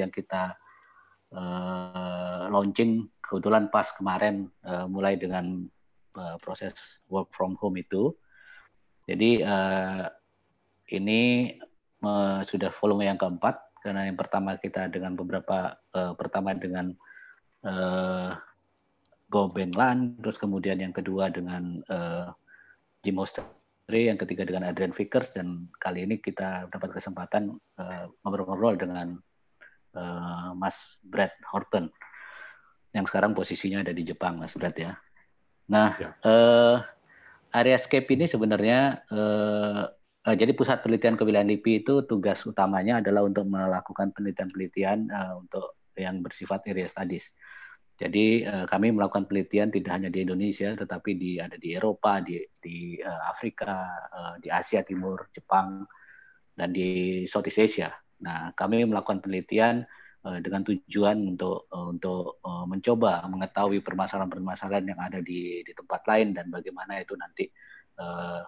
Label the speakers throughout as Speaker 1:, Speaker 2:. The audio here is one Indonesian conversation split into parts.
Speaker 1: yang kita uh, launching kebetulan pas kemarin uh, mulai dengan uh, proses work from home itu. Jadi uh, ini uh, sudah volume yang keempat karena yang pertama kita dengan beberapa uh, pertama dengan uh, Go Benlan, terus kemudian yang kedua dengan uh, Jim yang ketiga dengan Adrian Vickers, dan kali ini kita dapat kesempatan uh, ngobrol-ngobrol dengan uh, Mas Brad Horton yang sekarang posisinya ada di Jepang Mas Brad ya. Nah, ya. Uh, area scape ini sebenarnya uh, uh, jadi pusat penelitian kewilayahan LIPI itu tugas utamanya adalah untuk melakukan penelitian-penelitian uh, untuk yang bersifat area studies. Jadi uh, kami melakukan penelitian tidak hanya di Indonesia, tetapi di ada di Eropa, di di uh, Afrika, uh, di Asia Timur, Jepang, dan di Southeast Asia. Nah, kami melakukan penelitian eh, dengan tujuan untuk eh, untuk eh, mencoba mengetahui permasalahan-permasalahan yang ada di di tempat lain dan bagaimana itu nanti uh,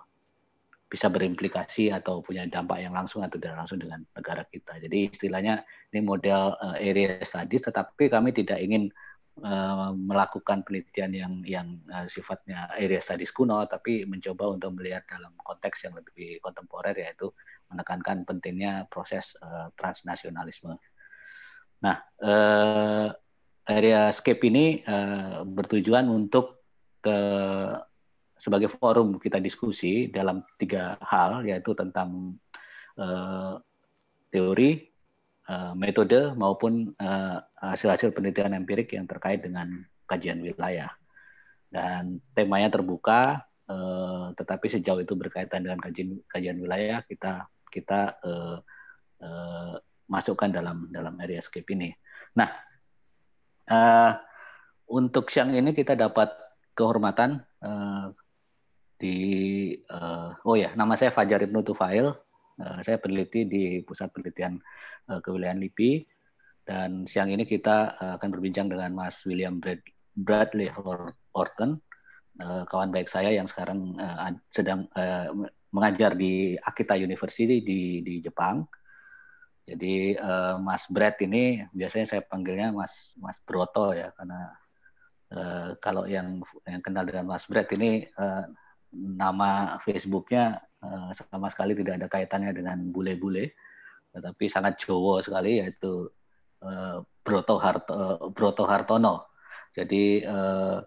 Speaker 1: bisa berimplikasi atau punya dampak yang langsung atau tidak langsung dengan negara kita. Jadi istilahnya ini model uh, area studies, tetapi kami tidak ingin melakukan penelitian yang yang sifatnya area studies kuno, tapi mencoba untuk melihat dalam konteks yang lebih kontemporer yaitu menekankan pentingnya proses uh, transnasionalisme. Nah, uh, area scape ini uh, bertujuan untuk ke sebagai forum kita diskusi dalam tiga hal yaitu tentang uh, teori, uh, metode maupun hasil hasil-hasil penelitian empirik yang terkait dengan kajian wilayah. Dan temanya terbuka, uh, tetapi sejauh itu berkaitan dengan kajian kajian wilayah kita kita uh, uh, masukkan dalam dalam area escape ini. Nah, uh, untuk siang ini kita dapat kehormatan uh, di uh, oh ya nama saya Fajar Ibnu Tufail. Uh, saya peneliti di Pusat Penelitian uh, Kewilayahan LIPI dan siang ini kita uh, akan berbincang dengan Mas William Brad Bradley Horton, uh, kawan baik saya yang sekarang uh, sedang uh, mengajar di Akita University di di Jepang. Jadi uh, Mas Brett ini biasanya saya panggilnya Mas Mas Broto ya karena uh, kalau yang yang kenal dengan Mas Brett ini uh, nama Facebooknya uh, sama sekali tidak ada kaitannya dengan bule-bule, tetapi sangat Jowo sekali yaitu uh, Broto Harto uh, Broto Hartono. Jadi uh,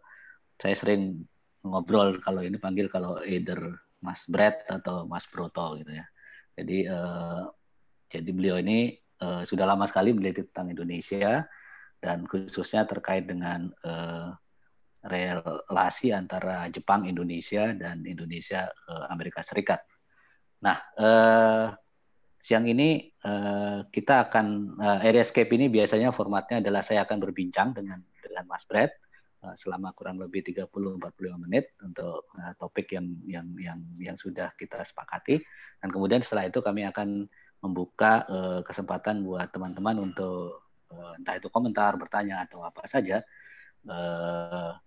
Speaker 1: saya sering ngobrol kalau ini panggil kalau either Mas Brett atau Mas Broto gitu ya. Jadi eh, jadi beliau ini eh, sudah lama sekali meneliti tentang Indonesia dan khususnya terkait dengan eh, relasi antara Jepang Indonesia dan Indonesia eh, Amerika Serikat. Nah, eh, siang ini eh, kita akan eh, area escape ini biasanya formatnya adalah saya akan berbincang dengan dengan Mas Brett Eh, selama kurang lebih 30-45 menit untuk uh, topik yang yang yang yang sudah kita sepakati dan kemudian setelah itu kami akan membuka uh, kesempatan buat teman-teman untuk uh, entah itu komentar, bertanya atau apa saja uh,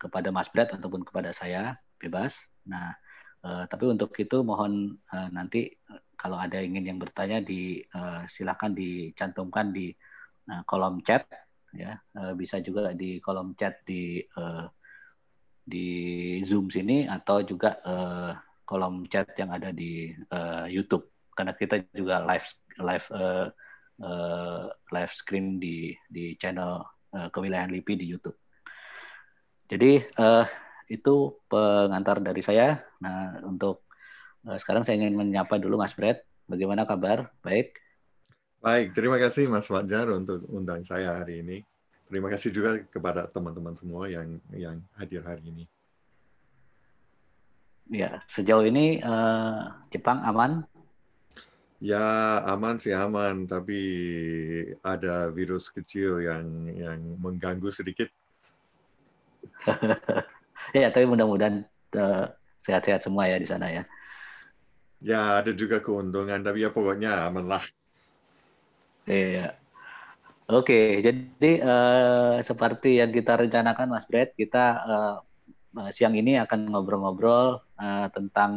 Speaker 1: kepada Mas Brad ataupun kepada saya bebas. Nah, uh, tapi untuk itu mohon uh, nanti kalau ada ingin yang bertanya di uh, silakan dicantumkan di uh, kolom chat ya eh, bisa juga di kolom chat di eh, di Zoom sini atau juga eh, kolom chat yang ada di YouTube karena kita juga live live live screen di di channel kewilayahan LIPI di YouTube. Jadi itu pengantar dari saya. Nah untuk sekarang saya ingin
Speaker 2: menyapa dulu Mas Brett. Bagaimana kabar? Baik. Baik, terima kasih Mas Wajar untuk undang saya hari ini. Terima kasih juga kepada teman-teman semua yang yang hadir hari ini. Ya, sejauh ini uh, Jepang aman? Ya, aman sih aman, tapi ada virus kecil yang yang mengganggu sedikit. ya, tapi mudah-mudahan sehat sehat-sehat semua ya di sana ya. Ya, ada juga keuntungan, tapi ya pokoknya aman lah. Iya.
Speaker 1: Oke, jadi uh, seperti yang kita rencanakan Mas Brett, kita uh, siang ini akan ngobrol-ngobrol uh, tentang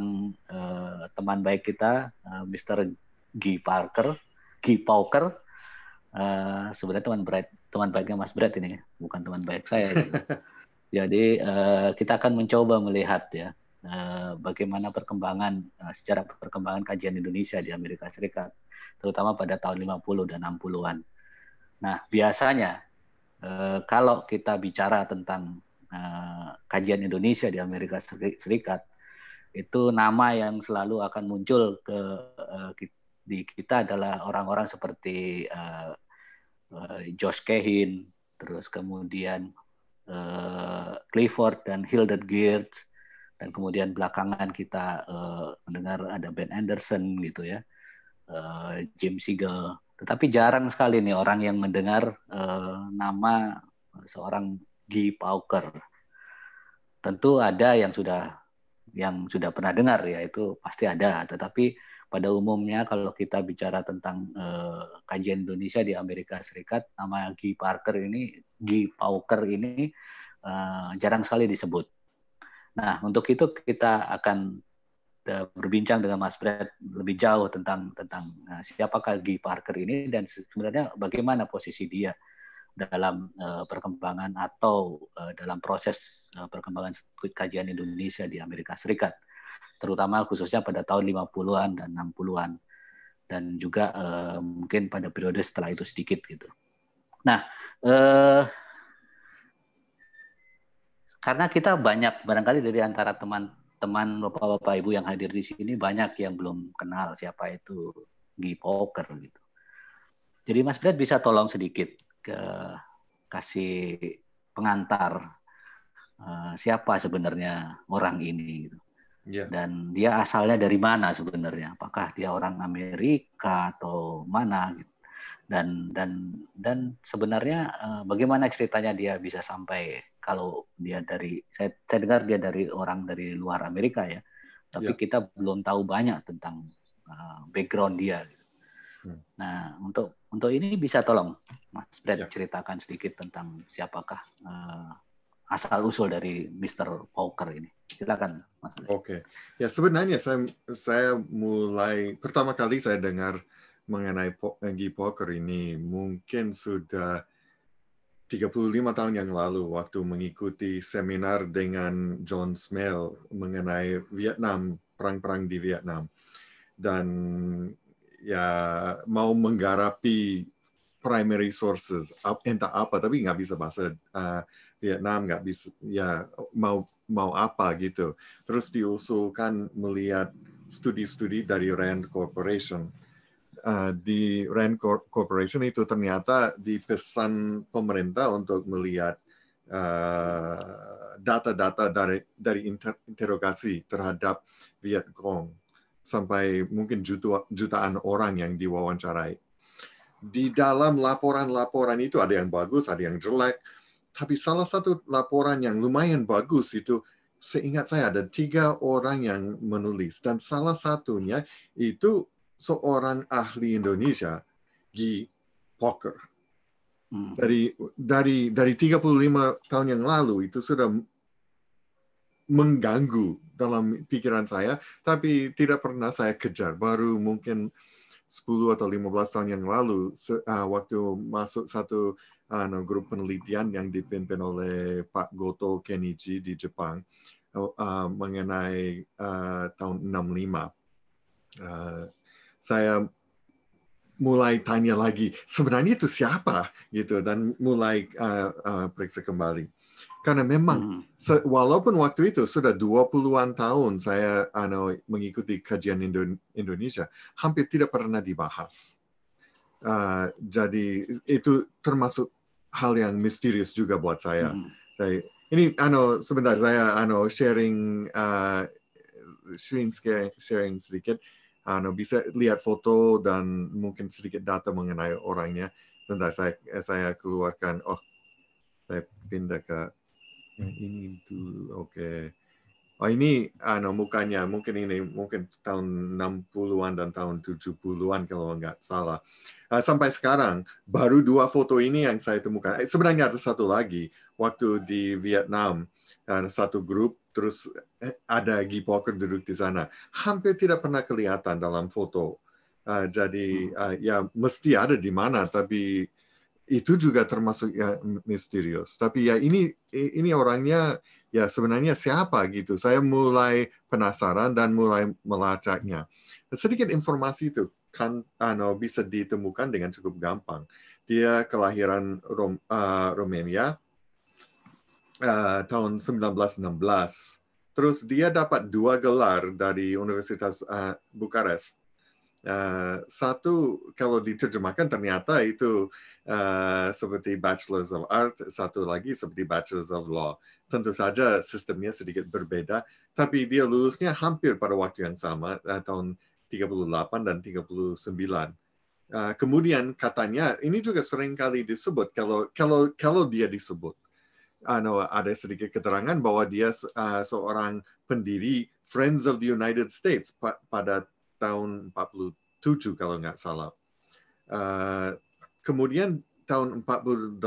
Speaker 1: uh, teman baik kita, uh, Mr. G. Parker, Guy Pauker. Uh, sebenarnya teman Brett, teman baiknya Mas Brett ini, bukan teman baik saya. Gitu. Jadi uh, kita akan mencoba melihat ya uh, bagaimana perkembangan uh, secara perkembangan kajian Indonesia di Amerika Serikat terutama pada tahun 50 dan 60-an. Nah, biasanya eh, kalau kita bicara tentang eh, kajian Indonesia di Amerika Serikat, itu nama yang selalu akan muncul ke eh, di kita adalah orang-orang seperti Josh Kehin, terus kemudian Clifford dan Hildred Geertz, dan kemudian belakangan kita mendengar ada Ben Anderson gitu ya Eh, James Jim Siegel. Tetapi jarang sekali nih orang yang mendengar uh, nama seorang Guy Pauker. Tentu ada yang sudah yang sudah pernah dengar ya itu pasti ada. Tetapi pada umumnya kalau kita bicara tentang uh, kajian Indonesia di Amerika Serikat, nama Guy Parker ini, Guy Pauker ini uh, jarang sekali disebut. Nah, untuk itu kita akan berbincang dengan Mas Brad lebih jauh tentang tentang uh, siapakah Guy Parker ini dan sebenarnya bagaimana posisi dia dalam uh, perkembangan atau uh, dalam proses uh, perkembangan kajian Indonesia di Amerika Serikat terutama khususnya pada tahun 50-an dan 60-an dan juga uh, mungkin pada periode setelah itu sedikit gitu. Nah, uh, karena kita banyak barangkali dari antara teman teman bapak-bapak ibu yang hadir di sini banyak yang belum kenal siapa itu Gipoker Poker gitu. Jadi Mas Brad bisa tolong sedikit ke kasih pengantar uh, siapa sebenarnya orang ini gitu. Yeah. Dan dia asalnya dari mana sebenarnya? Apakah dia orang Amerika atau mana? Gitu? Dan dan dan sebenarnya eh, bagaimana ceritanya dia bisa sampai kalau dia dari saya, saya dengar dia dari orang dari luar Amerika ya, tapi ya. kita belum tahu banyak tentang uh, background dia. Gitu. Hmm. Nah untuk untuk ini bisa tolong Mas Brad ya. ceritakan sedikit tentang siapakah uh, asal usul dari Mr. Poker ini.
Speaker 2: Silakan Mas. Oke, okay. ya sebenarnya saya saya mulai pertama kali saya dengar mengenai Angie Poker ini mungkin sudah 35 tahun yang lalu waktu mengikuti seminar dengan John Smell mengenai Vietnam, perang-perang di Vietnam. Dan ya mau menggarapi primary sources, entah apa, tapi nggak bisa bahasa uh, Vietnam, nggak bisa, ya mau mau apa gitu. Terus diusulkan melihat studi-studi dari Rand Corporation Eh, di Rand Corporation itu ternyata di pesan pemerintah untuk melihat eh, data-data uh, dari dari inter interogasi terhadap Cong sampai mungkin jutaan orang yang diwawancarai. Di dalam laporan-laporan itu ada yang bagus, ada yang jelek. Tapi salah satu laporan yang lumayan bagus itu seingat saya ada tiga orang yang menulis dan salah satunya itu seorang ahli Indonesia di poker. Hmm. Dari dari dari 35 tahun yang lalu itu sudah mengganggu dalam pikiran saya, tapi tidak pernah saya kejar. Baru mungkin 10 atau 15 tahun yang lalu ah, waktu masuk satu ah, grup penelitian yang dipimpin oleh Pak Goto Kenichi di Jepang oh, ah, mengenai uh, tahun 65. Uh, saya mulai tanya lagi sebenarnya itu siapa gitu dan mulai uh, uh, periksa kembali karena memang hmm. walaupun waktu itu sudah 20-an tahun saya ano, mengikuti kajian Indonesia hampir tidak pernah dibahas uh, jadi itu termasuk hal yang misterius juga buat saya hmm. jadi, ini ano sebentar saya ano sharing uh, sharing sharing sedikit anu, bisa lihat foto dan mungkin sedikit data mengenai orangnya. Sebentar, saya, eh, saya keluarkan. Oh, saya pindah ke yang ini dulu. Oke. Okay. Oh, ini anu, mukanya. Mungkin ini mungkin tahun 60-an dan tahun 70-an kalau nggak salah. Ah, sampai sekarang, baru dua foto ini yang saya temukan. Eh, sebenarnya ada satu lagi. Waktu di Vietnam, satu grup terus eh, ada gipoker duduk di sana. Hampir tidak pernah kelihatan dalam foto. Uh, jadi uh, ya mesti ada di mana, tapi itu juga termasuk ya misterius. Tapi ya ini ini orangnya ya sebenarnya siapa gitu. Saya mulai penasaran dan mulai melacaknya. Sedikit informasi itu kan ano, bisa ditemukan dengan cukup gampang. Dia kelahiran Rom, uh, Romania Eh, tahun 1916. Terus dia dapat dua gelar dari Universitas uh, eh, Bukares. Uh, eh, satu kalau diterjemahkan ternyata itu uh, seperti Bachelor's of Art, satu lagi seperti Bachelor's of Law. Tentu saja sistemnya sedikit berbeda, tapi dia lulusnya hampir pada waktu yang sama, uh, tahun 38 dan 39. Uh, kemudian katanya ini juga sering kali disebut kalau kalau kalau dia disebut ada sedikit keterangan bahwa dia ah, seorang pendiri Friends of the United States pada tahun 47 kalau nggak salah. Ah, kemudian tahun 48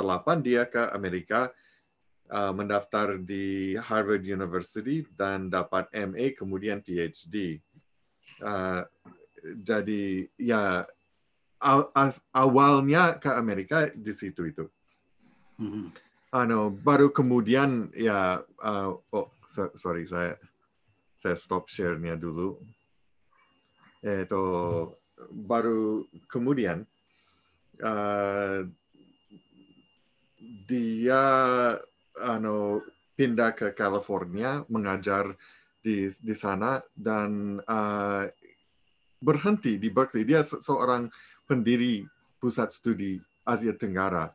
Speaker 2: dia ke Amerika ah, mendaftar di Harvard University dan dapat MA kemudian PhD. Jadi ya awalnya ke Amerika di situ itu. Mm -hmm ano baru kemudian ya uh, oh sorry saya saya stop sharenya dulu. itu baru kemudian uh, dia ano pindah ke California mengajar di di sana dan uh, berhenti di Berkeley. Dia seorang pendiri pusat studi Asia Tenggara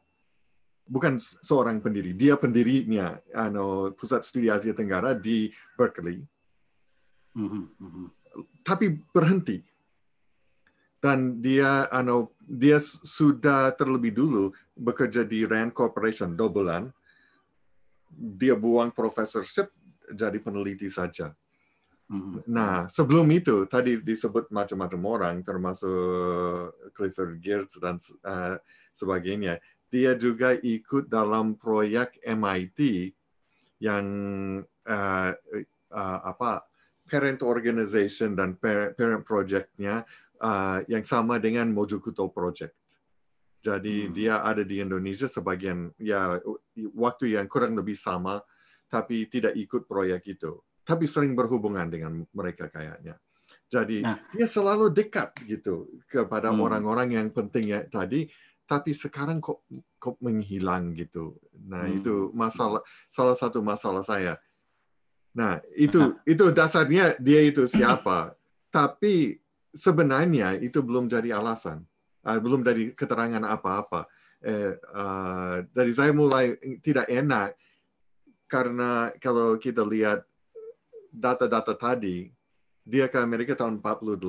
Speaker 2: bukan seorang pendiri, dia pendirinya ano, pusat studi Asia Tenggara di Berkeley. Mm-hmm. mm-hmm. Tapi berhenti. Dan dia ano, dia sudah terlebih dulu bekerja di Rand Corporation Dobelan. Dia buang profesorship jadi peneliti saja. Mm-hmm. Nah, sebelum itu tadi disebut macam-macam orang termasuk Clifford Geertz dan uh, sebagainya dia juga ikut dalam proyek MIT yang uh, uh, apa parent organization dan parent projectnya uh, yang sama dengan Mojokuto Project. Jadi hmm. dia ada di Indonesia sebagian ya waktu yang kurang lebih sama, tapi tidak ikut proyek itu. Tapi sering berhubungan dengan mereka kayaknya. Jadi nah. dia selalu dekat gitu kepada hmm. orang-orang hmm. yang penting ya tadi tapi sekarang kok kok menghilang gitu. Nah, hmm. itu hmm. masalah salah satu masalah saya. Nah, itu itu dasarnya dia itu siapa. tapi sebenarnya itu belum jadi alasan, uh, belum dari keterangan apa-apa. Eh, uh, dari saya mulai tidak enak karena kalau kita lihat data-data tadi, dia ke Amerika tahun 48.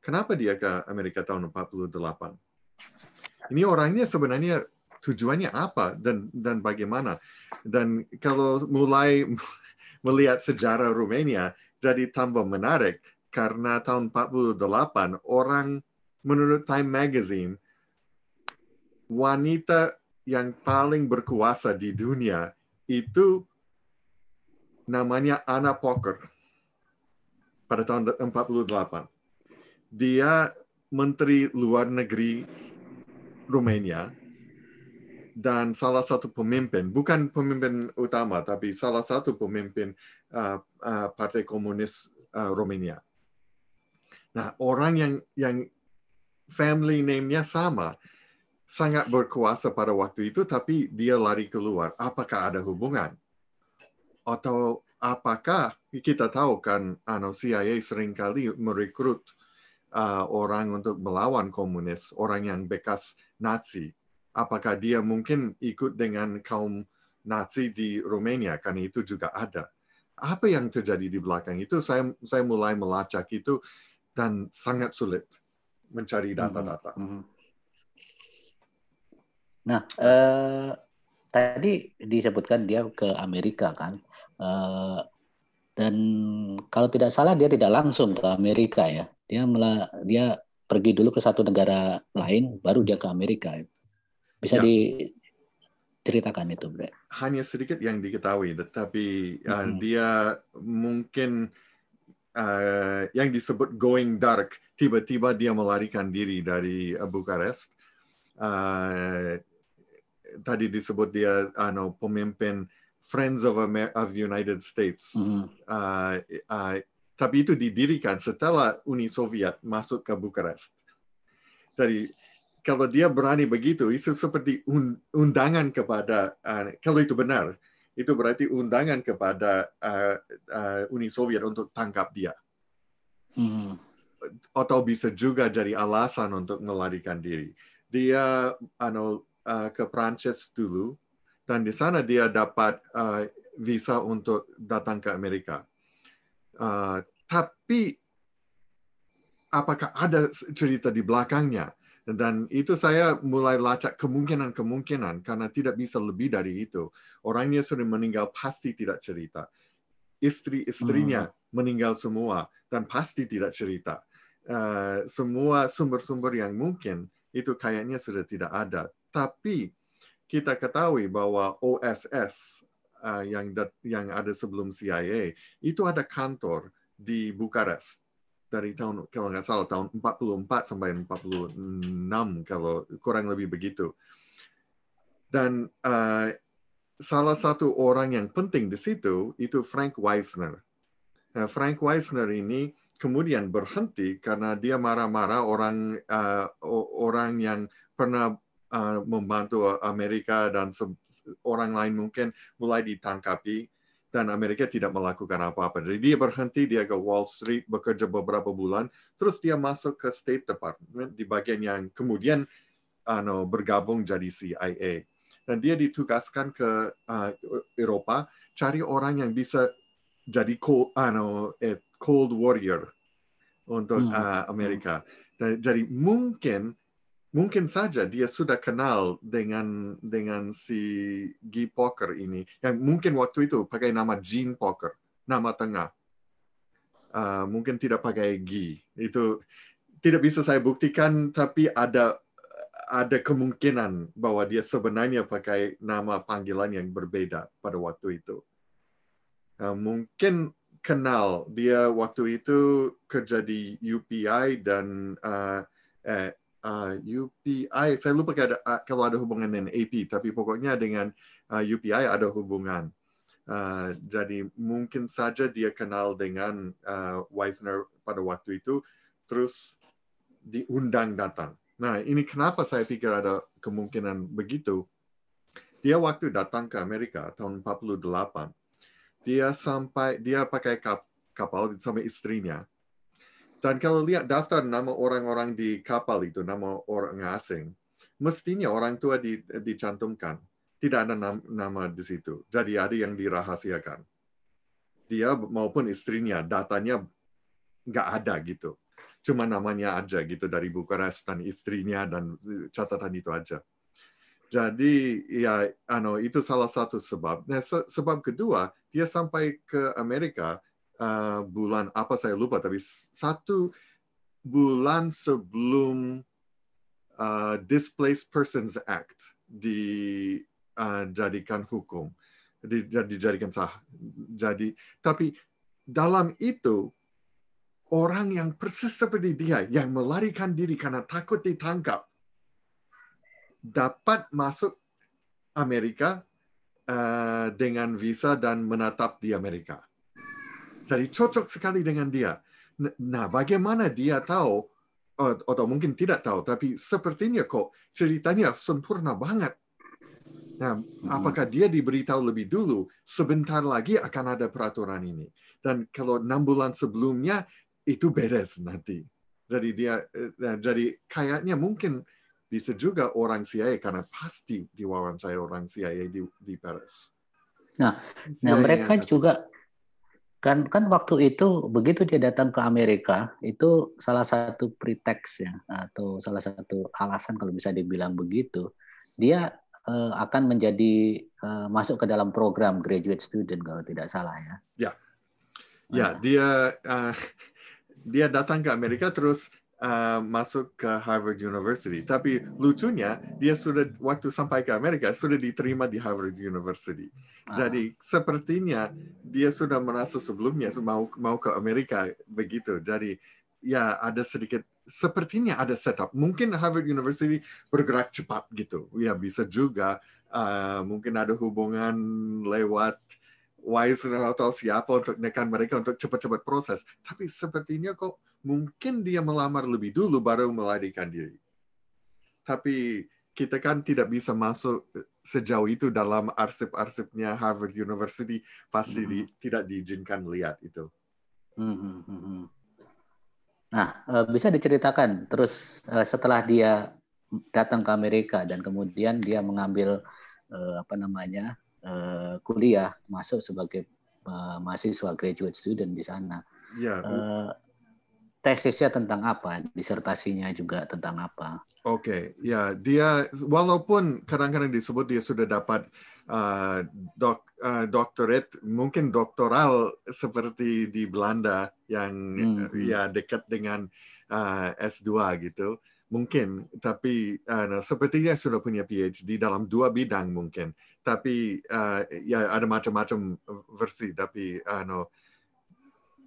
Speaker 2: Kenapa dia ke Amerika tahun 48? Ini orangnya sebenarnya tujuannya apa dan dan bagaimana. Dan kalau mulai melihat sejarah Rumania jadi tambah menarik karena tahun 48 orang menurut Time Magazine wanita yang paling berkuasa di dunia itu namanya Anna Poker pada tahun 48. Dia menteri luar negeri Rumania dan salah satu pemimpin, bukan pemimpin utama, tapi salah satu pemimpin uh, uh, Partai Komunis uh, Rumania. Nah, orang yang yang family name-nya sama sangat berkuasa pada waktu itu, tapi dia lari keluar. Apakah ada hubungan? Atau apakah kita tahu kan, ano CIA seringkali merekrut Eh, orang untuk melawan komunis, orang yang bekas Nazi. Apakah dia mungkin ikut dengan kaum Nazi di Romania? Karena itu juga ada. Apa yang terjadi di belakang itu? Saya saya mulai melacak itu dan sangat sulit mencari hmm, data-data. Hmm, hmm.
Speaker 1: Nah, eh, tadi disebutkan dia ke Amerika kan, eh, dan kalau tidak salah dia tidak langsung ke Amerika ya dia mela, dia pergi dulu ke satu negara lain baru dia ke Amerika bisa ya. diceritakan itu Bre.
Speaker 2: hanya sedikit yang diketahui tetapi hmm. uh, dia mungkin uh, yang disebut going dark tiba-tiba dia melarikan diri dari uh, uh, tadi disebut dia ano uh, pemimpin Friends of, of the United States mm -hmm. uh, uh, tapi itu didirikan setelah Uni Soviet masuk ke Bukarest. Jadi kalau dia berani begitu, itu seperti undangan kepada, eh, kalau itu benar, itu berarti undangan kepada eh, eh, Uni Soviet untuk tangkap dia. Hmm. Atau bisa juga jadi alasan untuk melarikan diri. Dia ke Prancis dulu, dan di sana dia dapat visa untuk datang ke Amerika. Eh, tapi apakah ada cerita di belakangnya? Dan itu saya mulai lacak kemungkinan-kemungkinan karena tidak bisa lebih dari itu. Orangnya sudah meninggal pasti tidak cerita. Istri-istrinya hmm. meninggal semua dan pasti tidak cerita. Uh, semua sumber-sumber yang mungkin itu kayaknya sudah tidak ada. Tapi kita ketahui bahwa OSS Eh, yang yang ada sebelum CIA itu ada kantor di Bukares dari tahun kalau nggak salah tahun 44 sampai 46 kalau kurang lebih begitu. Dan uh, salah satu orang yang penting di situ itu Frank Weisner. Uh, Frank Weisner ini kemudian berhenti karena dia marah-marah orang uh, orang yang pernah Eh, membantu eh, Amerika dan orang lain mungkin mulai ditangkapi dan Amerika tidak melakukan apa-apa. Jadi dia berhenti, dia ke Wall Street bekerja beberapa bulan, terus dia masuk ke State Department di bagian yang kemudian bergabung jadi CIA. Dan dia ditugaskan ke eh, Eropa cari orang yang bisa jadi cold, warrior untuk hmm. Amerika. Hmm. jadi mungkin mungkin saja dia sudah kenal dengan dengan si Guy Poker ini yang mungkin waktu itu pakai nama Jean Poker nama tengah uh, mungkin tidak pakai Guy itu tidak bisa saya buktikan tapi ada ada kemungkinan bahwa dia sebenarnya pakai nama panggilan yang berbeda pada waktu itu uh, mungkin kenal dia waktu itu kerja di UPI dan uh, eh, UPI, uh, saya lupa uh, kalau ada hubungan dengan AP, tapi pokoknya dengan UPI uh, ada hubungan. jadi mungkin saja dia kenal dengan uh, Weisner pada waktu itu, terus diundang datang. Nah, ini kenapa saya pikir ada kemungkinan begitu. Dia waktu datang ke Amerika tahun 48, dia sampai dia pakai kapal sama istrinya dan kalau lihat daftar nama orang-orang di kapal itu, nama orang asing, mestinya orang tua dicantumkan. Tidak ada nama, di situ. Jadi ada yang dirahasiakan. Dia maupun istrinya, datanya nggak ada gitu. Cuma namanya aja gitu dari Bukares dan istrinya dan e, catatan itu aja. Jadi ya, ano, itu salah satu sebab. Nah, sebab kedua, dia sampai ke Amerika, uh, bulan apa saya lupa, tapi satu bulan sebelum uh, Displaced Persons Act dijadikan eh, uh, hukum, dijadikan sah. Jadi, tapi dalam itu orang yang persis seperti dia yang melarikan diri karena takut ditangkap dapat masuk Amerika dengan visa dan menetap di Amerika. Jadi cocok sekali dengan dia. Nah, bagaimana dia tahu atau mungkin tidak tahu, tapi sepertinya kok ceritanya sempurna banget. Nah, apakah dia diberitahu lebih dulu? Sebentar lagi akan ada peraturan ini. Dan kalau enam bulan sebelumnya itu beres nanti. Jadi dia, e, nah, jadi kayaknya mungkin bisa juga orang CIA karena pasti diwawancara orang CIA di, di Paris.
Speaker 1: Nah, nah mereka juga kan kan waktu itu begitu dia datang ke Amerika itu salah satu preteks ya atau salah satu alasan kalau bisa dibilang begitu dia uh, akan menjadi uh, masuk ke dalam program graduate student kalau tidak salah ya.
Speaker 2: Ya, ya nah. dia uh, dia datang ke Amerika terus Eh, masuk ke Harvard University. Tapi lucunya dia sudah waktu sampai ke Amerika sudah diterima di Harvard University. Ah. Jadi sepertinya dia sudah merasa sebelumnya mau mau ke Amerika begitu. Jadi ya ada sedikit sepertinya ada setup. Mungkin Harvard University bergerak cepat gitu. Ya bisa juga uh, mungkin ada hubungan lewat Wise atau siapa untuk nekan mereka untuk cepat-cepat proses. Tapi sepertinya kok mungkin dia melamar lebih dulu baru melarikan diri. Tapi kita kan tidak bisa masuk eh, sejauh itu dalam arsip-arsipnya Harvard University pasti mm-hmm. tidak diizinkan lihat itu.
Speaker 3: Mm-hmm.
Speaker 1: Nah, eh, bisa diceritakan terus eh, setelah dia datang ke Amerika dan kemudian dia mengambil apa namanya kuliah masuk sebagai mahasiswa
Speaker 2: graduate student di sana. Ya
Speaker 1: tesisnya tentang apa, disertasinya juga tentang apa.
Speaker 2: Oke, okay. ya dia walaupun kadang-kadang disebut dia sudah dapat uh, dok, uh, doktorat, mungkin doktoral seperti di Belanda yang hmm. hmm. ya dekat dengan uh, eh, S2 gitu, mungkin. Tapi uh, sepertinya sudah punya PhD dalam dua bidang mungkin. Tapi uh, ya ada macam-macam versi. Tapi uh, no,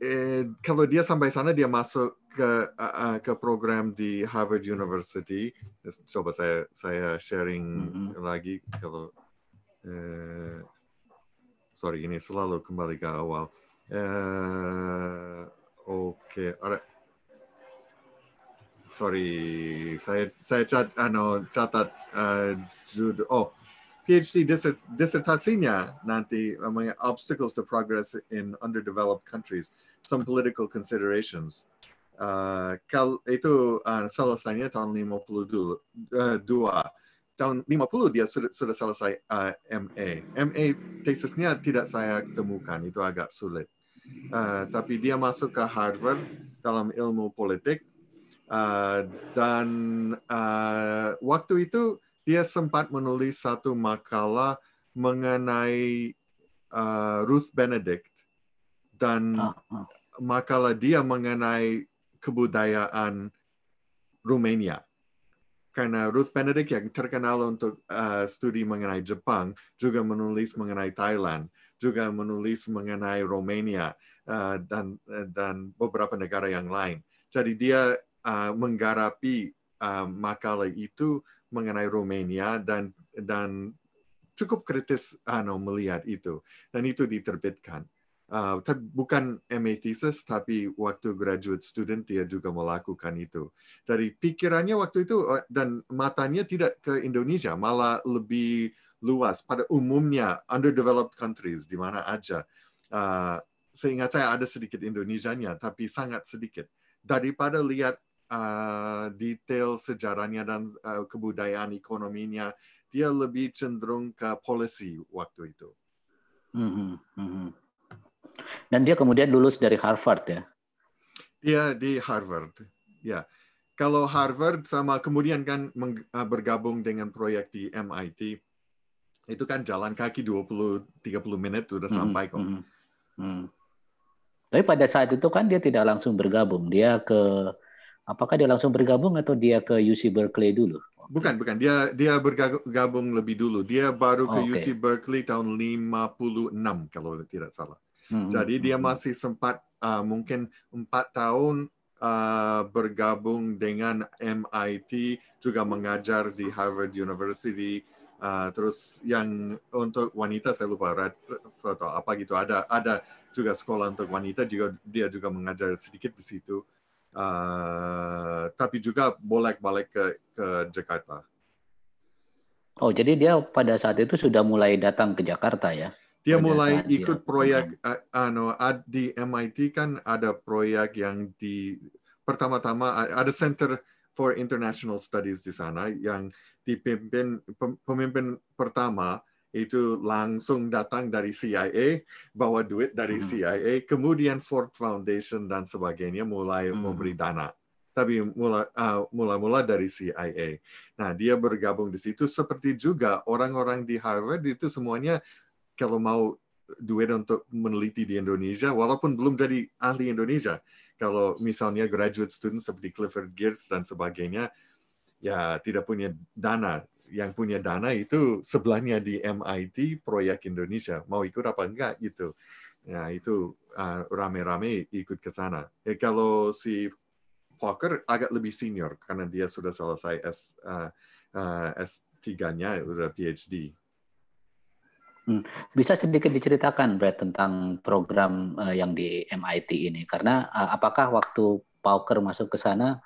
Speaker 2: eh, kalau dia sampai sana dia masuk ke uh, ke program di Harvard University. Coba saya saya sharing mm-hmm. lagi kalau eh, sorry ini selalu kembali ke awal. Eh, Oke, okay. alright. Sorry, saya saya cat, ano, catat uh, eh, judul. Oh, PhD dissertasinya nanti namanya Obstacles to Progress in Underdeveloped Countries some political considerations. Uh, itu uh, selesainya tahun 52. Uh, dua. tahun 50 dia sudah, sudah selesai uh, MA. MA tesisnya tidak saya temukan, itu agak sulit. Uh, tapi dia masuk ke Harvard dalam ilmu politik uh, dan uh, waktu itu dia sempat menulis satu makalah mengenai uh, Ruth Benedict dan ah, ah. makalah dia mengenai kebudayaan Rumania. Karena Ruth Benedict yang terkenal untuk uh, studi mengenai Jepang juga menulis mengenai Thailand, juga menulis mengenai Romania uh, dan eh, dan beberapa negara yang lain. Jadi dia uh, menggarapi uh, makalah itu mengenai Romania dan dan cukup kritis ano, melihat itu dan itu diterbitkan uh, bukan MA thesis tapi waktu graduate student dia juga melakukan itu. Dari pikirannya waktu itu eh, dan matanya tidak ke Indonesia, malah lebih luas pada umumnya underdeveloped countries di mana aja. Uh, seingat saya ada sedikit Indonesianya tapi sangat sedikit. Daripada lihat uh, detail sejarahnya dan uh, kebudayaan ekonominya, dia lebih cenderung ke policy waktu itu.
Speaker 4: Mm -hmm. Mm -hmm.
Speaker 1: Dan dia kemudian lulus dari Harvard ya?
Speaker 2: Iya di Harvard, ya. Kalau Harvard sama kemudian kan eh, bergabung dengan proyek di MIT, itu kan jalan kaki 20-30 menit sudah mm-hmm, sampai kok. -hmm. Hmm.
Speaker 1: Tapi pada saat itu kan dia tidak langsung bergabung. Dia ke apakah dia langsung
Speaker 2: bergabung atau dia ke UC Berkeley dulu? Bukan, bukan. Dia dia bergabung lebih dulu. Dia baru ke oh, okay. UC Berkeley tahun 56 kalau tidak salah. Mm-hmm. Jadi dia mm-hmm. masih sempat uh, mungkin empat tahun uh, bergabung dengan MIT juga mengajar di Harvard University. Uh, terus yang untuk wanita saya lupa red atau apa gitu ada ada juga sekolah untuk wanita juga dia juga mengajar sedikit di situ. Uh, tapi juga bolak-balik ke, ke Jakarta. Oh, jadi dia
Speaker 1: pada saat itu sudah mulai datang ke Jakarta ya?
Speaker 2: dia mulai ikut proyek ano eh, anu, ad, di MIT kan ada proyek yang di pertama-tama ada Center for International Studies di sana yang dipimpin pemimpin pertama itu langsung datang dari CIA, bawa duit dari hmm. CIA, kemudian Ford Foundation dan sebagainya mulai hmm. memberi dana. Tapi mula mula-mula dari CIA. Nah, dia bergabung di situ seperti juga orang-orang di Harvard itu semuanya kalau mau duit untuk meneliti di Indonesia, walaupun belum jadi ahli Indonesia. Kalau misalnya graduate student seperti Clifford Geertz dan sebagainya, ya tidak punya dana. Yang punya dana itu sebelahnya di MIT proyek Indonesia. Mau ikut apa enggak gitu. ya itu rame ah, rame-rame ikut ke sana. Eh, kalau si Parker agak lebih senior karena dia sudah selesai S, uh, ah, uh, ah, S3-nya, sudah PhD Hmm. Bisa sedikit diceritakan, Brad, tentang program
Speaker 1: uh, yang di MIT ini? Karena uh, apakah waktu Pauker masuk ke sana,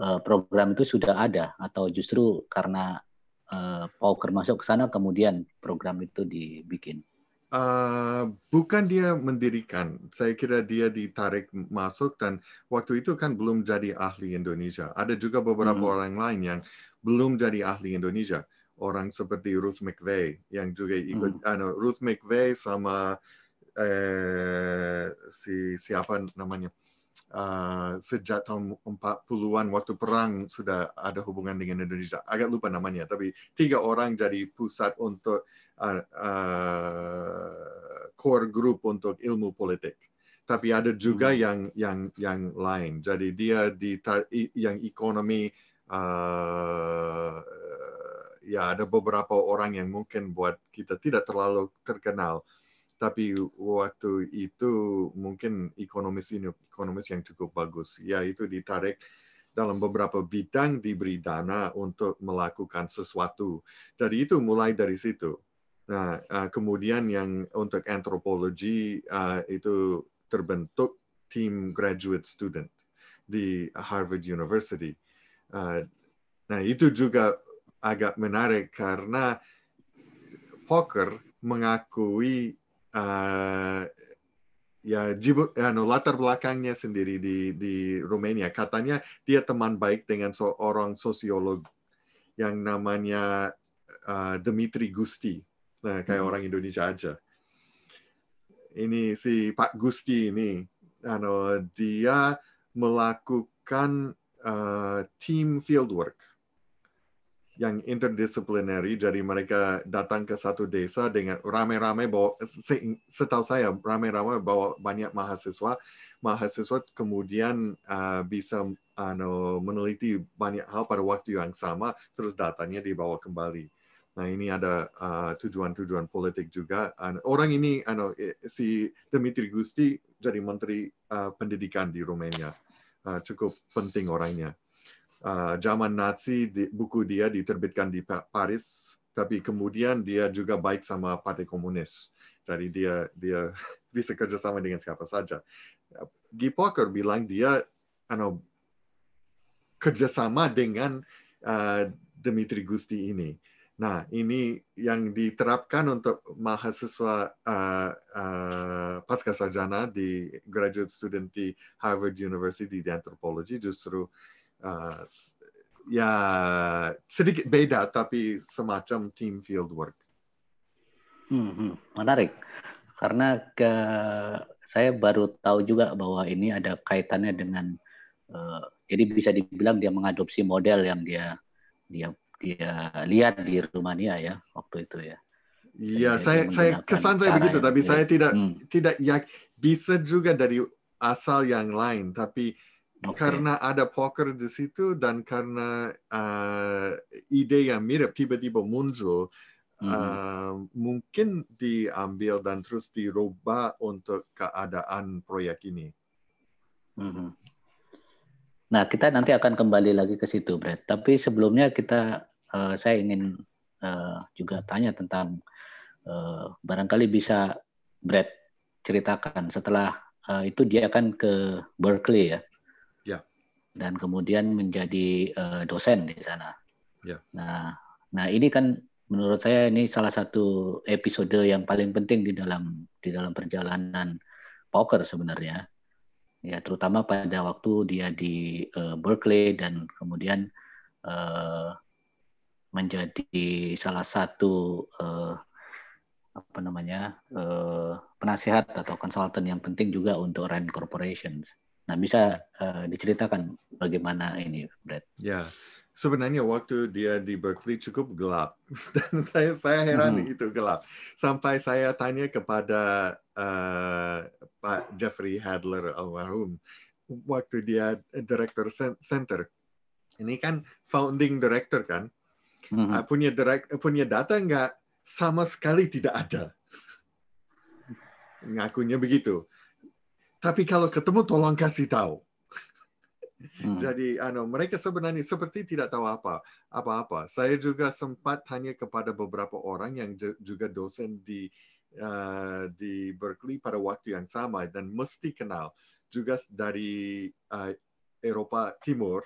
Speaker 1: uh, program itu sudah ada? Atau justru karena uh, Pauker masuk ke sana,
Speaker 2: kemudian program itu dibikin? Uh, bukan dia mendirikan. Saya kira dia ditarik masuk dan waktu itu kan belum jadi ahli Indonesia. Ada juga beberapa hmm. orang lain yang belum jadi ahli Indonesia orang seperti Ruth McVeigh yang juga ikut, hmm. ano, Ruth McVeigh sama eh, si siapa namanya uh, sejak tahun 40-an waktu perang sudah ada hubungan dengan Indonesia. Agak lupa namanya, tapi tiga orang jadi pusat untuk uh, uh, core group untuk ilmu politik. Tapi ada juga hmm. yang yang yang lain. Jadi dia di yang ekonomi ya ada beberapa orang yang mungkin buat kita tidak terlalu terkenal tapi waktu itu mungkin ekonomis ini ekonomis yang cukup bagus yaitu ditarik dalam beberapa bidang diberi dana untuk melakukan sesuatu dari itu mulai dari situ nah eh, kemudian yang untuk antropologi eh, itu terbentuk tim graduate student di Harvard University eh, nah itu juga agak menarik karena poker mengakui uh, ya jibu, no, anu, latar belakangnya sendiri di di Rumania. Katanya dia teman baik dengan seorang sosiolog yang namanya uh, eh, Dimitri Gusti, nah, kayak hmm. orang Indonesia aja. Ini si Pak Gusti ini, anu, dia melakukan uh, team fieldwork yang interdisiplineri, jadi mereka datang ke satu desa dengan rame-rame bawa, setahu saya rame-rame bawa banyak mahasiswa, mahasiswa kemudian ah, bisa anu, meneliti banyak hal pada waktu yang sama, terus datanya dibawa kembali. Nah ini ada ah, tujuan-tujuan politik juga. orang ini, anu, si Dimitri Gusti jadi Menteri ah, Pendidikan di Rumania, cukup penting orangnya. Ah, zaman Nazi buku dia diterbitkan di Paris, tapi kemudian dia juga baik sama Partai Komunis. Jadi dia dia bisa kerjasama dengan siapa saja. Guy Parker bilang dia ano, kerjasama dengan uh, ah, Dimitri Gusti ini. Nah, ini yang diterapkan untuk mahasiswa uh, uh, pasca sarjana di graduate student di Harvard University di antropologi justru uh, ya sedikit beda tapi semacam team field work. Hmm, hmm, menarik. Karena ke, saya
Speaker 1: baru tahu juga bahwa ini ada kaitannya dengan uh, jadi bisa dibilang dia mengadopsi model yang dia dia dia lihat di Rumania ya waktu itu
Speaker 2: ya. Iya, saya saya kesan saya begitu, tapi ya. saya tidak hmm. tidak ya bisa juga dari asal yang lain, tapi Okay. Karena ada poker di situ dan karena uh, ide yang mirip tiba-tiba muncul, mm. uh, mungkin diambil dan terus dirubah untuk keadaan proyek ini. Mm -hmm.
Speaker 1: Nah, kita nanti akan kembali lagi ke situ, Brad. Tapi sebelumnya kita, uh, saya ingin uh, juga tanya tentang uh, barangkali bisa Brad ceritakan setelah uh, itu dia akan ke Berkeley ya dan kemudian menjadi uh, dosen di sana. Yeah. Nah, nah ini kan menurut saya ini salah satu episode yang paling penting di dalam di dalam perjalanan poker sebenarnya. Ya, terutama pada waktu dia di uh, Berkeley dan kemudian uh, menjadi salah satu uh, apa namanya uh, penasihat atau konsultan yang penting juga untuk Rand Corporations. Nah, bisa uh, diceritakan bagaimana ini, Brad?
Speaker 2: Ya, sebenarnya waktu dia di Berkeley cukup gelap. Dan saya, saya heran hmm. itu gelap. Sampai saya tanya kepada uh, Pak Jeffrey Hadler almarhum, waktu dia direktur center. Ini kan founding director kan? Mm -hmm. Ah, punya direct, punya data nggak sama sekali tidak ada. Ngakunya begitu. Tapi kalau ketemu tolong kasih tahu. Hmm. Jadi ano, mereka sebenarnya seperti tidak tahu apa apa-apa. Saya juga sempat tanya kepada beberapa orang yang juga dosen di uh, di Berkeley pada waktu yang sama dan mesti kenal juga dari uh, Eropa Timur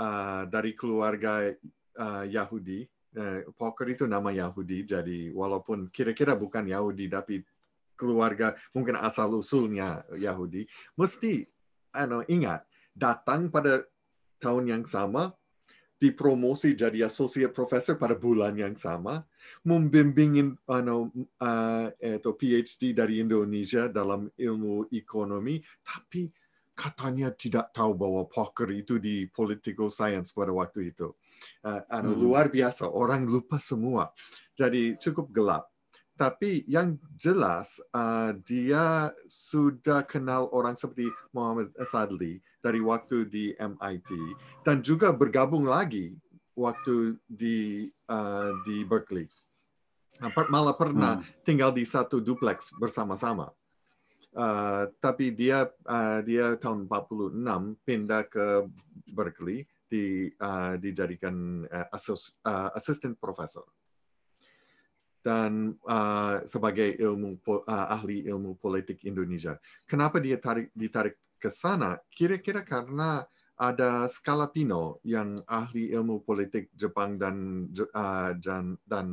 Speaker 2: uh, dari keluarga uh, Yahudi. Uh, Poker itu nama Yahudi, jadi walaupun kira-kira bukan Yahudi tapi keluarga mungkin asal usulnya Yahudi mesti ano ingat datang pada tahun yang sama dipromosi jadi associate professor pada bulan yang sama membimbing ano uh, itu PhD dari Indonesia dalam ilmu ekonomi tapi katanya tidak tahu bahwa poker itu di political science pada waktu itu. Uh, hmm. Luar biasa, orang lupa semua. Jadi cukup gelap tapi yang jelas uh, dia sudah kenal orang seperti Muhammad Sadli dari waktu di MIT dan juga bergabung lagi waktu di uh, di Berkeley. Nah, malah pernah hmm. tinggal di satu duplex bersama-sama. Uh, tapi dia uh, dia tahun 46 pindah ke Berkeley di uh, dijadikan uh, profesor. assistant professor dan uh, sebagai ilmu uh, ahli ilmu politik Indonesia. Kenapa dia tarik, ditarik ke sana? Kira-kira karena ada Scalapino yang ahli ilmu politik Jepang dan uh, dan, dan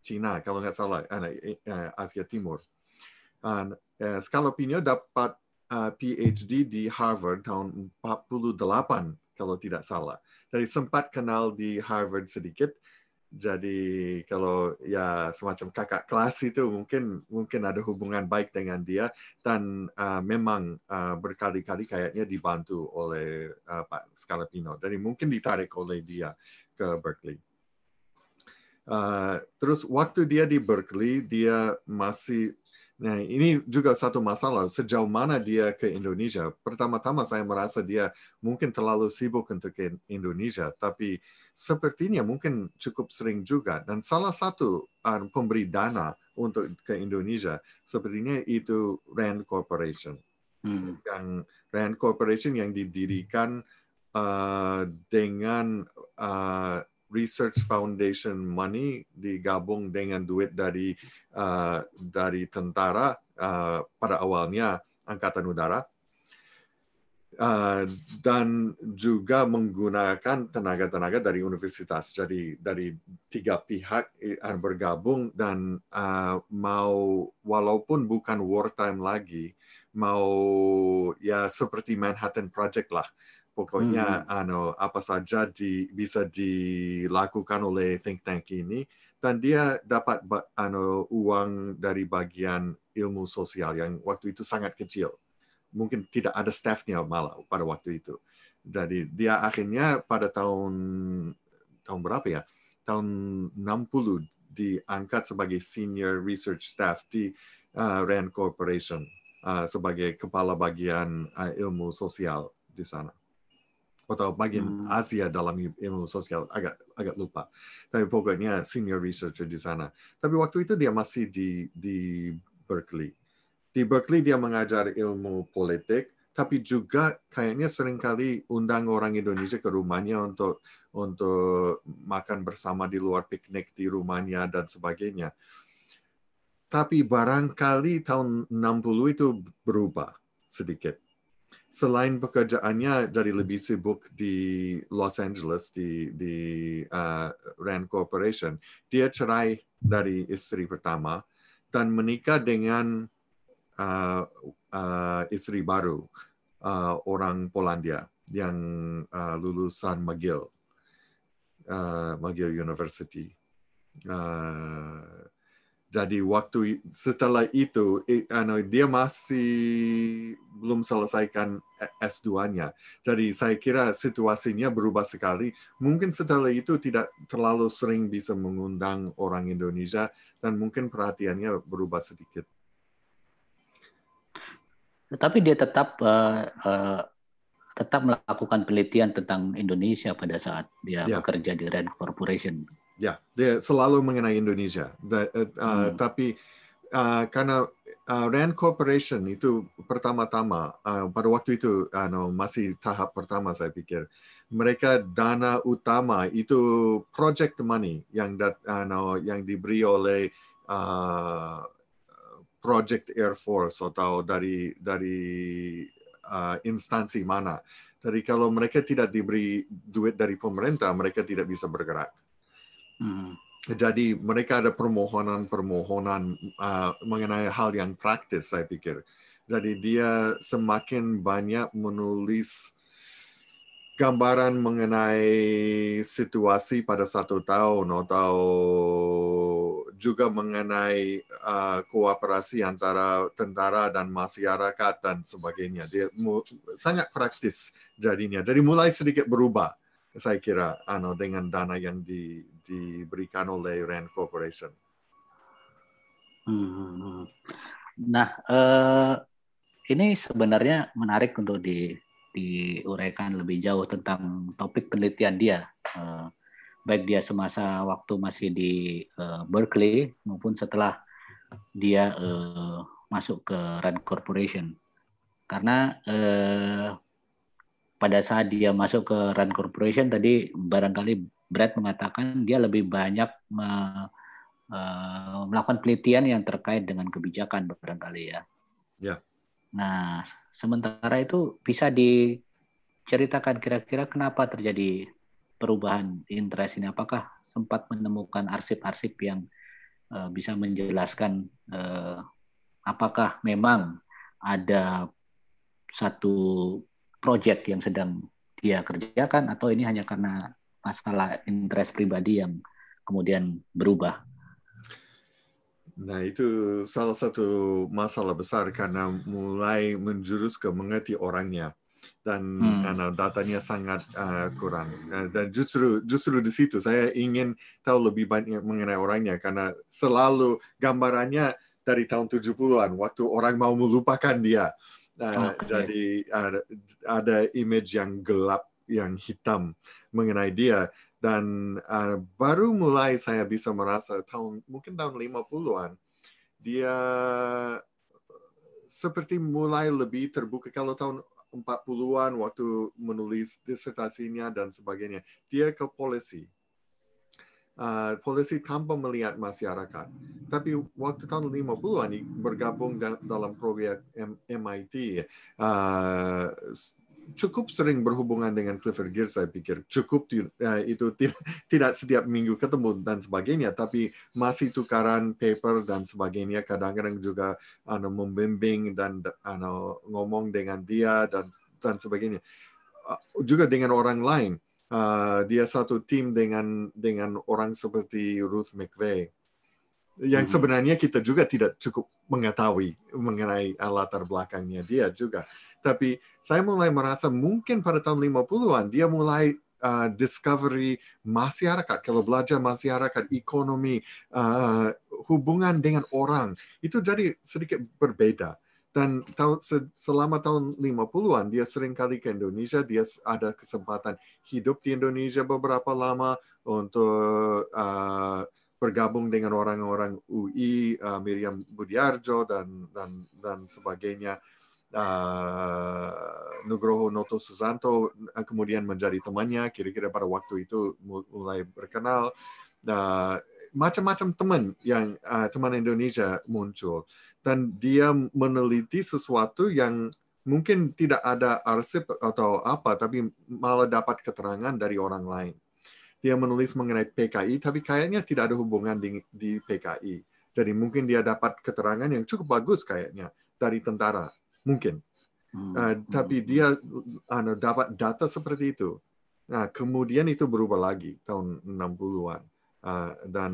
Speaker 2: Cina kalau nggak salah uh, Asia Timur. Uh, Scalapino dapat uh, PhD di Harvard tahun 48 kalau tidak salah. Jadi sempat kenal di Harvard sedikit, jadi kalau ya semacam kakak kelas itu mungkin mungkin ada hubungan baik dengan dia dan uh, memang uh, berkali-kali kayaknya dibantu oleh uh, Pak Scalapino. Jadi mungkin ditarik oleh dia ke Berkeley. Uh, terus waktu dia di Berkeley dia masih Nah, ini juga satu masalah. Sejauh mana dia ke Indonesia? Pertama-tama saya merasa dia mungkin terlalu sibuk untuk ke Indonesia, tapi sepertinya mungkin cukup sering juga. Dan salah satu um, pemberi dana untuk ke Indonesia sepertinya itu Rand Corporation. Hmm. Yang Rand Corporation yang didirikan uh, dengan uh, Research Foundation money digabung dengan duit dari uh, dari tentara uh, pada awalnya Angkatan Udara Eh, dan juga menggunakan tenaga-tenaga dari universitas. Jadi dari tiga pihak eh, bergabung dan eh, mau walaupun bukan wartime lagi, mau ya seperti Manhattan Project lah. Pokoknya hmm. ano, apa saja di, bisa dilakukan oleh think tank ini dan dia dapat ano, uang dari bagian ilmu sosial yang waktu itu sangat kecil mungkin tidak ada staffnya malah pada waktu itu. Jadi dia akhirnya pada tahun tahun berapa ya? Tahun 60 diangkat sebagai senior research staff di uh, Rand Corporation uh, sebagai kepala bagian uh, ilmu sosial di sana atau bagian hmm. Asia dalam ilmu sosial agak agak lupa tapi pokoknya senior researcher di sana tapi waktu itu dia masih di di Berkeley di Berkeley dia mengajar ilmu politik, tapi juga kayaknya seringkali undang orang Indonesia ke rumahnya untuk untuk makan bersama di luar piknik di rumahnya dan sebagainya. Tapi barangkali tahun 60 itu berubah sedikit. Selain pekerjaannya jadi lebih sibuk di Los Angeles di di uh, Rand Corporation, dia cerai dari istri pertama dan menikah dengan Uh, uh, istri baru uh, orang Polandia yang uh, lulusan McGill, uh, McGill University. Uh, jadi waktu setelah itu dia masih belum selesaikan S2-nya. Jadi saya kira situasinya berubah sekali. Mungkin setelah itu tidak terlalu sering bisa mengundang orang Indonesia dan mungkin perhatiannya berubah sedikit.
Speaker 1: Tetapi dia tetap uh, uh, tetap melakukan penelitian tentang Indonesia pada saat dia yeah. bekerja di Rand Corporation.
Speaker 2: Ya, yeah. dia selalu mengenai Indonesia. The, uh, eh, hmm. Tapi uh, karena uh, Rand Corporation itu pertama-tama uh, pada waktu itu uh, no, masih tahap pertama saya pikir mereka dana utama itu project money yang dat, uh, no, yang diberi oleh uh, Project Air Force atau dari dari uh, instansi mana. Jadi kalau mereka tidak diberi duit dari pemerintah, mereka tidak bisa bergerak. Hmm. Jadi mereka ada permohonan-permohonan uh, mengenai hal yang praktis saya pikir. Jadi dia semakin banyak menulis gambaran mengenai situasi pada satu tahun atau juga mengenai uh, kooperasi antara tentara dan masyarakat dan sebagainya. Dia sangat praktis jadinya. dari mulai sedikit berubah saya kira ano dengan dana yang di, diberikan oleh Rand Corporation.
Speaker 1: Hmm. Nah, uh, ini sebenarnya menarik untuk di diuraikan lebih jauh tentang topik penelitian dia. Uh, baik dia semasa waktu masih di uh, Berkeley maupun setelah dia uh, masuk ke Rand Corporation. Karena uh, pada saat dia masuk ke Rand Corporation tadi barangkali Brad mengatakan dia lebih banyak me, uh, melakukan penelitian yang terkait dengan kebijakan barangkali ya. Ya. Nah, sementara itu bisa diceritakan kira-kira kenapa terjadi perubahan interest ini? Apakah sempat menemukan arsip-arsip yang uh, bisa menjelaskan uh, apakah memang ada satu proyek yang sedang dia kerjakan atau ini hanya karena masalah interest pribadi yang kemudian berubah?
Speaker 2: Nah, itu salah satu masalah besar karena mulai menjurus ke mengerti orangnya dan hmm. karena datanya sangat uh, kurang uh, dan justru justru di situ saya ingin tahu lebih banyak mengenai orangnya karena selalu gambarannya dari tahun 70-an waktu orang mau melupakan dia uh, eh, okay. jadi uh, ada image yang gelap yang hitam mengenai dia dan uh, baru mulai saya bisa merasa tahun mungkin tahun 50-an dia seperti mulai lebih terbuka kalau tahun 40-an waktu menulis disertasinya dan sebagainya. Dia ke polisi. Uh, polisi tanpa melihat masyarakat. Tapi waktu tahun 50-an bergabung dalam proyek MIT uh, ya. ah, cukup sering berhubungan dengan Clifford Gear saya pikir cukup uh, itu tidak tidak setiap minggu ketemu dan sebagainya tapi masih tukaran paper dan sebagainya kadang-kadang juga ano membimbing dan ano ngomong dengan dia dan dan sebagainya uh, juga dengan orang lain uh, dia satu tim dengan dengan orang seperti Ruth McVeigh yang mm-hmm. sebenarnya kita juga tidak cukup mengetahui mengenai latar belakangnya dia juga. Tapi saya mulai merasa mungkin pada tahun 50-an dia mulai Uh, discovery masyarakat, kalau belajar masyarakat, ekonomi, uh, hubungan dengan orang, itu jadi sedikit berbeda. Dan tahun, selama tahun 50-an, dia sering kali ke Indonesia, dia ada kesempatan hidup di Indonesia beberapa lama untuk uh, bergabung dengan orang-orang UI, uh, Miriam Budiarjo, dan, dan, dan sebagainya uh, Nugroho Noto Susanto eh, kemudian menjadi temannya kira-kira pada waktu itu mulai berkenal uh, macam-macam teman yang uh, teman Indonesia muncul dan dia meneliti sesuatu yang mungkin tidak ada arsip atau apa tapi malah dapat keterangan dari orang lain. Dia menulis mengenai PKI tapi kayaknya tidak ada hubungan di, di PKI. Jadi mungkin dia dapat keterangan yang cukup bagus kayaknya dari tentara mungkin. Hmm. Uh, tapi hmm, dia uh, dapat data seperti itu. Nah, kemudian itu berubah lagi tahun 60-an. Uh, ah, dan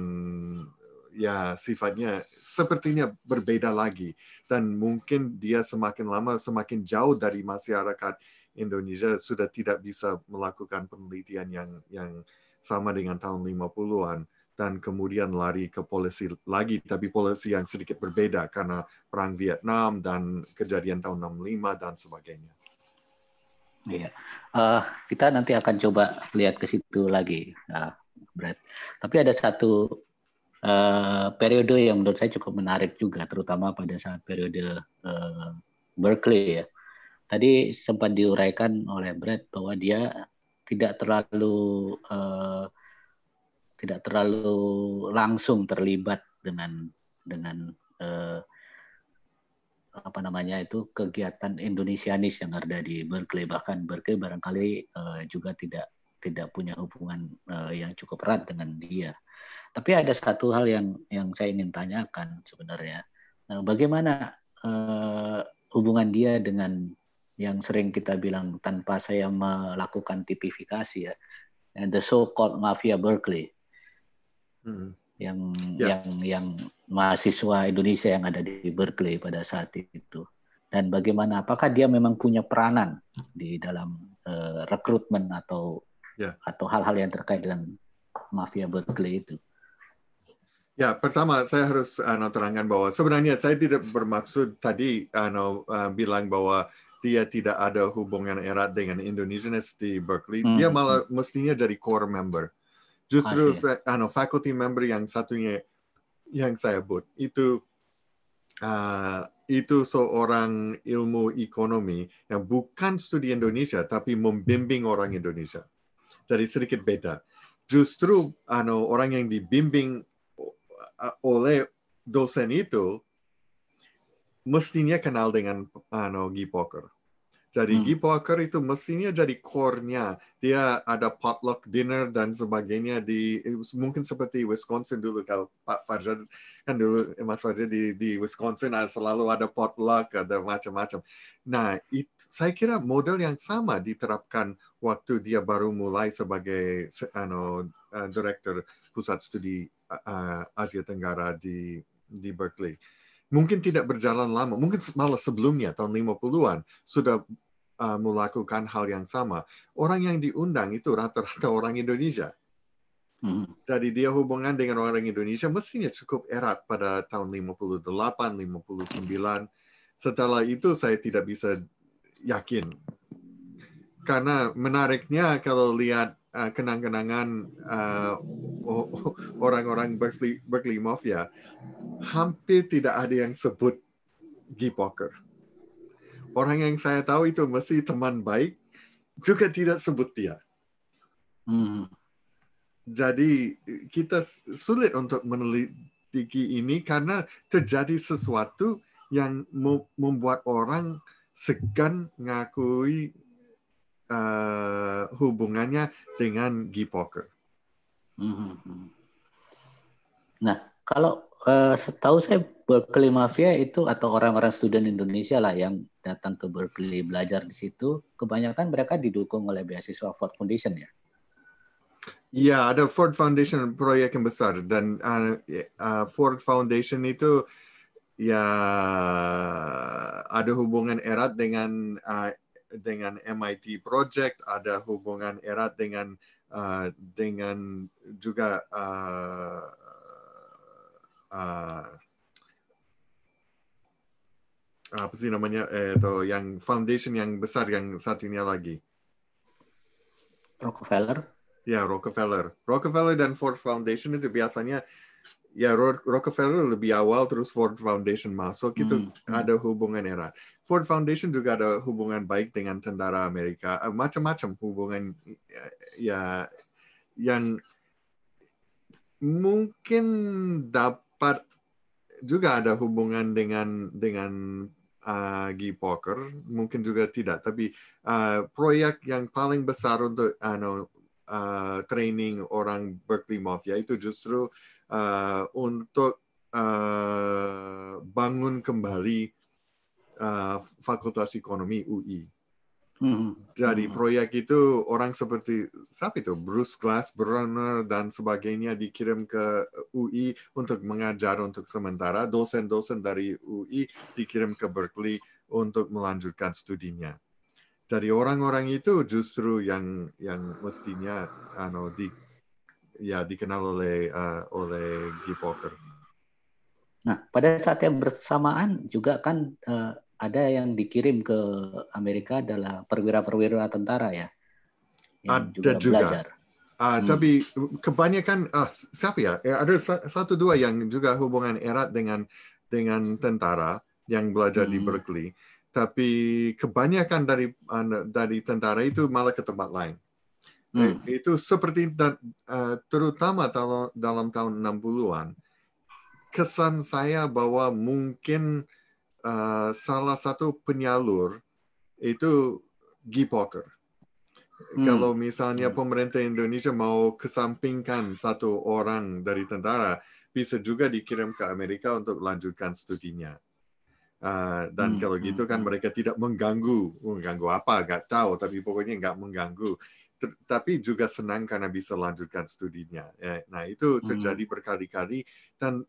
Speaker 2: ya sifatnya sepertinya berbeda lagi. Dan mungkin dia semakin lama semakin jauh dari masyarakat Indonesia sudah tidak bisa melakukan penelitian yang yang sama dengan tahun 50-an dan kemudian lari ke polisi lagi, tapi polisi yang sedikit berbeda karena perang Vietnam dan kejadian tahun 65 dan sebagainya.
Speaker 1: Iya, uh, kita nanti akan coba lihat ke situ lagi, uh, Brad. Tapi ada satu uh, periode yang menurut saya cukup menarik juga, terutama pada saat periode uh, Berkeley ya. Tadi sempat diuraikan oleh Brad bahwa dia tidak terlalu uh, tidak terlalu langsung terlibat dengan dengan eh, apa namanya itu kegiatan Indonesianis yang ada di Berkeley bahkan Berkeley barangkali eh, juga tidak tidak punya hubungan eh, yang cukup erat dengan dia. Tapi ada satu hal yang yang saya ingin tanyakan sebenarnya. Nah, bagaimana eh, hubungan dia dengan yang sering kita bilang tanpa saya melakukan tipifikasi ya, the so-called mafia Berkeley hmm. yang yeah. yang yang mahasiswa Indonesia yang ada di Berkeley pada saat itu dan bagaimana apakah dia memang punya peranan di dalam uh, rekrutmen atau yeah. atau hal-hal yang terkait dengan mafia Berkeley itu?
Speaker 2: Ya, pertama saya harus uh, terangkan bahwa sebenarnya saya tidak bermaksud tadi uh, uh, bilang bahwa dia tidak ada hubungan erat dengan Indonesianis di Berkeley. Dia hmm. malah mestinya dari core member. Justru saya, ano, faculty member yang satunya yang saya buat itu uh, itu seorang ilmu ekonomi yang bukan studi Indonesia tapi membimbing orang Indonesia. dari sedikit beda. Justru ano, orang yang dibimbing ah, oleh dosen itu mestinya kenal dengan ano, Guy Poker. Jadi hmm. itu mestinya jadi core-nya. Dia ada potluck dinner dan sebagainya di mungkin seperti Wisconsin dulu kalau Pak Farzad kan dulu Mas Farzad di di Wisconsin ah, selalu ada potluck ada macam-macam. Nah, it, saya kira model yang sama diterapkan waktu dia baru mulai sebagai ano uh, eh, direktur pusat studi uh, Asia Tenggara di di Berkeley mungkin tidak berjalan lama, mungkin malah sebelumnya tahun 50-an sudah Eh, melakukan hal yang sama. Orang yang diundang itu rata-rata orang Indonesia. Hmm. Jadi dia hubungan dengan orang Indonesia mestinya cukup erat pada tahun 58, 59. Setelah itu saya tidak bisa yakin. Karena menariknya kalau lihat eh, kenang-kenangan eh, orang-orang Berkeley, Berkeley Mafia, ya, hampir tidak ada yang sebut Gipoker. poker orang yang saya tahu itu masih teman baik juga tidak sebut dia. Hmm. Jadi kita sulit untuk meneliti ini karena terjadi sesuatu yang membuat orang segan ngakui uh, hubungannya dengan Guy Poker. Hmm, hmm, hmm. Nah, kalau
Speaker 1: uh, setahu saya Berkeley Mafia itu atau orang-orang student Indonesia lah yang datang ke Berkeley belajar di situ, kebanyakan mereka didukung oleh beasiswa Ford Foundation ya.
Speaker 2: Iya, ada Ford Foundation proyek yang besar dan uh, uh Ford Foundation itu ya ada hubungan erat dengan uh, dengan MIT Project, ada hubungan erat dengan uh, dengan juga uh, uh, apa sih namanya eh, itu yang foundation yang besar yang saat ini lagi Rockefeller ya Rockefeller Rockefeller dan Ford Foundation itu biasanya ya Rockefeller lebih awal terus Ford Foundation masuk itu hmm. ada hubungan erat Ford Foundation juga ada hubungan baik dengan tentara Amerika eh, macam-macam hubungan eh, ya yang mungkin dapat juga ada hubungan dengan dengan uh, G Poker, mungkin juga tidak. Tapi uh, proyek yang paling besar untuk uh, uh, training orang Berkeley Mafia itu justru uh, untuk uh, bangun kembali uh, Fakultas Ekonomi UI. Hmm. Jadi hmm. proyek itu orang seperti siapa itu Bruce Glass, Glassbrenner dan sebagainya dikirim ke UI untuk mengajar untuk sementara. Dosen-dosen dari UI dikirim ke Berkeley untuk melanjutkan studinya. Dari orang-orang itu justru yang yang mestinya ano di ya dikenal oleh uh, oleh Gipoker. Poker.
Speaker 1: Nah, pada saat yang bersamaan juga kan uh, ada yang dikirim ke
Speaker 2: Amerika adalah perwira-perwira tentara ya. Yang ada juga. juga. Belajar. Uh, hmm. Tapi kebanyakan uh, siapa ya? Eh, ada satu dua yang juga hubungan erat dengan dengan tentara yang belajar hmm. di Berkeley. Tapi kebanyakan dari dari tentara itu malah ke tempat lain. Eh, hmm. Itu seperti uh, terutama dalam dalam tahun 60-an kesan saya bahwa mungkin Eh, salah satu penyalur itu Guy Poker. Hmm. Kalau misalnya hmm. pemerintah Indonesia mau kesampingkan satu orang dari tentara, bisa juga dikirim ke Amerika untuk lanjutkan studinya. Uh, dan hmm. kalau hmm, gitu kan hmm. mereka tidak mengganggu, oh, mengganggu apa Gak tahu, tapi pokoknya nggak mengganggu. Ter tapi juga senang karena bisa lanjutkan studinya. Eh, nah itu terjadi berkali-kali dan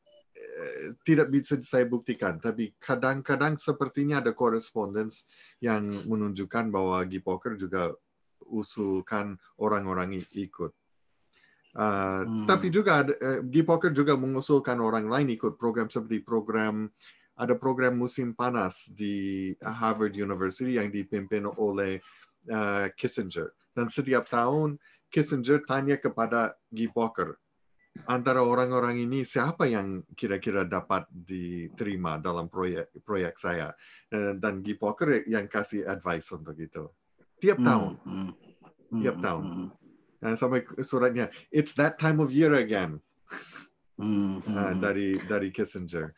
Speaker 2: Eh, tidak bisa saya buktikan, tapi kadang-kadang sepertinya ada correspondence yang menunjukkan bahwa Gipoker juga usulkan orang-orang ikut. Uh, hmm. Tapi juga uh, eh, Gipoker juga mengusulkan orang lain ikut program seperti program ada program musim panas di Harvard University yang dipimpin oleh uh, Kissinger dan setiap tahun Kissinger tanya kepada Gipoker antara orang-orang ini siapa yang kira-kira dapat diterima dalam proyek proyek saya eh, dan Guy yang kasih advice untuk itu tiap hmm, tahun hmm. tiap hmm, tahun eh, sampai suratnya it's that time of year again ah, dari dari Kissinger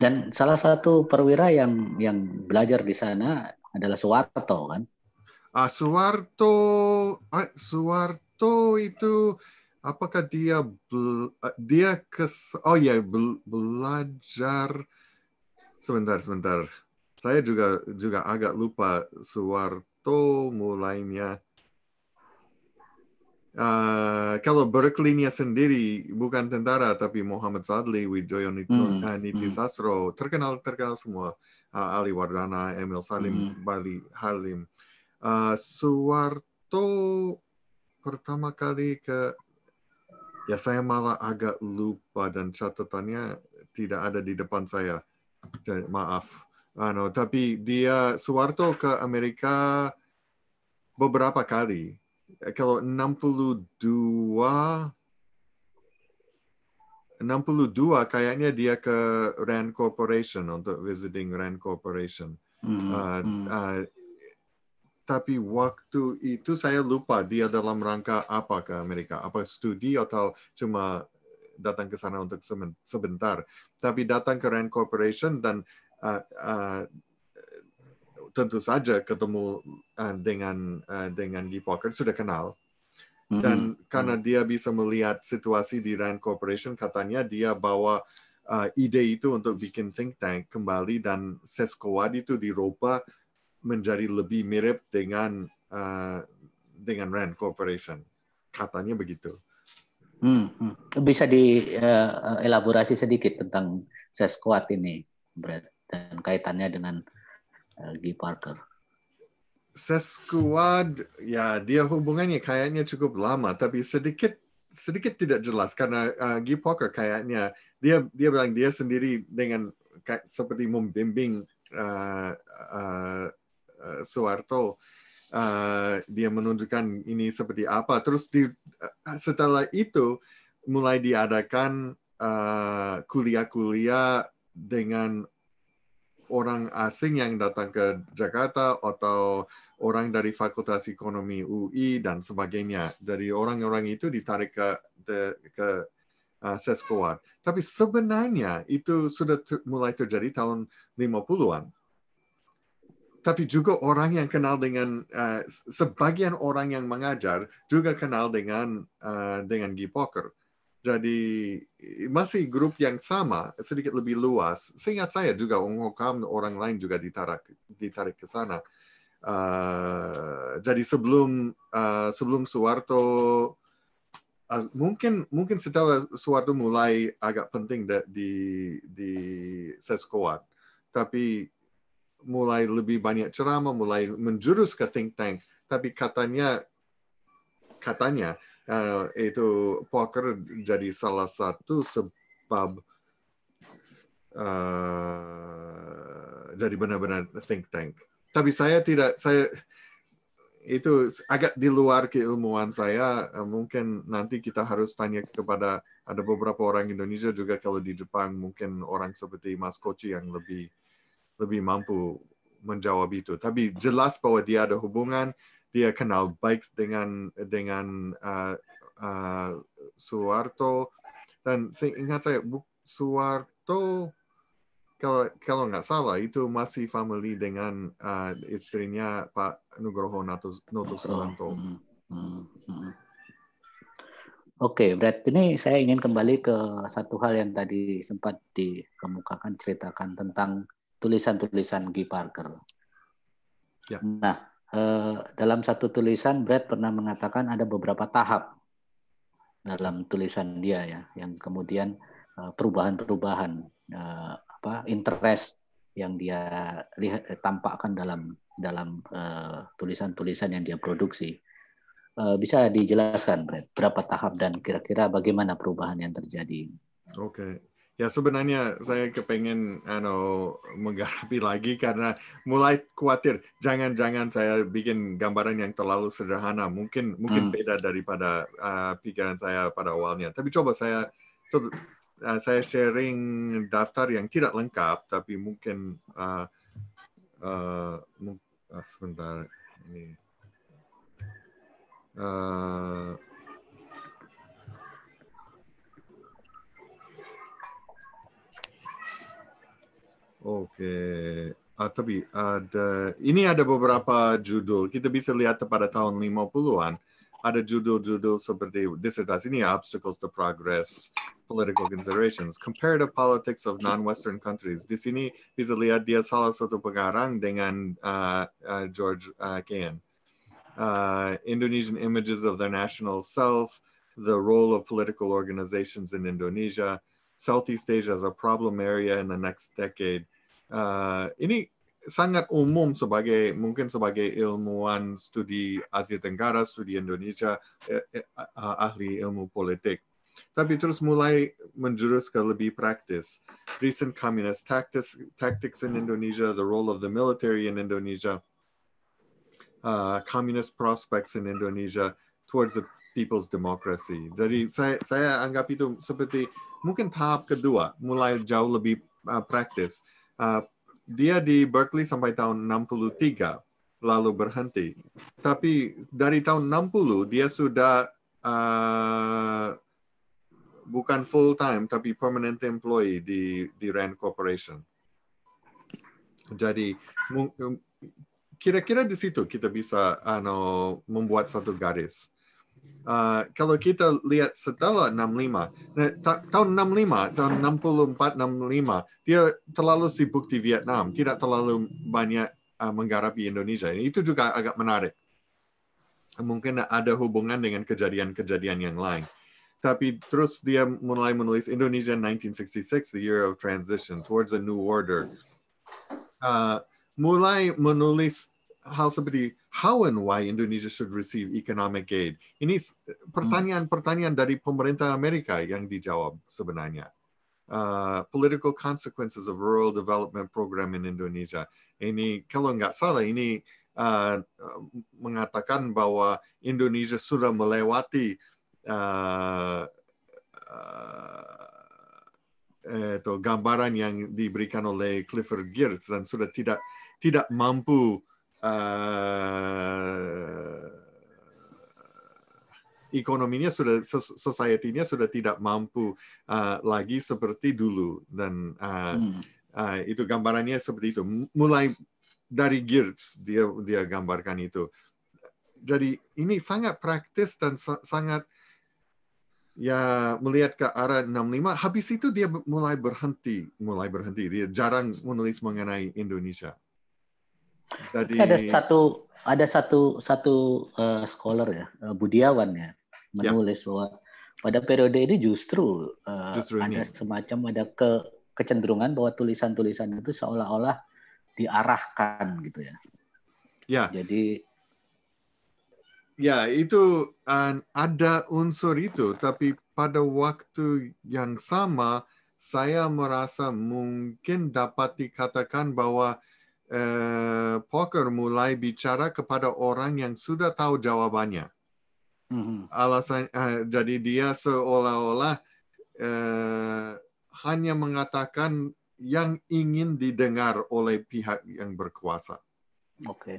Speaker 2: dan salah satu perwira yang
Speaker 1: yang belajar di sana adalah Suwarto kan?
Speaker 2: Ah Suwarto, ah, Suwarto satu itu apakah dia eh, dia kes oh ya belajar sebentar sebentar saya juga juga agak lupa Suwarto mulainya Uh, kalau Berkeley-nya sendiri bukan tentara tapi Muhammad Sadli, Wijoyo Nitno, hmm. uh, eh, hmm. Sasro terkenal terkenal semua uh, Ali Wardana, Emil Salim, hmm. Bali Halim, uh, Suwarto pertama kali ke ya saya malah agak lupa dan catatannya tidak ada di depan saya. Maaf. Ano, tapi dia Suwarto ke Amerika beberapa kali. Kalau 62 62 kayaknya dia ke Rand Corporation untuk visiting Rand Corporation.
Speaker 5: Mm -hmm. uh,
Speaker 2: uh, tapi waktu itu saya lupa dia dalam rangka apa ke Amerika, apa studi atau cuma datang ke sana untuk sebentar. Tapi datang ke Rand Corporation dan uh, uh, tentu saja ketemu uh, dengan uh, dengan Lee Parker sudah kenal. Mm-hmm. Dan mm-hmm. karena dia bisa melihat situasi di Rand Corporation, katanya dia bawa uh, ide itu untuk bikin think tank kembali dan Seskoad itu di Eropa menjadi lebih mirip dengan uh, dengan Rand Corporation. Katanya begitu.
Speaker 1: Hmm, hmm. bisa dielaborasi eh, uh, sedikit tentang Sesquat ini, Brad, dan kaitannya dengan
Speaker 2: uh, Guy Parker. Sesquad, ya dia hubungannya kayaknya cukup lama, tapi sedikit sedikit tidak jelas karena uh, Guy Parker kayaknya dia dia bilang dia sendiri dengan seperti membimbing uh, Eh, Soeharto uh, dia menunjukkan ini seperti apa terus di eh, setelah itu mulai diadakan kuliah-kuliah dengan orang asing yang datang ke Jakarta atau orang dari Fakultas Ekonomi UI dan sebagainya. Dari orang-orang itu ditarik ke de, ke uh, Seskoat. Tapi sebenarnya itu sudah ter, mulai terjadi tahun 50-an tapi juga orang yang kenal dengan uh, sebagian orang yang mengajar juga kenal dengan uh, dengan Guy Poker. Jadi masih grup yang sama, sedikit lebih luas. Seingat saya juga Unghokam orang lain juga ditarik ditarik ke sana. Uh, jadi sebelum uh, sebelum Suwarto uh, mungkin mungkin setelah Suwarto mulai agak penting di di, di Seskoat, tapi mulai lebih banyak ceramah, mulai menjurus ke think tank. Tapi katanya, katanya uh, itu poker jadi salah satu sebab uh, jadi benar-benar think tank. Tapi saya tidak, saya itu agak di luar keilmuan saya. Eh, mungkin nanti kita harus tanya kepada ada beberapa orang Indonesia juga kalau di Jepang mungkin orang seperti Mas Koci yang lebih lebih mampu menjawab itu. Tapi jelas bahwa dia ada hubungan, dia kenal baik dengan dengan uh, uh, Suwarto dan ingat saya Suwarto kalau kalau nggak salah itu masih family dengan uh, istrinya Pak Nugroho Noto, Noto Susanto. Hmm, hmm, hmm.
Speaker 1: Oke, okay, berarti ini saya ingin kembali ke satu hal yang tadi sempat dikemukakan ceritakan tentang tulisan-tulisan Guy Parker. Ya. Nah, eh, dalam satu tulisan Brad pernah mengatakan ada beberapa tahap dalam tulisan dia ya, yang kemudian eh, perubahan-perubahan eh, apa interest yang dia lihat tampakkan dalam dalam tulisan-tulisan yang dia produksi. bisa dijelaskan Brad berapa tahap dan kira-kira bagaimana perubahan yang terjadi?
Speaker 2: Oke. Okay. Ya sebenarnya saya kepengen ano menggarapi lagi karena mulai khawatir jangan-jangan saya bikin gambaran yang terlalu sederhana mungkin mungkin hmm. beda daripada uh, pikiran saya pada awalnya tapi coba saya coba, uh, saya sharing daftar yang tidak lengkap tapi mungkin uh, uh, sebentar ini uh, Oke. Ah, tapi ada ini ada beberapa judul. Kita bisa lihat pada tahun 50-an ada judul-judul seperti disertasi ini Obstacles to Progress, Political Considerations, Comparative Politics of Non-Western Countries. Di sini bisa lihat dia salah satu pengarang dengan uh, uh, George uh, Uh, Indonesian Images of Their National Self, The Role of Political Organizations in Indonesia, Southeast Asia as a Problem Area in the Next Decade, Uh, ini sangat umum sebagai mungkin sebagai ilmuwan studi Asia Tenggara, studi Indonesia, eh, eh, ahli ilmu politik. Tapi terus mulai menjurus ke lebih praktis. Recent communist tactics, tactics in Indonesia, the role of the military in Indonesia, uh, communist prospects in Indonesia towards the people's democracy. Jadi saya, saya anggap itu seperti mungkin tahap kedua, mulai jauh lebih uh, praktis Ah, dia di Berkeley sampai tahun 63 lalu berhenti. Tapi dari tahun 60 dia sudah uh, bukan full time tapi permanent employee di di Rand Corporation. Jadi kira-kira di situ kita bisa ano, ah, membuat satu garis Uh, kalau kita lihat setelah 65, nah, ta tahun 65, tahun 64, 65, dia terlalu sibuk di Vietnam, tidak terlalu banyak uh, ah, menggarapi Indonesia. Itu juga agak menarik. Mungkin ada hubungan dengan kejadian-kejadian yang lain. Tapi terus dia mulai menulis Indonesia 1966, the year of transition towards a new order. Uh, mulai menulis hal seperti how and why Indonesia should receive economic aid. Ini pertanyaan-pertanyaan dari pemerintah Amerika yang dijawab sebenarnya. Uh, political consequences of rural development program in Indonesia. Ini kalau nggak salah ini uh, mengatakan bahwa Indonesia sudah melewati uh, uh, itu gambaran yang diberikan oleh Clifford Geertz dan sudah tidak tidak mampu uh, ekonominya sudah society-nya sudah tidak mampu uh, lagi seperti dulu dan uh, hmm. uh, itu gambarannya seperti itu mulai dari Gertz dia dia gambarkan itu jadi ini sangat praktis dan sa sangat ya melihat ke arah 65 habis itu dia mulai berhenti mulai berhenti dia jarang menulis mengenai Indonesia dari... Ada
Speaker 1: satu ada satu satu uh, scholar ya eh, budiawan ya menulis ya. bahwa pada periode ini justru, uh, justru ini. ada semacam ada ke kecenderungan bahwa tulisan-tulisan itu seolah-olah diarahkan
Speaker 6: gitu ya.
Speaker 2: Ya. Jadi ya itu uh, ada unsur itu tapi pada waktu yang sama saya merasa mungkin dapat dikatakan bahwa Eh, poker mulai bicara kepada orang yang sudah tahu jawabannya. Mm-hmm. Alasan uh, jadi dia seolah-olah uh, hanya mengatakan yang ingin didengar oleh pihak yang berkuasa. Oke. Okay.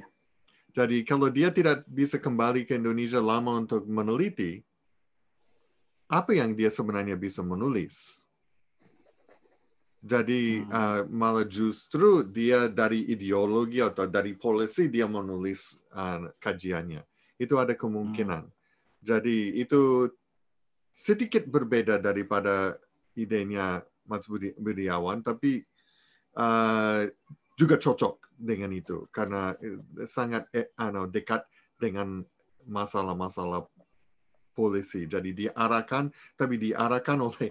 Speaker 2: Jadi kalau dia tidak bisa kembali ke Indonesia lama untuk meneliti, apa yang dia sebenarnya bisa menulis? Jadi uh, malah justru dia dari ideologi atau dari polisi dia menulis uh, kajiannya. Itu ada hmm. kemungkinan. Jadi itu sedikit berbeda daripada idenya Mas Budi, Budiawan, tapi uh, juga cocok dengan itu karena sangat eh, ano, dekat dengan masalah-masalah polisi. Jadi diarahkan, tapi diarahkan oleh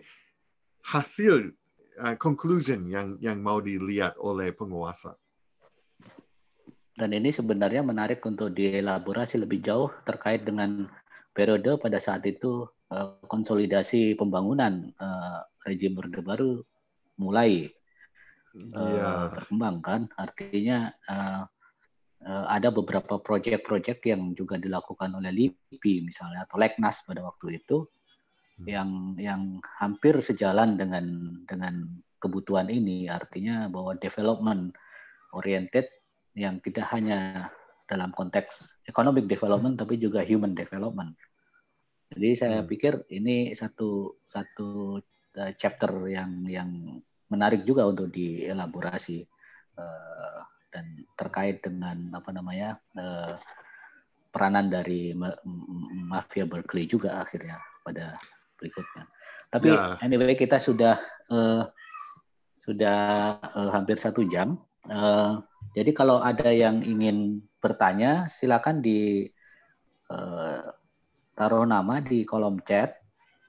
Speaker 2: hasil Uh, conclusion yang yang mau dilihat oleh penguasa.
Speaker 1: Dan ini sebenarnya menarik untuk dielaborasi lebih jauh terkait dengan periode pada saat itu uh, konsolidasi pembangunan uh, rejim Orde Baru mulai iya. berkembang kan. Artinya ada beberapa proyek-proyek yang juga dilakukan oleh LIPI misalnya atau Leknas pada waktu itu Hmm. yang yang hampir sejalan dengan dengan kebutuhan ini artinya bahwa development oriented yang tidak hanya dalam konteks economic development hmm. tapi juga human development. Jadi saya hmm. pikir ini satu satu eh, chapter yang yang menarik juga untuk dielaborasi eh, dan terkait dengan apa namanya eh, peranan dari mafia Berkeley juga akhirnya pada berikutnya. Tapi ya. anyway kita sudah uh, sudah uh, hampir satu jam. Uh, jadi kalau ada yang ingin bertanya silakan di uh, taruh nama di kolom chat.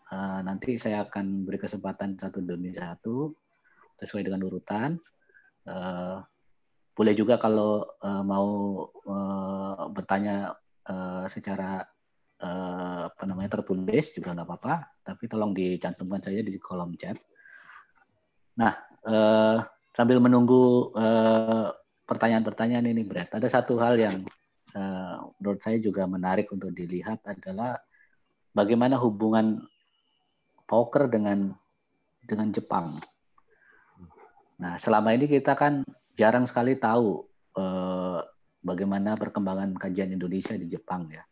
Speaker 1: Uh, nanti saya akan beri kesempatan satu demi satu sesuai dengan urutan. Uh, boleh juga kalau uh, mau uh, bertanya uh, secara Eh, apa namanya tertulis juga nggak apa-apa, tapi tolong dicantumkan saja di kolom chat. Nah, eh, sambil menunggu eh, pertanyaan-pertanyaan eh, ini berat, ada satu hal yang eh, menurut saya juga menarik untuk dilihat adalah bagaimana hubungan poker dengan dengan Jepang. Nah, selama ini kita kan jarang sekali tahu eh, bagaimana perkembangan kajian Indonesia di Jepang ya.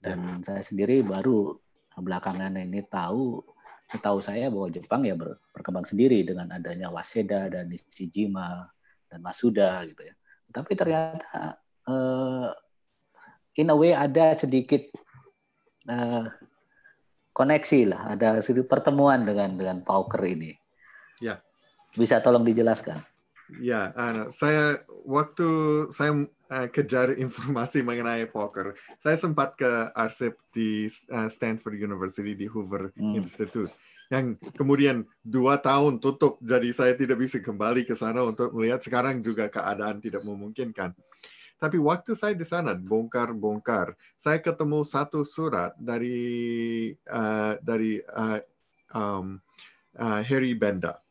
Speaker 1: Dan saya sendiri baru belakangan ini tahu, setahu saya bahwa Jepang ya berkembang sendiri dengan adanya Waseda dan Nishijima dan Masuda gitu ya. Tapi ternyata uh, in a way ada sedikit uh, koneksi lah, ada sedikit pertemuan dengan dengan Pauker ini. Ya. Bisa tolong dijelaskan?
Speaker 2: Ya, Ana, saya waktu saya eh, kejar informasi mengenai poker, saya sempat ke arsip di eh, Stanford University di Hoover hmm. Institute yang kemudian dua tahun tutup, jadi saya tidak bisa kembali ke sana untuk melihat sekarang juga keadaan tidak memungkinkan. Tapi waktu saya di sana bongkar-bongkar, saya ketemu satu surat dari uh, dari uh, um, uh, Harry Benda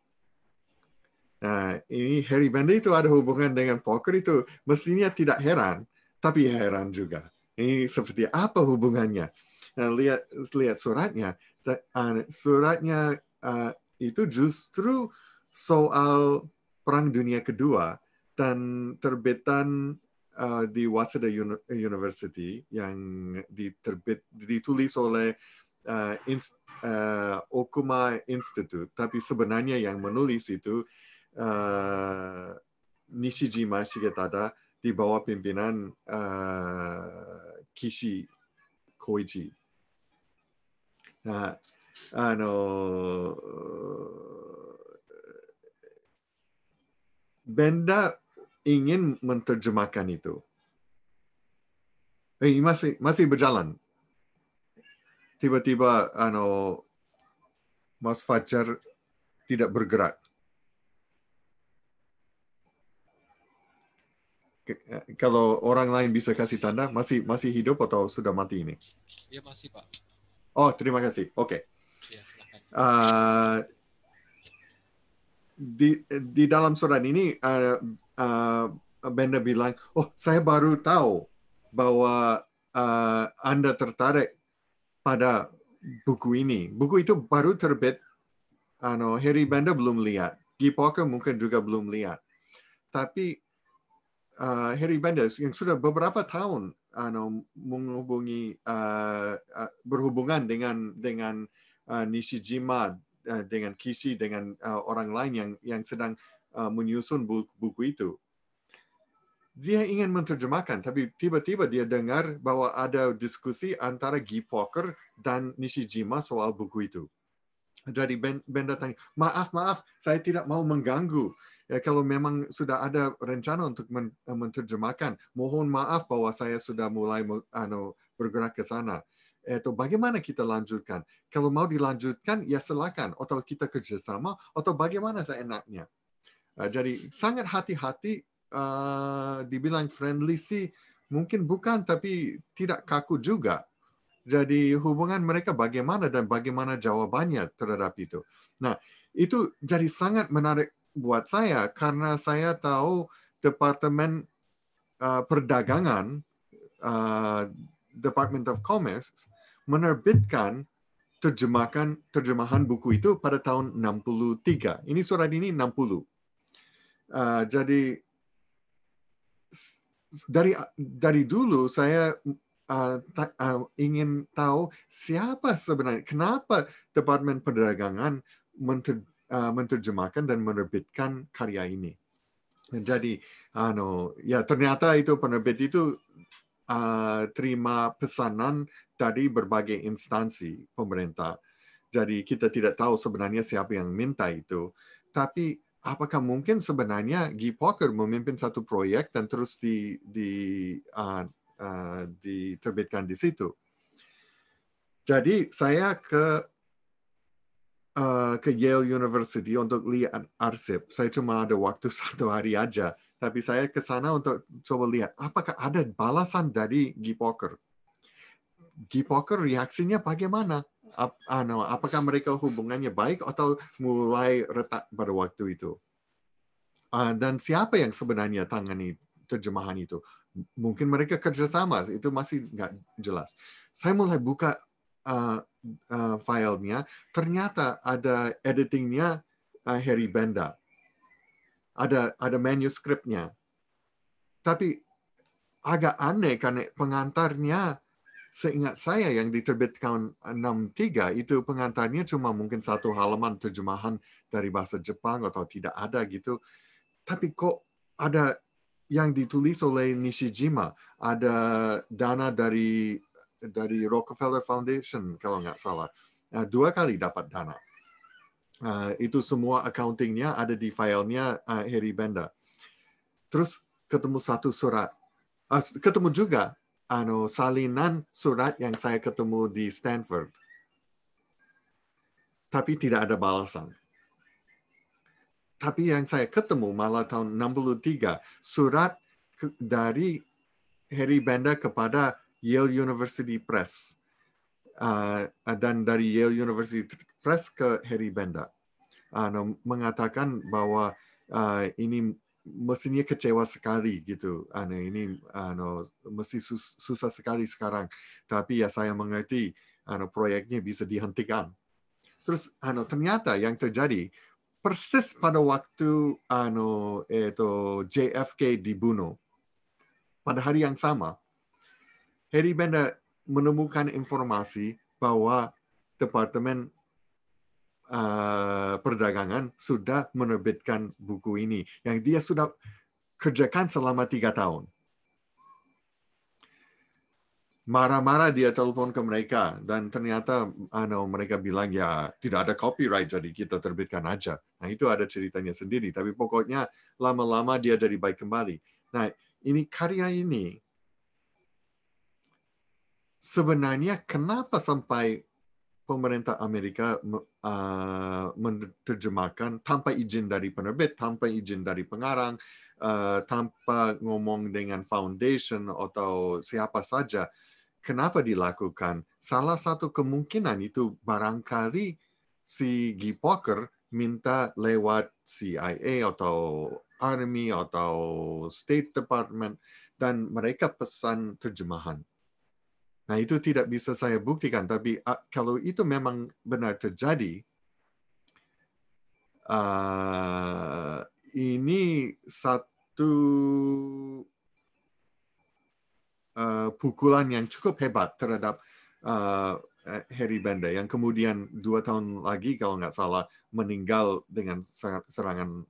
Speaker 2: Nah, ini Harry Bande itu ada hubungan dengan poker itu mestinya tidak heran, tapi heran juga. Ini seperti apa hubungannya? Nah, lihat lihat suratnya. Ah, suratnya ah, itu justru soal Perang Dunia Kedua dan terbitan ah, di Waseda University yang diterbit ditulis oleh Okuma Institute, tapi sebenarnya yang menulis itu uh, eh, Nishijima Shigetada di bawah pimpinan uh, Kishi Koichi. Nah, ano, eh, Benda ingin menterjemahkan itu. Eh, masih masih berjalan. Tiba-tiba ano Mas Fajar tidak bergerak. Eh, kalau orang lain bisa kasih tanda masih masih hidup atau sudah mati ini? Iya masih pak. Oh terima kasih. Oke. Okay. Ya, eh, di di dalam surat ini uh, uh, Benda bilang, oh saya baru tahu bahwa uh, anda tertarik pada buku ini. Buku itu baru terbit. Ano, Harry Benda belum lihat. Gipoka mungkin juga belum lihat. Tapi Uh, Harry Benders yang sudah beberapa tahun menghubungi uh, uh, berhubungan dengan dengan uh, Nishijima dengan Kishi dengan orang lain yang yang sedang menyusun buku, buku itu. Dia ingin menerjemahkan, tapi tiba-tiba dia dengar bahwa ada diskusi antara Guy Poker dan Nishijima soal buku itu. jadi Ben, ben datang, maaf, maaf, saya tidak mau mengganggu Ya, kalau memang sudah ada rencana untuk men eh, menterjemahkan mohon maaf bahwa saya sudah mulai ano, bergerak ke sana. Itu bagaimana kita lanjutkan? Kalau mau dilanjutkan, ya silakan. Atau kita kerjasama, atau bagaimana seenaknya. Eh, jadi sangat hati-hati. Uh, dibilang friendly sih, mungkin bukan, tapi tidak kaku juga. Jadi hubungan mereka bagaimana dan bagaimana jawabannya terhadap itu. Nah, itu jadi sangat menarik buat saya karena saya tahu Departemen uh, Perdagangan uh, Department of Commerce menerbitkan terjemahan terjemahan buku itu pada tahun 63. Ini surat ini 60. Uh, eh, jadi dari dari dulu saya uh, ta, uh, ingin tahu siapa sebenarnya kenapa Departemen Perdagangan Eh, menerjemahkan dan menerbitkan karya ini. Jadi, ano, ya ternyata itu penerbit itu uh, terima pesanan dari berbagai instansi pemerintah. Jadi kita tidak tahu sebenarnya siapa yang minta itu. Tapi apakah mungkin sebenarnya Guy Parker memimpin satu proyek dan terus di, di uh, uh, diterbitkan di situ? Jadi saya ke Eh, ke Yale University untuk lihat arsip. Saya cuma ada waktu satu hari aja, tapi saya ke sana untuk coba lihat apakah ada balasan dari Gipoker. Gipoker reaksinya bagaimana? apakah mereka hubungannya baik atau mulai retak pada waktu itu? Ah, dan siapa yang sebenarnya tangani terjemahan itu? Mungkin mereka kerjasama, itu masih nggak jelas. Saya mulai buka uh, uh, filenya, ternyata ada editingnya uh, Harry Benda, ada ada manuskripnya. Tapi agak aneh karena pengantarnya seingat saya yang diterbitkan 63 itu pengantarnya cuma mungkin satu halaman terjemahan dari bahasa Jepang atau tidak ada gitu. Tapi kok ada yang ditulis oleh Nishijima, ada dana dari dari Rockefeller Foundation kalau nggak salah uh, dua kali dapat dana uh, itu semua accountingnya ada di filenya uh, Harry Benda terus ketemu satu surat uh, ketemu juga ano salinan surat yang saya ketemu di Stanford tapi tidak ada balasan tapi yang saya ketemu malah tahun 63 surat dari Harry Benda kepada Yale University Press uh, dan dari Yale University Press ke Harry Benda uh, mengatakan bahwa uh, ini mestinya kecewa sekali gitu uh, ini ano mesti sus, susah sekali sekarang tapi ya saya mengerti proyeknya bisa dihentikan terus ternyata yang terjadi persis pada waktu itu JFK dibunuh pada hari yang sama Harry benda menemukan informasi bahwa Departemen uh, Perdagangan sudah menerbitkan buku ini yang dia sudah kerjakan selama tiga tahun. Marah-marah dia telepon ke mereka dan ternyata ano, mereka bilang ya tidak ada copyright jadi kita terbitkan aja. Nah itu ada ceritanya sendiri tapi pokoknya lama-lama dia jadi baik kembali. Nah ini karya ini sebenarnya kenapa sampai pemerintah Amerika uh, menerjemahkan tanpa izin dari penerbit, tanpa izin dari pengarang, uh, tanpa ngomong dengan foundation atau siapa saja. Kenapa dilakukan? Salah satu kemungkinan itu barangkali si Guy minta lewat CIA atau Army atau State Department dan mereka pesan terjemahan Nah, itu tidak bisa saya buktikan, tapi kalau itu memang benar terjadi, ini satu uh, pukulan yang cukup hebat terhadap Harry Banda yang kemudian dua tahun lagi kalau nggak salah meninggal dengan serangan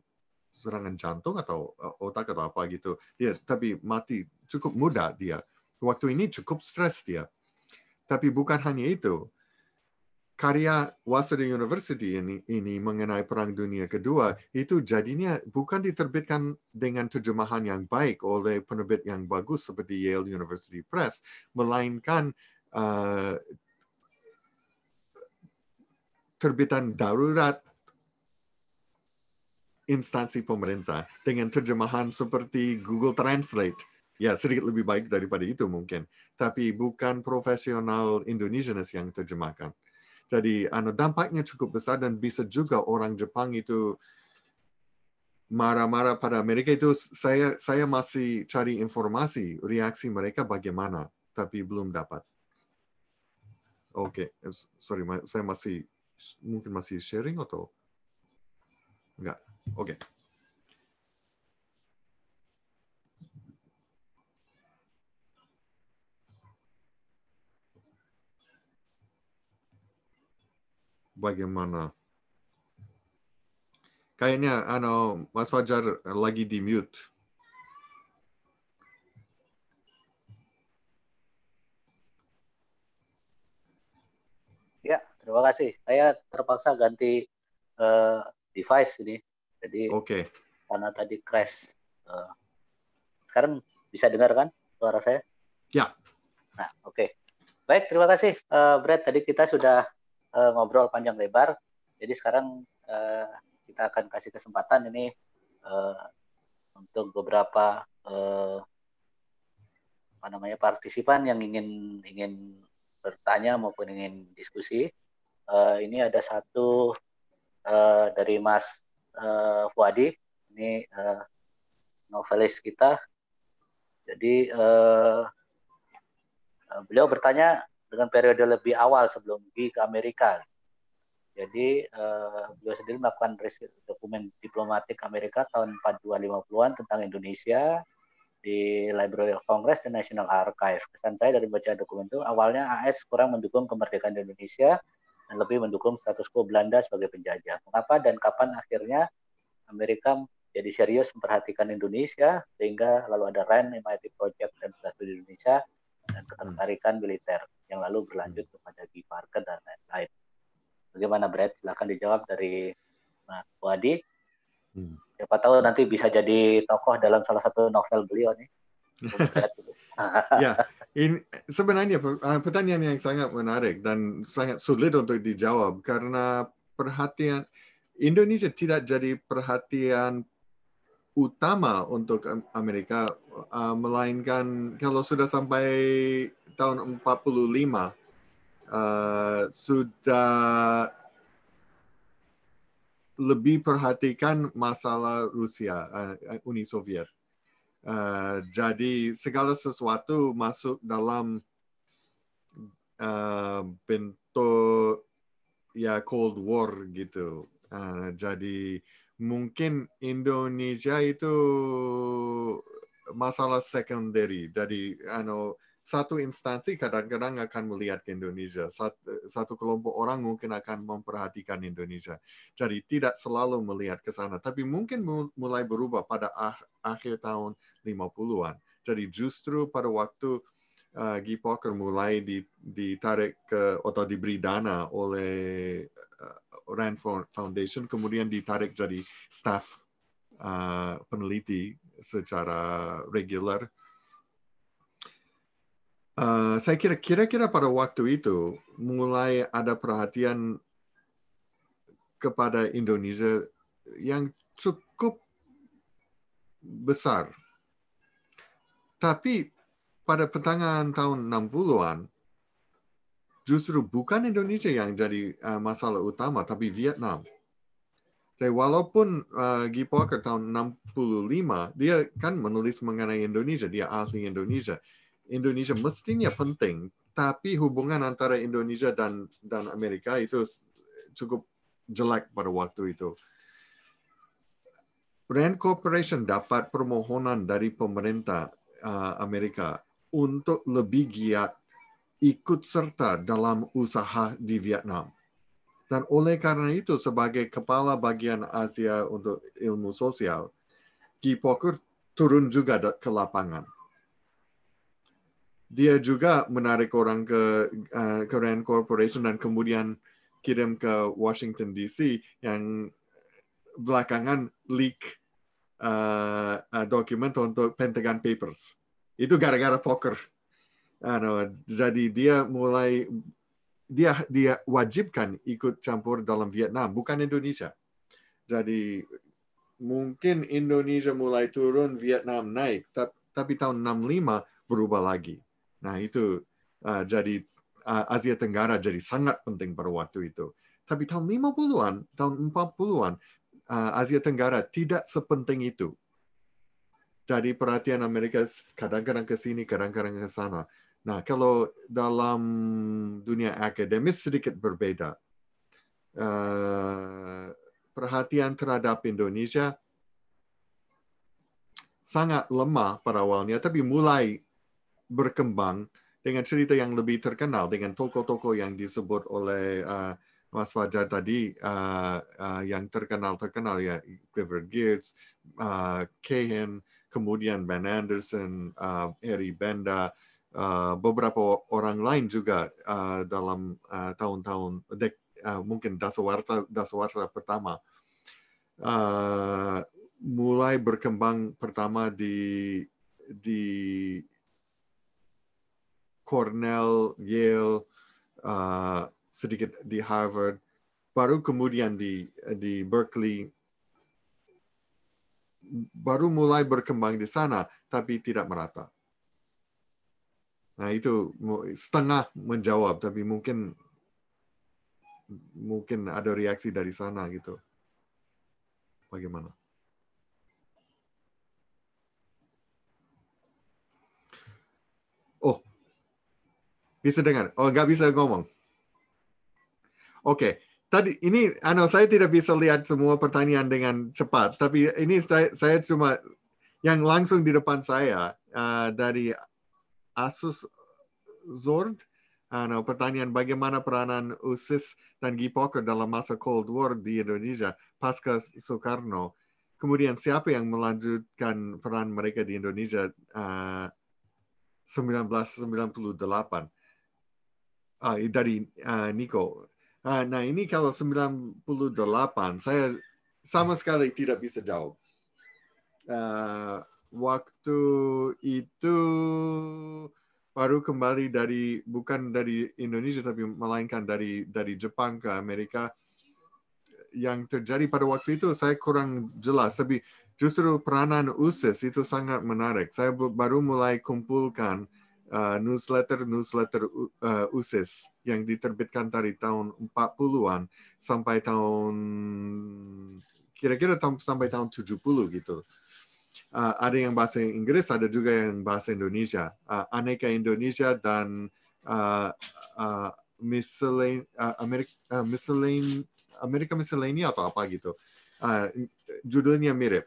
Speaker 2: serangan jantung atau e, otak atau apa gitu. Ya, tapi mati cukup muda dia waktu ini cukup stres dia. Tapi bukan hanya itu. Karya Waseda University ini, ini mengenai Perang Dunia Kedua itu jadinya bukan diterbitkan dengan terjemahan yang baik oleh penerbit yang bagus seperti Yale University Press, melainkan uh, terbitan darurat instansi pemerintah dengan terjemahan seperti Google Translate ya sedikit lebih baik daripada itu mungkin, tapi bukan profesional Indonesianis yang terjemahkan. Jadi anu, dampaknya cukup besar dan bisa juga orang Jepang itu marah-marah pada Amerika itu saya saya masih cari informasi reaksi mereka bagaimana, tapi belum dapat. Oke, okay. sorry, saya masih mungkin masih sharing atau enggak? Oke. Okay. bagaimana kayaknya ano Mas Fajar lagi di mute
Speaker 1: Ya, terima kasih. Saya terpaksa ganti uh, device ini. Jadi okay. karena tadi crash. Uh, sekarang bisa dengar kan suara saya? Ya. Nah, oke. Okay. Baik, terima kasih uh, Brad. Tadi kita sudah uh, ngobrol panjang lebar. Jadi sekarang uh, kita akan kasih kesempatan ini uh, untuk beberapa uh, apa namanya partisipan yang ingin ingin bertanya maupun ingin diskusi. Uh, ini ada satu uh, dari Mas uh, Fuadi, ini uh, novelis kita. Jadi uh, beliau bertanya dengan periode lebih awal sebelum pergi ke Amerika. Jadi uh, beliau sendiri melakukan riset dokumen diplomatik Amerika tahun 4250-an tentang Indonesia di Library of Congress dan National Archive. Kesan saya dari baca dokumen itu awalnya AS kurang mendukung kemerdekaan Indonesia dan lebih mendukung status quo Belanda sebagai penjajah. Mengapa dan kapan akhirnya Amerika jadi serius memperhatikan Indonesia sehingga lalu ada RAND, e MIT Project dan di Indonesia dan ketertarikan militer yang lalu berlanjut kepada di market dan lain-lain. Bagaimana Brad? Silahkan dijawab dari Mas Wadi. Hmm. Siapa tahu nanti bisa jadi tokoh dalam salah satu novel beliau nih.
Speaker 2: ya, ini sebenarnya ah, pertanyaan yang sangat menarik dan sangat sulit untuk dijawab karena perhatian Indonesia tidak jadi perhatian utama untuk Amerika, uh, melainkan kalau sudah sampai tahun 45 uh, eh, sudah lebih perhatikan masalah Rusia, uh, Uni Soviet. Uh, jadi segala sesuatu masuk dalam uh, bentuk ya Cold War gitu. Uh, jadi mungkin Indonesia itu masalah secondary dari ano satu instansi kadang-kadang akan melihat ke Indonesia satu, satu kelompok orang mungkin akan memperhatikan Indonesia jadi tidak selalu melihat ke sana tapi mungkin mulai berubah pada ah, akhir tahun 50-an jadi justru pada waktu uh, Guy Parker mulai ditarik ke atau diberi dana oleh uh, Rand Foundation, kemudian ditarik jadi staff uh, peneliti secara regular. Uh, saya kira kira-kira pada waktu itu mulai ada perhatian kepada Indonesia yang cukup besar. Tapi pada pertengahan tahun 60-an, justru bukan Indonesia yang jadi eh, masalah utama, tapi Vietnam. Jadi walaupun uh, Guy Parker tahun 65, dia kan menulis mengenai Indonesia, dia ahli Indonesia. Indonesia mestinya penting, tapi hubungan antara Indonesia dan dan Amerika itu cukup jelek pada waktu itu. Brand Corporation dapat permohonan dari pemerintah eh, Amerika untuk lebih giat ikut serta dalam usaha di Vietnam. Dan oleh karena itu, sebagai kepala bagian Asia untuk ilmu sosial, Guy Poker turun juga ke lapangan. Dia juga menarik orang ke, eh, Korean Corporation dan kemudian kirim ke Washington DC yang belakangan leak uh, eh, eh, dokumen untuk Pentagon Papers itu gara-gara poker. Ah, jadi dia mulai dia dia wajibkan ikut campur dalam Vietnam, bukan Indonesia. Jadi mungkin Indonesia mulai turun, Vietnam naik, tapi tahun 65 berubah lagi. Nah, itu ah, jadi ah, Asia Tenggara jadi sangat penting pada waktu itu. Tapi tahun 50-an, tahun 40-an, Asia Tenggara tidak sepenting itu. Dari perhatian Amerika kadang-kadang ke sini, kadang-kadang ke sana. Nah, kalau dalam dunia akademis sedikit berbeda. Eh, perhatian terhadap Indonesia sangat lemah pada awalnya, tapi mulai berkembang dengan cerita yang lebih terkenal, dengan toko-toko yang disebut oleh eh, Mas Fajar tadi, eh, yang terkenal-terkenal ya, Clifford Geertz, uh, Cahen, kemudian Ben Anderson, uh, Eri Benda, uh, beberapa orang lain juga uh, dalam uh, tahun-tahun dek, uh, mungkin dasawarsa dasawarsa pertama uh, mulai berkembang pertama di di Cornell, Yale, uh, sedikit di Harvard, baru kemudian di di Berkeley baru mulai berkembang di sana, tapi tidak merata. Nah itu setengah menjawab, tapi mungkin mungkin ada reaksi dari sana gitu. Bagaimana? Oh, bisa dengar? Oh, nggak bisa ngomong. Oke, okay tadi ini ano saya tidak bisa lihat semua pertanyaan dengan cepat, tapi ini saya, saya cuma yang langsung di depan saya uh, dari Asus Zord. Ano, pertanyaan bagaimana peranan USIS dan Gipoker dalam masa Cold War di Indonesia pasca Soekarno. Kemudian siapa yang melanjutkan peran mereka di Indonesia uh, 1998? Uh, dari uh, Niko. Ah, nah ini kalau 98 saya sama sekali tidak bisa jawab. Uh, waktu itu baru kembali dari bukan dari Indonesia tapi melainkan dari dari Jepang ke Amerika yang terjadi pada waktu itu saya kurang jelas tapi justru peranan USIS itu sangat menarik saya baru mulai kumpulkan uh, newsletter newsletter uh, USIS yang diterbitkan dari tahun 40-an sampai tahun kira-kira tam, sampai tahun 70 gitu. Uh, ada yang bahasa Inggris, ada juga yang bahasa Indonesia. Uh, Aneka Indonesia dan uh, uh, miscellane, uh, uh Amerika uh, miscellane, Amerika atau apa gitu. Uh, judulnya mirip.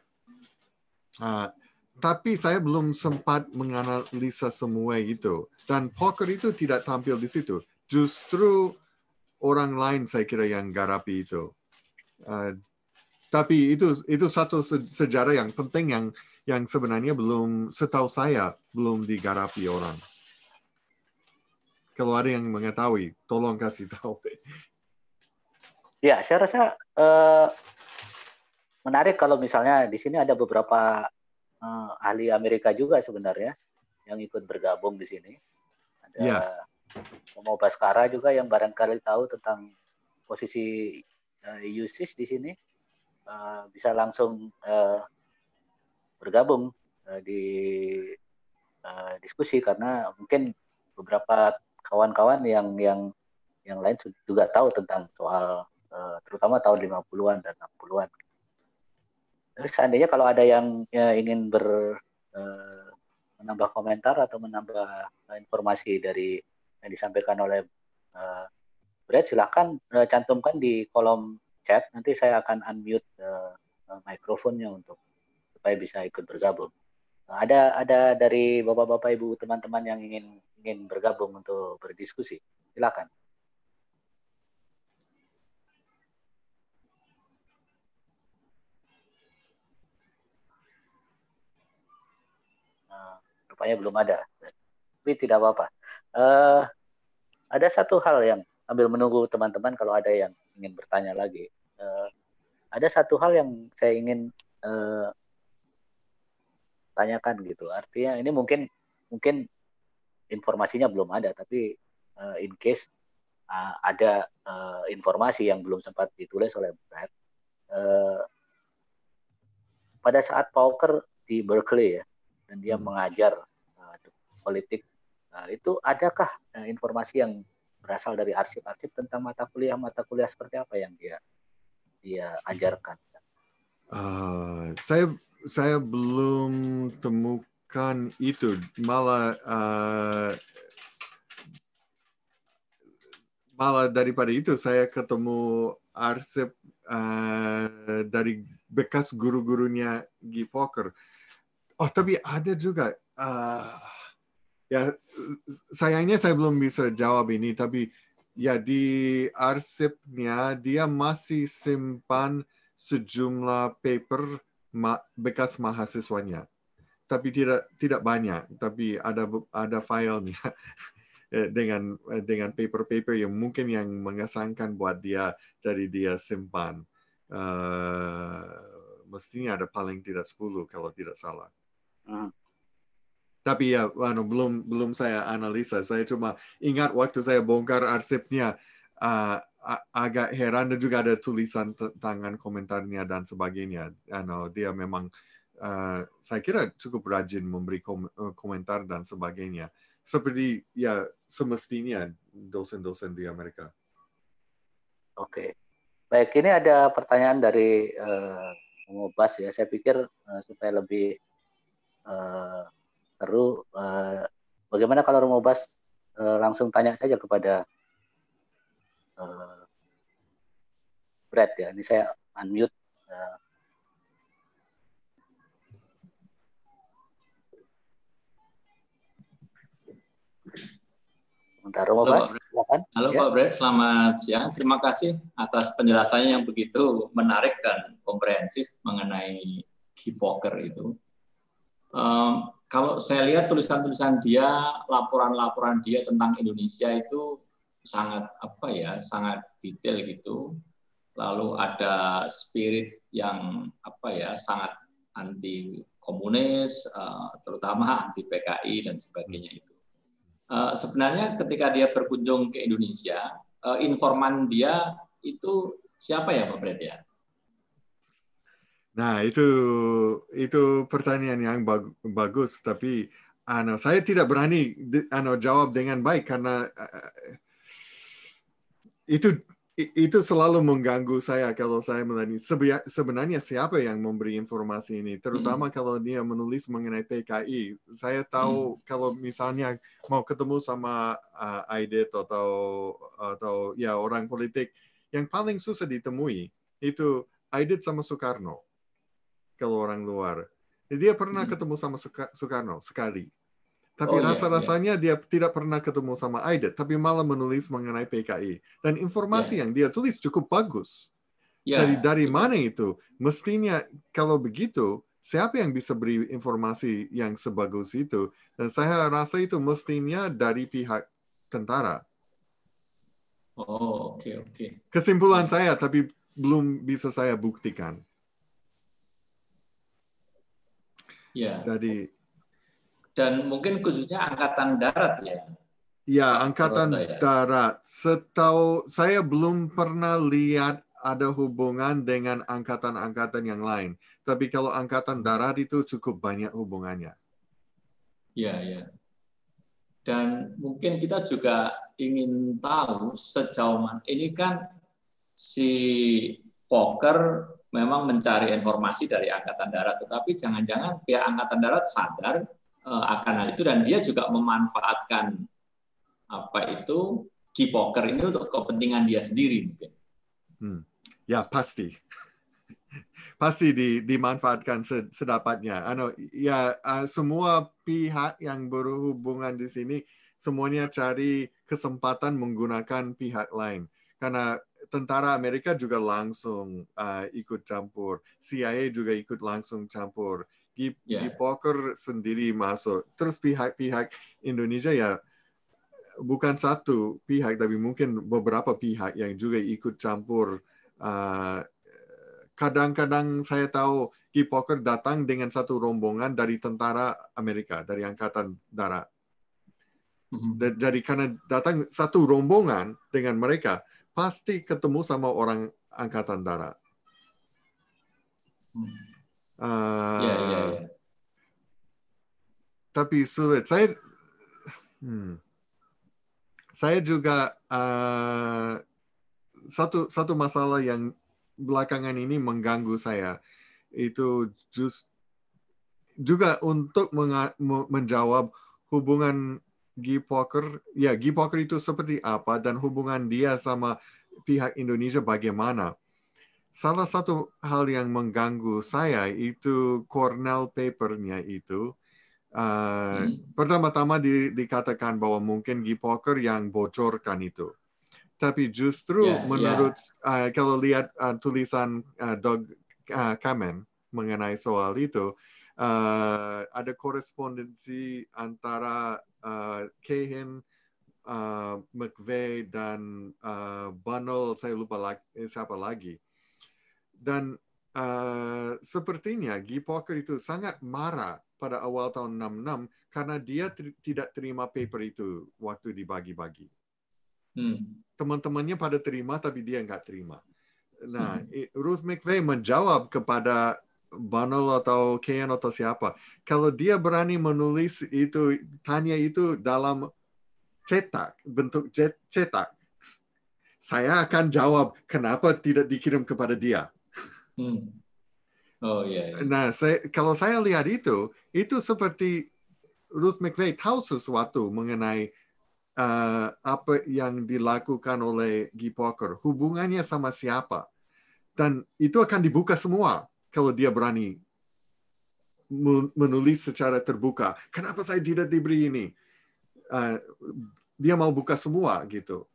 Speaker 2: Uh, tapi saya belum sempat menganalisa semua itu. Dan poker itu tidak tampil di situ. Justru orang lain saya kira yang garapi itu. Uh, tapi itu itu satu sejarah yang penting yang yang sebenarnya belum setahu saya belum digarapi orang. Kalau ada yang mengetahui, tolong kasih tahu. Ya, saya rasa uh,
Speaker 1: menarik kalau misalnya di sini ada beberapa uh, ahli Amerika juga sebenarnya yang ikut bergabung di sini. Ada yeah. Romo Baskara juga yang barangkali tahu tentang posisi uh, USIS di sini uh, bisa langsung uh, bergabung uh, di uh, diskusi karena mungkin beberapa kawan-kawan yang yang yang lain juga tahu tentang soal uh, terutama tahun 50-an dan 60-an seandainya kalau ada yang ya, ingin ber uh, menambah komentar atau menambah informasi dari yang disampaikan oleh uh, Brad, silakan uh, cantumkan di kolom chat. Nanti saya akan unmute uh, mikrofonnya untuk supaya bisa ikut bergabung. Uh, ada ada dari bapak-bapak ibu teman-teman yang ingin ingin bergabung untuk berdiskusi, silakan. rupanya belum ada. Tapi tidak apa-apa. Uh, ada satu hal yang ambil menunggu teman-teman kalau ada yang ingin bertanya lagi. Uh, ada satu hal yang saya ingin uh, tanyakan gitu. Artinya ini mungkin mungkin informasinya belum ada, tapi uh, in case uh, ada uh, informasi yang belum sempat ditulis oleh Brad. Uh, pada saat Poker di Berkeley ya, dan dia hmm. mengajar politik. Nah, itu adakah eh, informasi yang berasal dari arsip-arsip tentang mata kuliah mata kuliah seperti apa yang dia dia
Speaker 2: ajarkan? Uh, saya saya belum temukan itu malah uh, malah daripada itu saya ketemu arsip uh, dari bekas guru-gurunya Guy Poker. Oh tapi ada juga. Uh, Ya sayangnya saya belum bisa jawab ini, tapi ya di arsipnya dia masih simpan sejumlah paper bekas mahasiswanya, tapi tidak tidak banyak, tapi ada ada filenya eh, dengan eh, dengan paper-paper yang mungkin yang mengesankan buat dia dari dia simpan. Uh, mestinya ada paling tidak 10 kalau tidak salah. Uh. Tapi ya, anu, belum belum saya analisa. Saya cuma ingat waktu saya bongkar arsipnya uh, agak heran dan juga ada tulisan tangan komentarnya dan sebagainya. Anu, dia memang uh, saya kira cukup rajin memberi kom eh, komentar dan sebagainya. Seperti ya semestinya dosen-dosen di Amerika. Oke, okay.
Speaker 1: baik ini ada pertanyaan dari uh, ya. Saya pikir uh, supaya lebih uh, Ru, uh, eh, bagaimana kalau Rumobas uh, eh, langsung tanya saja kepada uh, Brad ya. Ini saya unmute. Uh,
Speaker 6: Halo, Bas. Halo ya. Pak Brad, selamat siang. Terima kasih atas penjelasannya yang begitu menarik dan komprehensif mengenai key poker itu. Um, kalau saya lihat tulisan-tulisan dia, laporan-laporan dia tentang Indonesia itu sangat apa ya, sangat detail gitu. Lalu ada spirit yang apa ya, sangat anti komunis, eh, terutama anti PKI dan sebagainya itu. Eh, sebenarnya ketika dia berkunjung ke Indonesia, eh, informan dia itu siapa ya Pak Fred ya?
Speaker 2: Nah, itu itu pertanyaan yang bagus tapi ano, saya tidak berani ano jawab dengan baik karena uh, itu itu selalu mengganggu saya kalau saya menanya sebenarnya siapa yang memberi informasi ini terutama mm. kalau dia menulis mengenai PKI saya tahu mm. kalau misalnya mau ketemu sama uh, atau atau ya orang politik yang paling susah ditemui itu Aidit sama Soekarno kalau orang luar. Dia pernah hmm. ketemu sama Soekarno sekali. Tapi oh, iya, rasa-rasanya yeah, yeah. dia tidak pernah ketemu sama Aida, tapi malah menulis mengenai PKI. Dan informasi yeah. yang dia tulis cukup bagus. Yeah. Jadi dari mana itu? Mestinya kalau begitu, siapa yang bisa beri informasi yang sebagus itu? Dan saya rasa itu mestinya dari pihak tentara.
Speaker 6: Oh, oke, okay, oke. Okay.
Speaker 2: Kesimpulan ya. saya, tapi belum bisa saya buktikan. Ya. Jadi
Speaker 6: dan mungkin khususnya angkatan darat ya.
Speaker 2: Ya, angkatan Rota, darat. Setahu saya belum pernah lihat ada hubungan dengan angkatan-angkatan yang lain. Tapi kalau angkatan darat itu cukup banyak hubungannya.
Speaker 6: Ya, ya. Dan mungkin kita juga ingin tahu sejauh mana ini kan si Poker memang mencari informasi dari Angkatan Darat, tetapi jangan-jangan pihak Angkatan Darat sadar eh, akan hal itu dan dia juga memanfaatkan apa itu key poker ini untuk kepentingan dia sendiri mungkin.
Speaker 2: Hmm. Ya pasti, pasti di, dimanfaatkan sedapatnya. Ano, ya semua pihak yang berhubungan di sini semuanya cari kesempatan menggunakan pihak lain karena tentara Amerika juga langsung uh, ikut campur, CIA juga ikut langsung campur, di yeah. Gipoker sendiri masuk, terus pihak-pihak Indonesia ya bukan satu pihak tapi mungkin beberapa pihak yang juga ikut campur. Eh, kadang-kadang uh, saya tahu Gipoker datang dengan satu rombongan dari tentara Amerika dari Angkatan Darat. Mm Dari karena datang satu rombongan dengan mereka pasti ketemu sama orang angkatan darat. Uh, hmm. ah. ya, ya, ya. Tapi sulit. Saya, hmm, saya juga uh, satu satu masalah yang belakangan ini mengganggu saya itu just juga untuk menjawab hubungan G Poker, ya Gipoker itu seperti apa dan hubungan dia sama pihak Indonesia bagaimana. Salah satu hal yang mengganggu saya itu Cornell papernya itu. Uh, hmm. Pertama-tama di, dikatakan bahwa mungkin G Poker yang bocorkan itu. Tapi justru yeah, ya. menurut yeah. Uh, kalau lihat uh, tulisan uh, Doug uh, Kamen mengenai soal itu, uh, ada korespondensi antara uh, Cahin, uh, McVeigh dan uh, Bunnell, saya lupa lagi, eh, siapa lagi. Dan uh, sepertinya Guy Parker itu sangat marah pada awal tahun 66 karena dia tidak terima paper itu waktu dibagi-bagi. Hmm. Teman-temannya pada terima tapi dia nggak terima. Nah, hmm. Ruth McVeigh menjawab kepada Banal atau Ken atau siapa. Kalau dia berani menulis itu, tanya itu dalam cetak, bentuk cetak, saya akan jawab kenapa tidak dikirim kepada dia. Hmm. Oh iya. Yeah, yeah. Nah, saya, kalau saya lihat itu, itu seperti Ruth McVeigh tahu sesuatu mengenai uh, apa yang dilakukan oleh Guy Parker, hubungannya sama siapa, dan itu akan dibuka semua kalau dia berani menulis secara terbuka. Kenapa saya tidak diberi ini? Uh, dia mau buka semua gitu.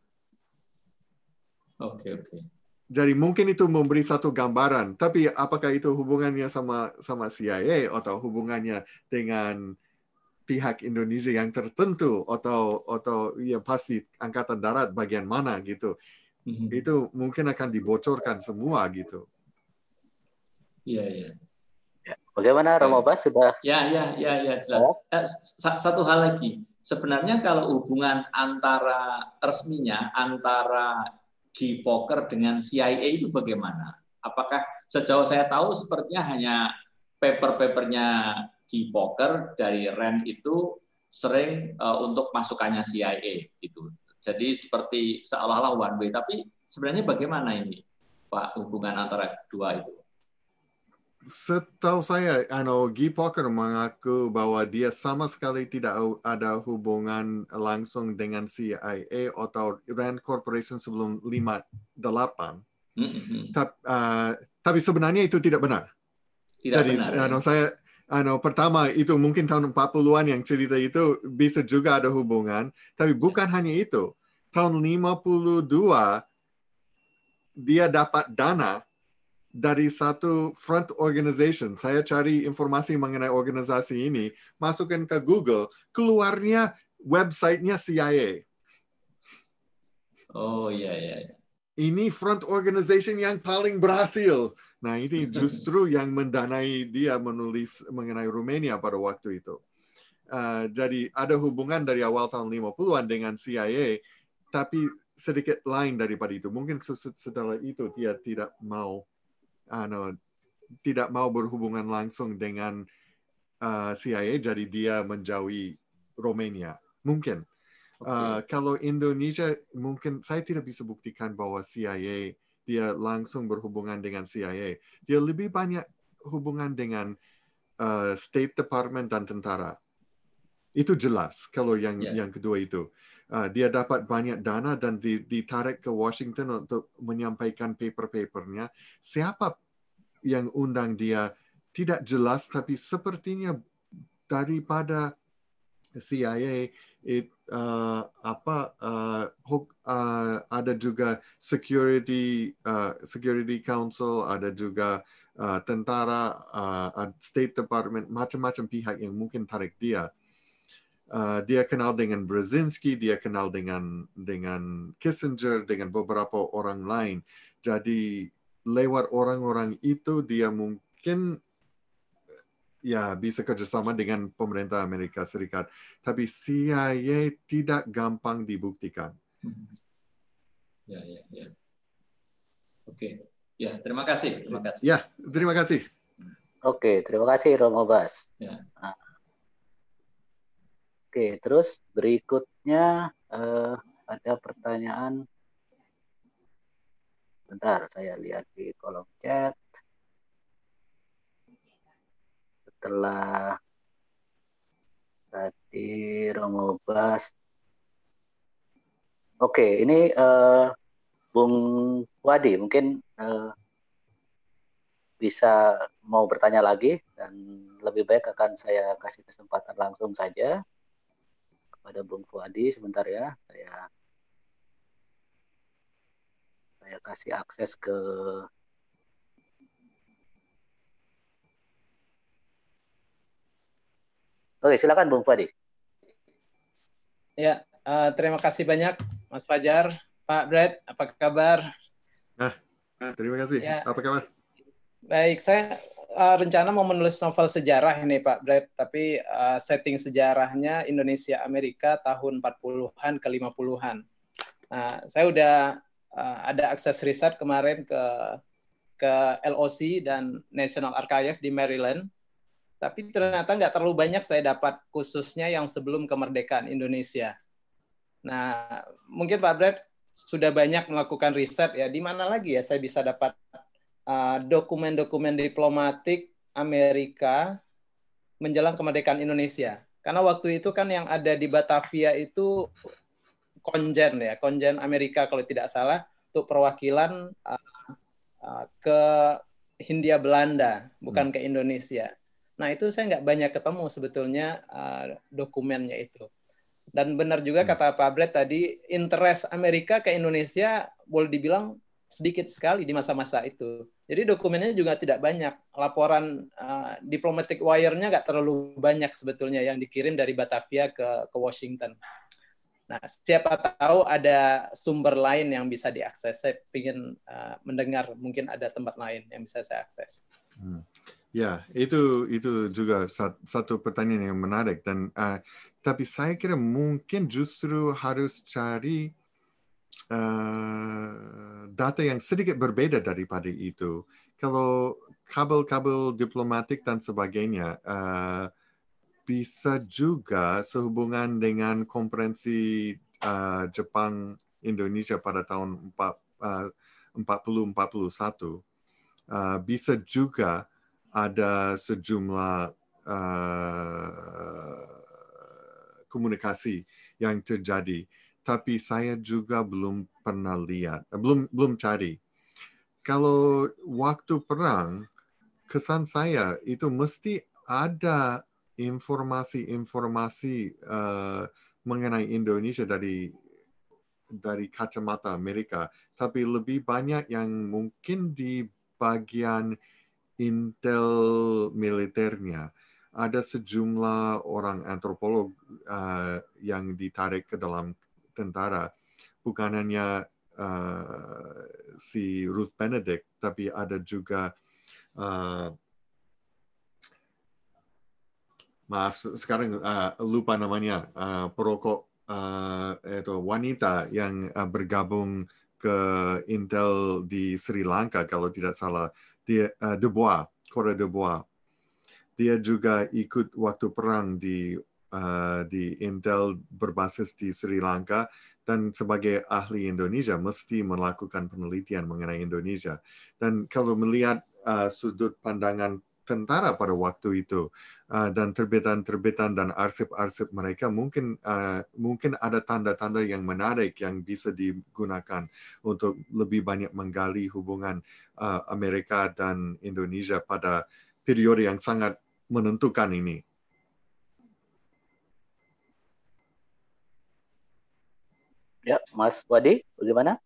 Speaker 6: Oke okay, oke. Okay.
Speaker 2: Jadi mungkin itu memberi satu gambaran, tapi apakah itu hubungannya sama sama CIA atau hubungannya dengan pihak Indonesia yang tertentu atau atau ya pasti angkatan darat bagian mana gitu. Mm -hmm. Itu mungkin akan dibocorkan semua gitu. Iya,
Speaker 6: iya.
Speaker 1: Ya, bagaimana Romo Bas sudah? Ya, ya, ya, ya jelas.
Speaker 6: Ya. Eh, satu hal lagi, sebenarnya kalau hubungan antara resminya antara G Poker dengan CIA itu bagaimana? Apakah sejauh saya tahu sepertinya hanya paper-papernya G Poker dari Ren itu sering uh, untuk masukannya CIA gitu. Jadi seperti seolah-olah one way, tapi sebenarnya bagaimana ini Pak hubungan antara dua itu?
Speaker 2: Setahu saya, ano, Guy Poker mengaku bahwa dia sama sekali tidak ada hubungan langsung dengan CIA atau Rand Corporation sebelum 58. Mm -hmm. Tapi, uh, ah, tapi sebenarnya itu tidak benar. Tidak Jadi, benar. Ya. Ano, saya ano, pertama itu mungkin tahun 40-an yang cerita itu bisa juga ada hubungan, tapi ya. bukan hanya itu. Tahun 52 dia dapat dana dari satu front organization, saya cari informasi mengenai organisasi ini, masukkan ke Google, keluarnya websitenya CIA. Oh iya, iya iya. Ini front organization yang paling berhasil. Nah ini justru yang mendanai dia menulis mengenai Rumania pada waktu itu. Uh, jadi ada hubungan dari awal tahun 50-an dengan CIA, tapi sedikit lain daripada itu. Mungkin setelah itu dia tidak mau ano, tidak mau berhubungan langsung dengan uh, eh, CIA, jadi dia menjauhi Romania. Mungkin. Okay. Uh, eh, kalau Indonesia, mungkin saya tidak bisa buktikan bahwa CIA dia langsung berhubungan dengan CIA. Dia lebih banyak hubungan dengan uh, State Department dan tentara. Itu jelas kalau yang yeah. yang kedua itu. Ah, dia dapat banyak dana dan ditarik ke Washington untuk menyampaikan paper-papernya. Siapa yang undang dia tidak jelas, tapi sepertinya daripada CIA it, uh, apa uh, hook, uh, ada juga security uh, security council ada juga uh, tentara uh, state department macam-macam pihak yang mungkin tarik dia Eh, dia kenal dengan Brzezinski, dia kenal dengan dengan Kissinger, dengan beberapa orang lain. Jadi lewat orang-orang itu dia mungkin eh, ya bisa kerjasama dengan pemerintah Amerika Serikat. Tapi CIA tidak gampang dibuktikan. Hmm. Ya, ya, ya. Oke,
Speaker 6: ya terima kasih, terima ya, kasih. Ya,
Speaker 2: terima kasih.
Speaker 1: Oke, terima kasih Romo Bas.
Speaker 4: Ya. Nah
Speaker 1: Oke, terus berikutnya uh, ada pertanyaan. Bentar, saya lihat di kolom chat. Setelah tadi Romo Bas. Oke, ini uh, Bung Wadi mungkin uh, bisa mau bertanya lagi dan lebih baik akan saya kasih kesempatan langsung saja pada Bung Fuadi sebentar ya saya saya kasih akses ke Oke, silakan Bung Fuadi.
Speaker 7: Ya, uh, terima kasih banyak Mas Fajar, Pak Brad, apa kabar? Nah, terima kasih. Ya. Apa kabar? Baik, saya uh, rencana mau menulis novel sejarah ini Pak Brad, tapi uh, setting sejarahnya Indonesia Amerika tahun 40-an ke 50-an. Nah, saya udah uh, ada akses riset kemarin ke ke LOC dan National Archive di Maryland. Tapi ternyata nggak terlalu banyak saya dapat khususnya yang sebelum kemerdekaan Indonesia. Nah, mungkin Pak Brad sudah banyak melakukan riset ya. Di mana lagi ya saya bisa dapat Eh, dokumen-dokumen uh, diplomatik Amerika menjelang kemerdekaan Indonesia. Karena waktu itu kan yang ada di Batavia itu konjen ya, konjen Amerika kalau tidak salah untuk perwakilan uh, uh, ke Hindia Belanda, bukan hmm. ke Indonesia. Nah itu saya nggak banyak ketemu sebetulnya uh, dokumennya itu. Dan benar juga hmm. kata Pak tadi, interest Amerika ke Indonesia boleh dibilang sedikit sekali di masa-masa itu. Jadi dokumennya juga tidak banyak. Laporan uh, diplomatic wire-nya nggak terlalu banyak sebetulnya yang dikirim dari Batavia ke, ke Washington. Nah, siapa tahu ada sumber lain yang bisa diakses. Saya ingin uh, eh, mendengar mungkin ada tempat lain yang bisa saya akses.
Speaker 2: Hmm. Ya, itu itu juga satu pertanyaan yang menarik. Dan uh, tapi saya kira mungkin justru harus cari Eh, data yang sedikit berbeda daripada itu. Kalau kabel-kabel diplomatik dan sebagainya uh, bisa juga sehubungan dengan konferensi uh, Jepang Indonesia pada tahun 40-41 uh, bisa juga ada sejumlah uh, komunikasi yang terjadi tapi saya juga belum pernah lihat, eh, belum belum cari. Kalau waktu perang, kesan saya itu mesti ada informasi-informasi uh, mengenai Indonesia dari dari kacamata Amerika, tapi lebih banyak yang mungkin di bagian intel militernya ada sejumlah orang antropolog uh, yang ditarik ke dalam tentara bukan hanya uh, si Ruth Benedict tapi ada juga uh, maaf sekarang uh, lupa namanya uh, perokok uh, itu wanita yang uh, bergabung ke Intel di Sri Lanka kalau tidak salah dia uh, Dubois Cora Dubois dia juga ikut waktu perang di Eh, di Intel berbasis di Sri Lanka dan sebagai ahli Indonesia mesti melakukan penelitian mengenai Indonesia. Dan kalau melihat uh, sudut pandangan tentara pada waktu itu uh, dan terbitan-terbitan dan arsip-arsip mereka mungkin uh, mungkin ada tanda-tanda yang menarik yang bisa digunakan untuk lebih banyak menggali hubungan uh, Amerika dan Indonesia pada periode yang sangat menentukan ini.
Speaker 1: Ya, Mas Wadi, bagaimana?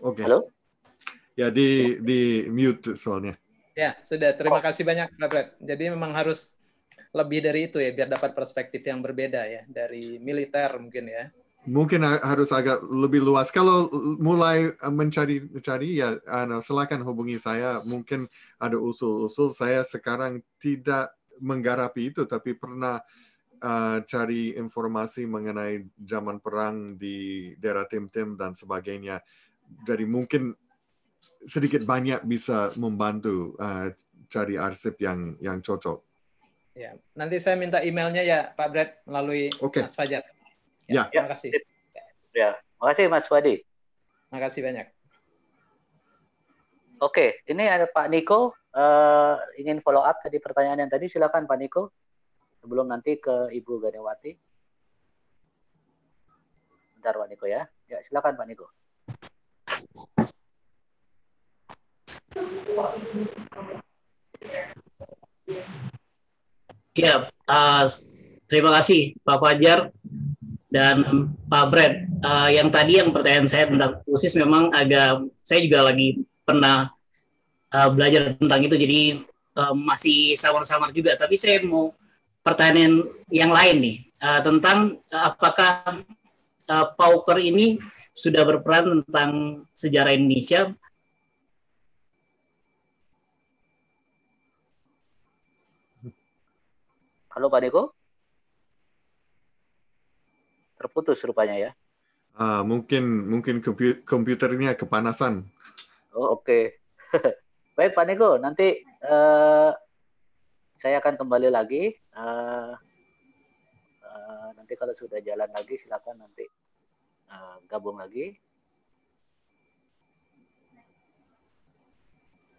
Speaker 2: Oke. Okay. Halo. Ya di di mute soalnya.
Speaker 7: Ya sudah. Terima oh. kasih banyak, Pak. Jadi memang harus lebih dari itu ya biar dapat perspektif yang berbeda ya dari militer mungkin ya.
Speaker 2: Mungkin harus agak lebih luas. Kalau mulai mencari-cari ya, anu, silakan hubungi saya. Mungkin ada usul-usul. Saya sekarang tidak menggarapi itu, tapi pernah uh, cari informasi mengenai zaman perang di daerah Tim-Tim dan sebagainya. Jadi mungkin sedikit banyak bisa membantu uh, cari arsip yang yang cocok.
Speaker 7: Ya, nanti saya minta emailnya ya Pak Brad melalui okay. Mas Fajar. Ya, ya. terima kasih. Ya, Terima kasih Mas Wadi. kasih banyak.
Speaker 1: Oke, ini ada Pak Niko uh, ingin follow up tadi pertanyaan yang tadi. Silakan Pak Niko sebelum nanti ke Ibu Ganewati. Bentar Pak Niko ya. Ya silakan Pak Niko.
Speaker 3: Ya, uh, terima kasih Pak Fajar dan Pak Brad. Uh, yang tadi yang pertanyaan saya tentang khusus memang agak saya juga lagi pernah uh, belajar tentang itu jadi uh, masih samar-samar juga. Tapi saya mau pertanyaan yang lain nih uh, tentang uh, apakah uh, Pauker ini sudah berperan tentang sejarah Indonesia.
Speaker 1: Halo Pak Deko? Terputus rupanya ya.
Speaker 2: Uh, mungkin mungkin komputernya kepanasan.
Speaker 1: Oh, Oke. Okay. Baik Pak Deko, nanti uh, saya akan kembali lagi. Uh, uh, nanti kalau sudah jalan lagi silakan nanti uh, gabung lagi.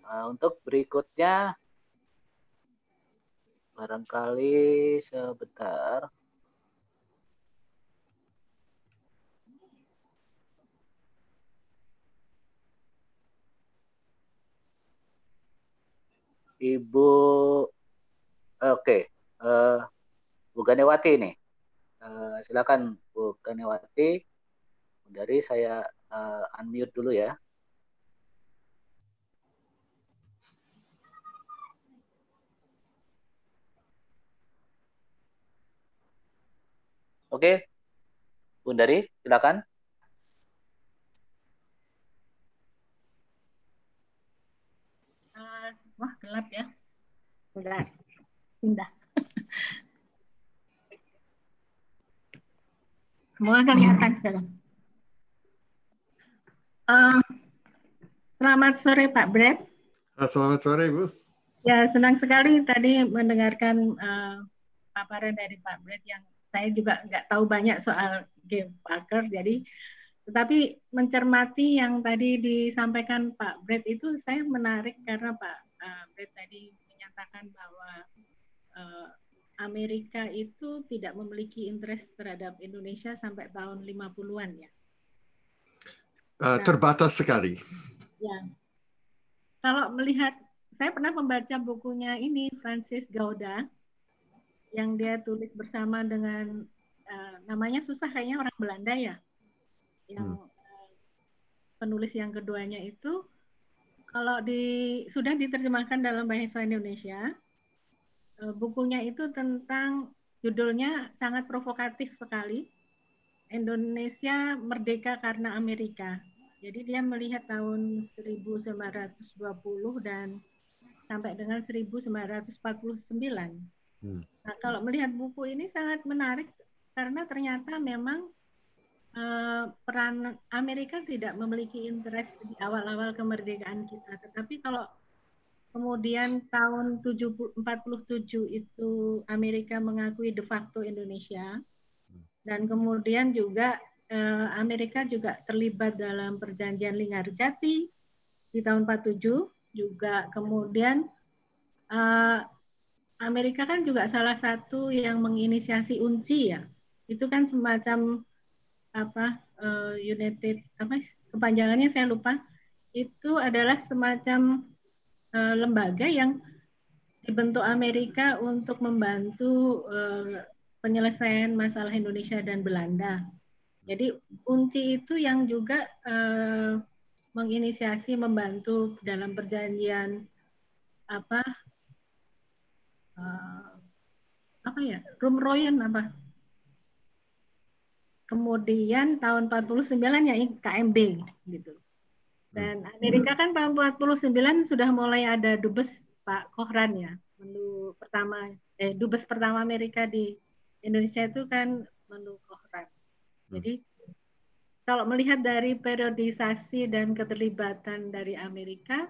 Speaker 1: Uh, untuk berikutnya barangkali sebentar. Ibu Oke, okay. uh, eh, Bu Ganewati nih. Uh, silakan Bu Ganewati. Dari saya uh, unmute dulu ya. Oke, okay. Dari silakan.
Speaker 4: wah gelap ya. Gelap. Indah. Semoga kelihatan hmm. sekarang. Uh, selamat sore Pak Brad.
Speaker 2: Ah, selamat sore Bu.
Speaker 4: Ya senang sekali tadi mendengarkan uh, paparan dari Pak Brad yang saya juga nggak tahu banyak soal game poker jadi tetapi mencermati yang tadi disampaikan Pak Brett itu saya menarik karena Pak eh, Brett tadi menyatakan bahwa Eh, Amerika itu tidak memiliki interest terhadap Indonesia sampai tahun 50-an ya. Uh, terbatas sekali. Ya. Kalau melihat, saya pernah membaca bukunya ini Francis Gouda yang dia tulis bersama dengan uh, namanya susah kayaknya orang Belanda ya. Yang hmm. penulis yang keduanya itu kalau di sudah diterjemahkan dalam bahasa Indonesia, Eh, bukunya itu tentang judulnya sangat provokatif sekali. Indonesia merdeka karena Amerika. Jadi dia melihat tahun 1920 dan sampai dengan 1949. Hmm. Nah, kalau melihat buku ini sangat menarik karena ternyata memang eh, peran Amerika tidak memiliki interest di awal-awal kemerdekaan kita. Tetapi kalau Kemudian tahun 47 itu Amerika mengakui de facto Indonesia. Hmm. Dan kemudian juga eh, Amerika juga terlibat dalam perjanjian Jati di tahun 47 juga kemudian eh, Amerika kan juga salah satu yang menginisiasi UNCI ya. Itu kan semacam apa eh, United apa kepanjangannya saya lupa. Itu adalah semacam Eh, lembaga yang dibentuk Amerika untuk membantu eh, penyelesaian masalah Indonesia dan Belanda. Jadi UNCI itu yang juga eh, menginisiasi membantu dalam perjanjian apa uh, apa ya Royen apa kemudian tahun 49 ya KMB gitu Hmm. Dan Amerika kan tahun 49 sudah mulai ada dubes Pak Kohran ya, menu pertama eh dubes pertama Amerika di Indonesia itu kan menu Kohran. Hmm. Jadi kalau melihat dari periodisasi dan keterlibatan dari Amerika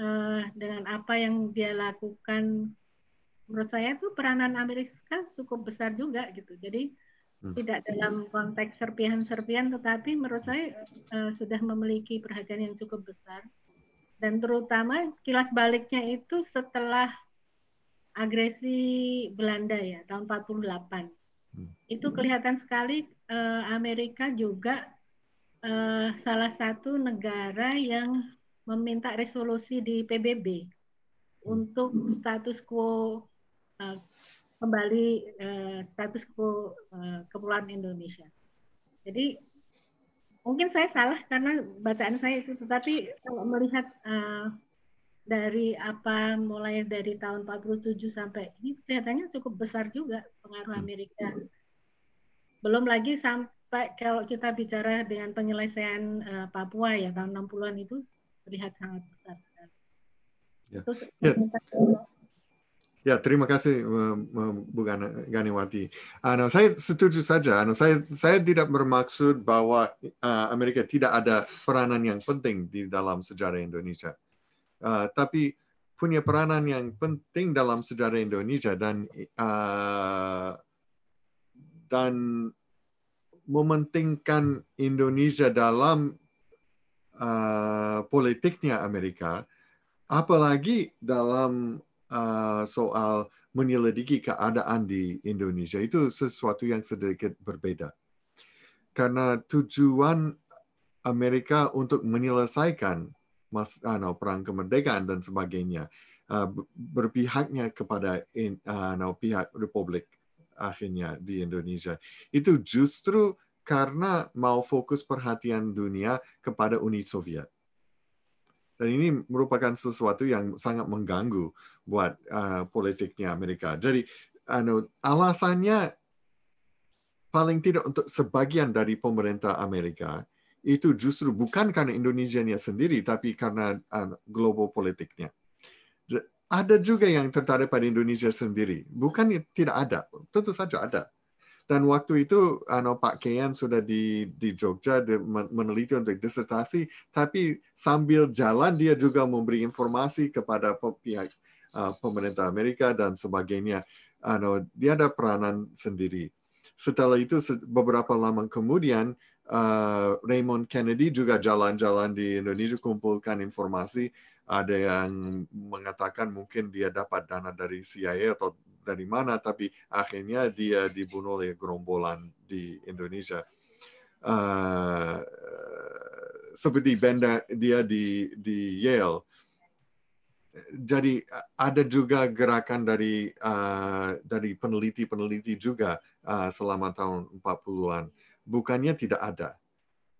Speaker 4: eh, dengan apa yang dia lakukan, menurut saya itu peranan Amerika cukup besar juga gitu. Jadi Hmm. tidak dalam konteks serpihan-serpihan, tetapi menurut saya uh, sudah memiliki perhatian yang cukup besar. Dan terutama kilas baliknya itu setelah agresi Belanda ya, tahun 48. Hmm. Itu kelihatan sekali uh, Amerika juga uh, salah satu negara yang meminta resolusi di PBB hmm. untuk status quo kembali eh, status quo eh, kepulauan Indonesia. Jadi mungkin saya salah karena bacaan saya itu, tetapi kalau melihat eh, dari apa mulai dari tahun 47 sampai ini kelihatannya cukup besar juga pengaruh hmm. Amerika. Belum lagi sampai kalau kita bicara dengan penyelesaian eh, Papua ya tahun 60-an itu terlihat sangat besar
Speaker 2: Ya. Terus, ya. Ya, terima kasih eh, eh, Bu Ganiwati. Ano, saya setuju saja. Ano, saya saya tidak bermaksud bahwa eh, Amerika tidak ada peranan yang penting di dalam sejarah Indonesia. Uh, tapi punya peranan yang penting dalam sejarah Indonesia dan uh, dan mementingkan Indonesia dalam uh, politiknya Amerika, apalagi dalam Eh, soal menyelidiki keadaan di Indonesia itu sesuatu yang sedikit berbeda. Karena tujuan Amerika untuk menyelesaikan mas, uh, no, perang kemerdekaan dan sebagainya uh, berpihaknya kepada in, uh, eh, no, pihak Republik akhirnya di Indonesia itu justru karena mau fokus perhatian dunia kepada Uni Soviet dan ini merupakan sesuatu yang sangat mengganggu buat uh, politiknya Amerika. Jadi, anu, alasannya paling tidak untuk sebagian dari pemerintah Amerika itu justru bukan karena indonesia sendiri, tapi karena uh, global politiknya ada juga yang tertarik pada Indonesia sendiri. Bukan tidak ada, tentu saja ada. Dan waktu itu ano, Pak Kian sudah di, di Jogja di, meneliti untuk disertasi, tapi sambil jalan dia juga memberi informasi kepada pihak uh, pemerintah Amerika dan sebagainya. Ano, dia ada peranan sendiri. Setelah itu beberapa lama kemudian uh, Raymond Kennedy juga jalan-jalan di Indonesia kumpulkan informasi ada yang mengatakan mungkin dia dapat dana dari CIA atau dari mana, tapi akhirnya dia dibunuh oleh gerombolan di Indonesia. Uh, seperti benda dia di, di Yale. Jadi ada juga gerakan dari uh, dari peneliti-peneliti juga uh, selama tahun 40-an. Bukannya tidak ada,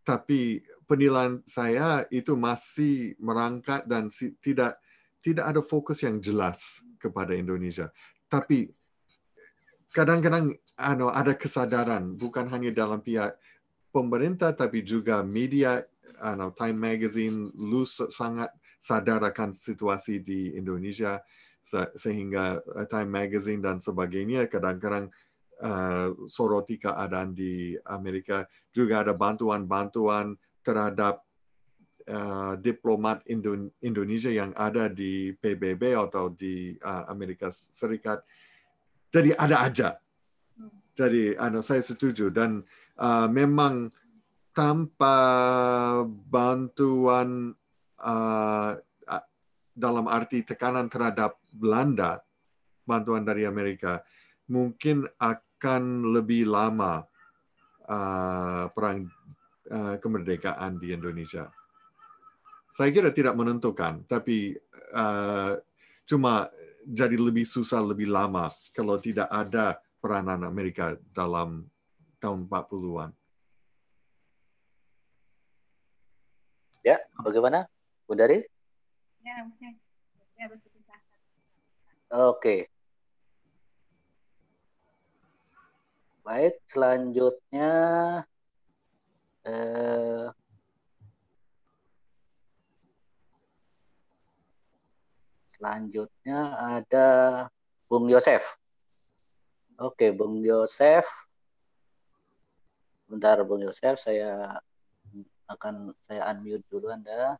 Speaker 2: tapi penilaian saya itu masih merangkak dan tidak tidak ada fokus yang jelas kepada Indonesia. Tapi kadang-kadang ada kesadaran bukan hanya dalam pihak pemerintah tapi juga media Time Magazine lu sangat sadar akan situasi di Indonesia sehingga eh, Time Magazine dan sebagainya kadang-kadang eh, soroti keadaan di Amerika juga ada bantuan-bantuan terhadap Uh, diplomat Indo Indonesia yang ada di PBB atau di uh, Amerika Serikat. Jadi ada aja. Jadi ano, saya setuju dan uh, memang tanpa bantuan uh, dalam arti tekanan terhadap Belanda, bantuan dari Amerika, mungkin akan lebih lama uh, perang Eh, kemerdekaan di Indonesia. Saya kira tidak menentukan, tapi uh, cuma jadi lebih susah lebih lama kalau tidak ada peranan Amerika dalam tahun 40-an.
Speaker 1: Ya, bagaimana? Dari?
Speaker 4: Ya, ya. Ya,
Speaker 1: Oke. Baik, selanjutnya Eh, selanjutnya ada Bung Yosef. Oke, Bung Yosef. Bentar Bung Yosef, saya akan saya unmute dulu Anda.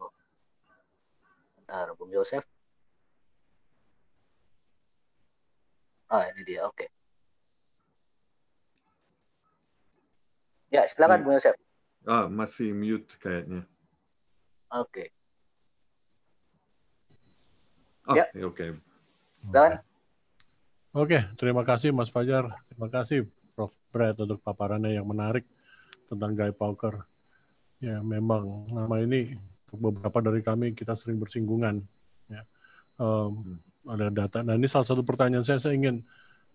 Speaker 1: Oh. Bentar Bung Yosef. Ah, ini dia. Oke. Okay. Ya, silakan iya. Bu Yosef.
Speaker 2: Ah, masih mute kayaknya. Oke. Okay. Ah, ya. ya oke. Okay. Dan
Speaker 5: Oke, okay, terima kasih Mas Fajar. Terima kasih Prof. Brett untuk paparannya yang menarik tentang Guy Pauker. Ya, memang nama ini beberapa dari kami kita sering bersinggungan. Ya. Um, ada data. Nah ini salah satu pertanyaan saya, saya ingin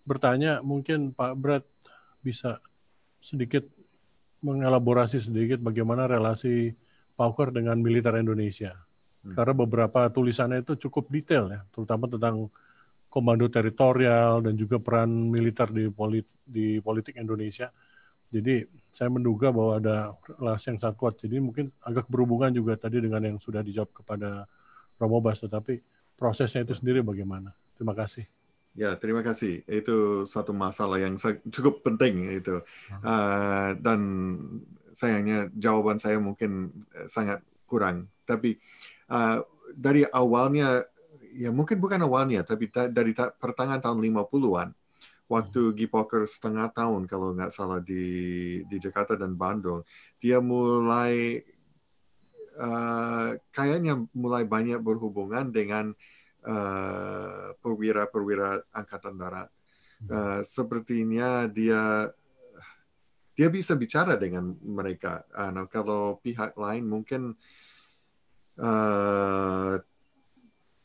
Speaker 5: bertanya mungkin Pak Brad bisa sedikit mengelaborasi sedikit bagaimana relasi Pauker dengan militer Indonesia. Hmm. Karena beberapa tulisannya itu cukup detail ya, terutama tentang komando teritorial dan juga peran militer di, polit, di politik Indonesia. Jadi saya menduga bahwa ada relasi yang sangat kuat. Jadi mungkin agak berhubungan juga tadi dengan yang sudah dijawab kepada Romo Bas, tetapi prosesnya itu sendiri bagaimana. Terima kasih.
Speaker 2: Ya, terima kasih. Itu satu masalah yang cukup penting itu. Uh, dan sayangnya jawaban saya mungkin eh, sangat kurang. Tapi uh, dari awalnya, ya mungkin bukan awalnya, tapi ta dari ta pertengahan tahun 50-an, waktu hmm. Guy Poker setengah tahun kalau nggak salah di, di Jakarta dan Bandung, dia mulai Eh, kayaknya mulai banyak berhubungan dengan uh, perwira-perwira angkatan darat. Uh, sepertinya dia dia bisa bicara dengan mereka. Uh, kalau pihak lain mungkin uh,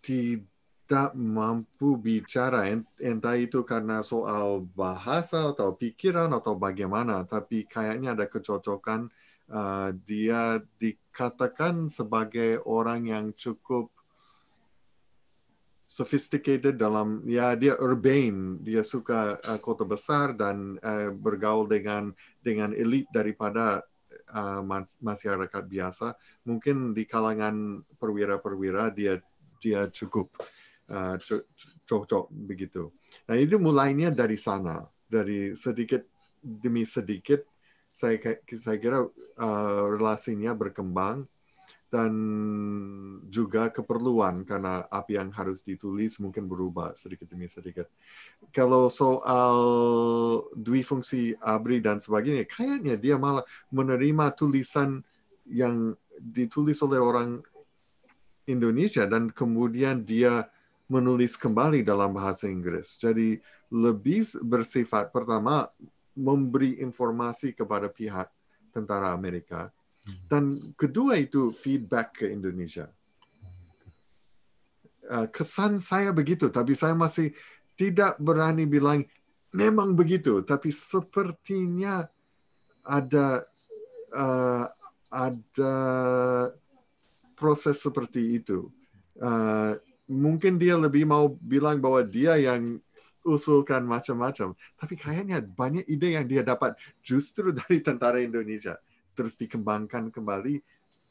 Speaker 2: tidak mampu bicara entah itu karena soal bahasa atau pikiran atau bagaimana, tapi kayaknya ada kecocokan uh, dia dikatakan sebagai orang yang cukup sophisticated dalam ya dia urban dia suka uh, kota besar dan uh, bergaul dengan dengan elit daripada uh, masyarakat biasa mungkin di kalangan perwira-perwira dia dia cukup uh, cocok begitu nah itu mulainya dari sana dari sedikit demi sedikit saya saya kira uh, relasinya berkembang dan juga keperluan karena apa yang harus ditulis mungkin berubah sedikit demi sedikit. Kalau soal dwi fungsi abri dan sebagainya, kayaknya dia malah menerima tulisan yang ditulis oleh orang Indonesia dan kemudian dia menulis kembali dalam bahasa Inggris. Jadi lebih bersifat pertama memberi informasi kepada pihak tentara Amerika hmm. dan kedua itu feedback ke Indonesia. Eh, kesan saya begitu, tapi saya masih tidak berani bilang memang begitu, tapi sepertinya ada uh, ada proses seperti itu. Uh, mungkin dia lebih mau bilang bahwa dia yang usulkan macam-macam, tapi kayaknya banyak ide yang dia dapat justru dari tentara Indonesia terus dikembangkan kembali,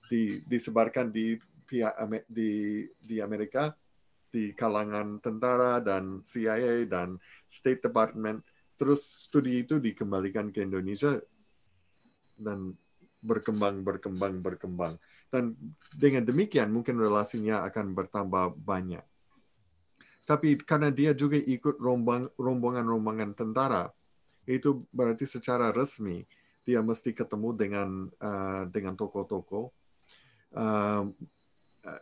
Speaker 2: di, disebarkan di di di Amerika di kalangan tentara dan CIA dan State Department terus studi itu dikembalikan ke Indonesia dan berkembang berkembang berkembang dan dengan demikian mungkin relasinya akan bertambah banyak tapi karena dia juga ikut rombongan-rombongan tentara, itu berarti secara resmi dia mesti ketemu dengan uh, dengan toko-toko. Uh,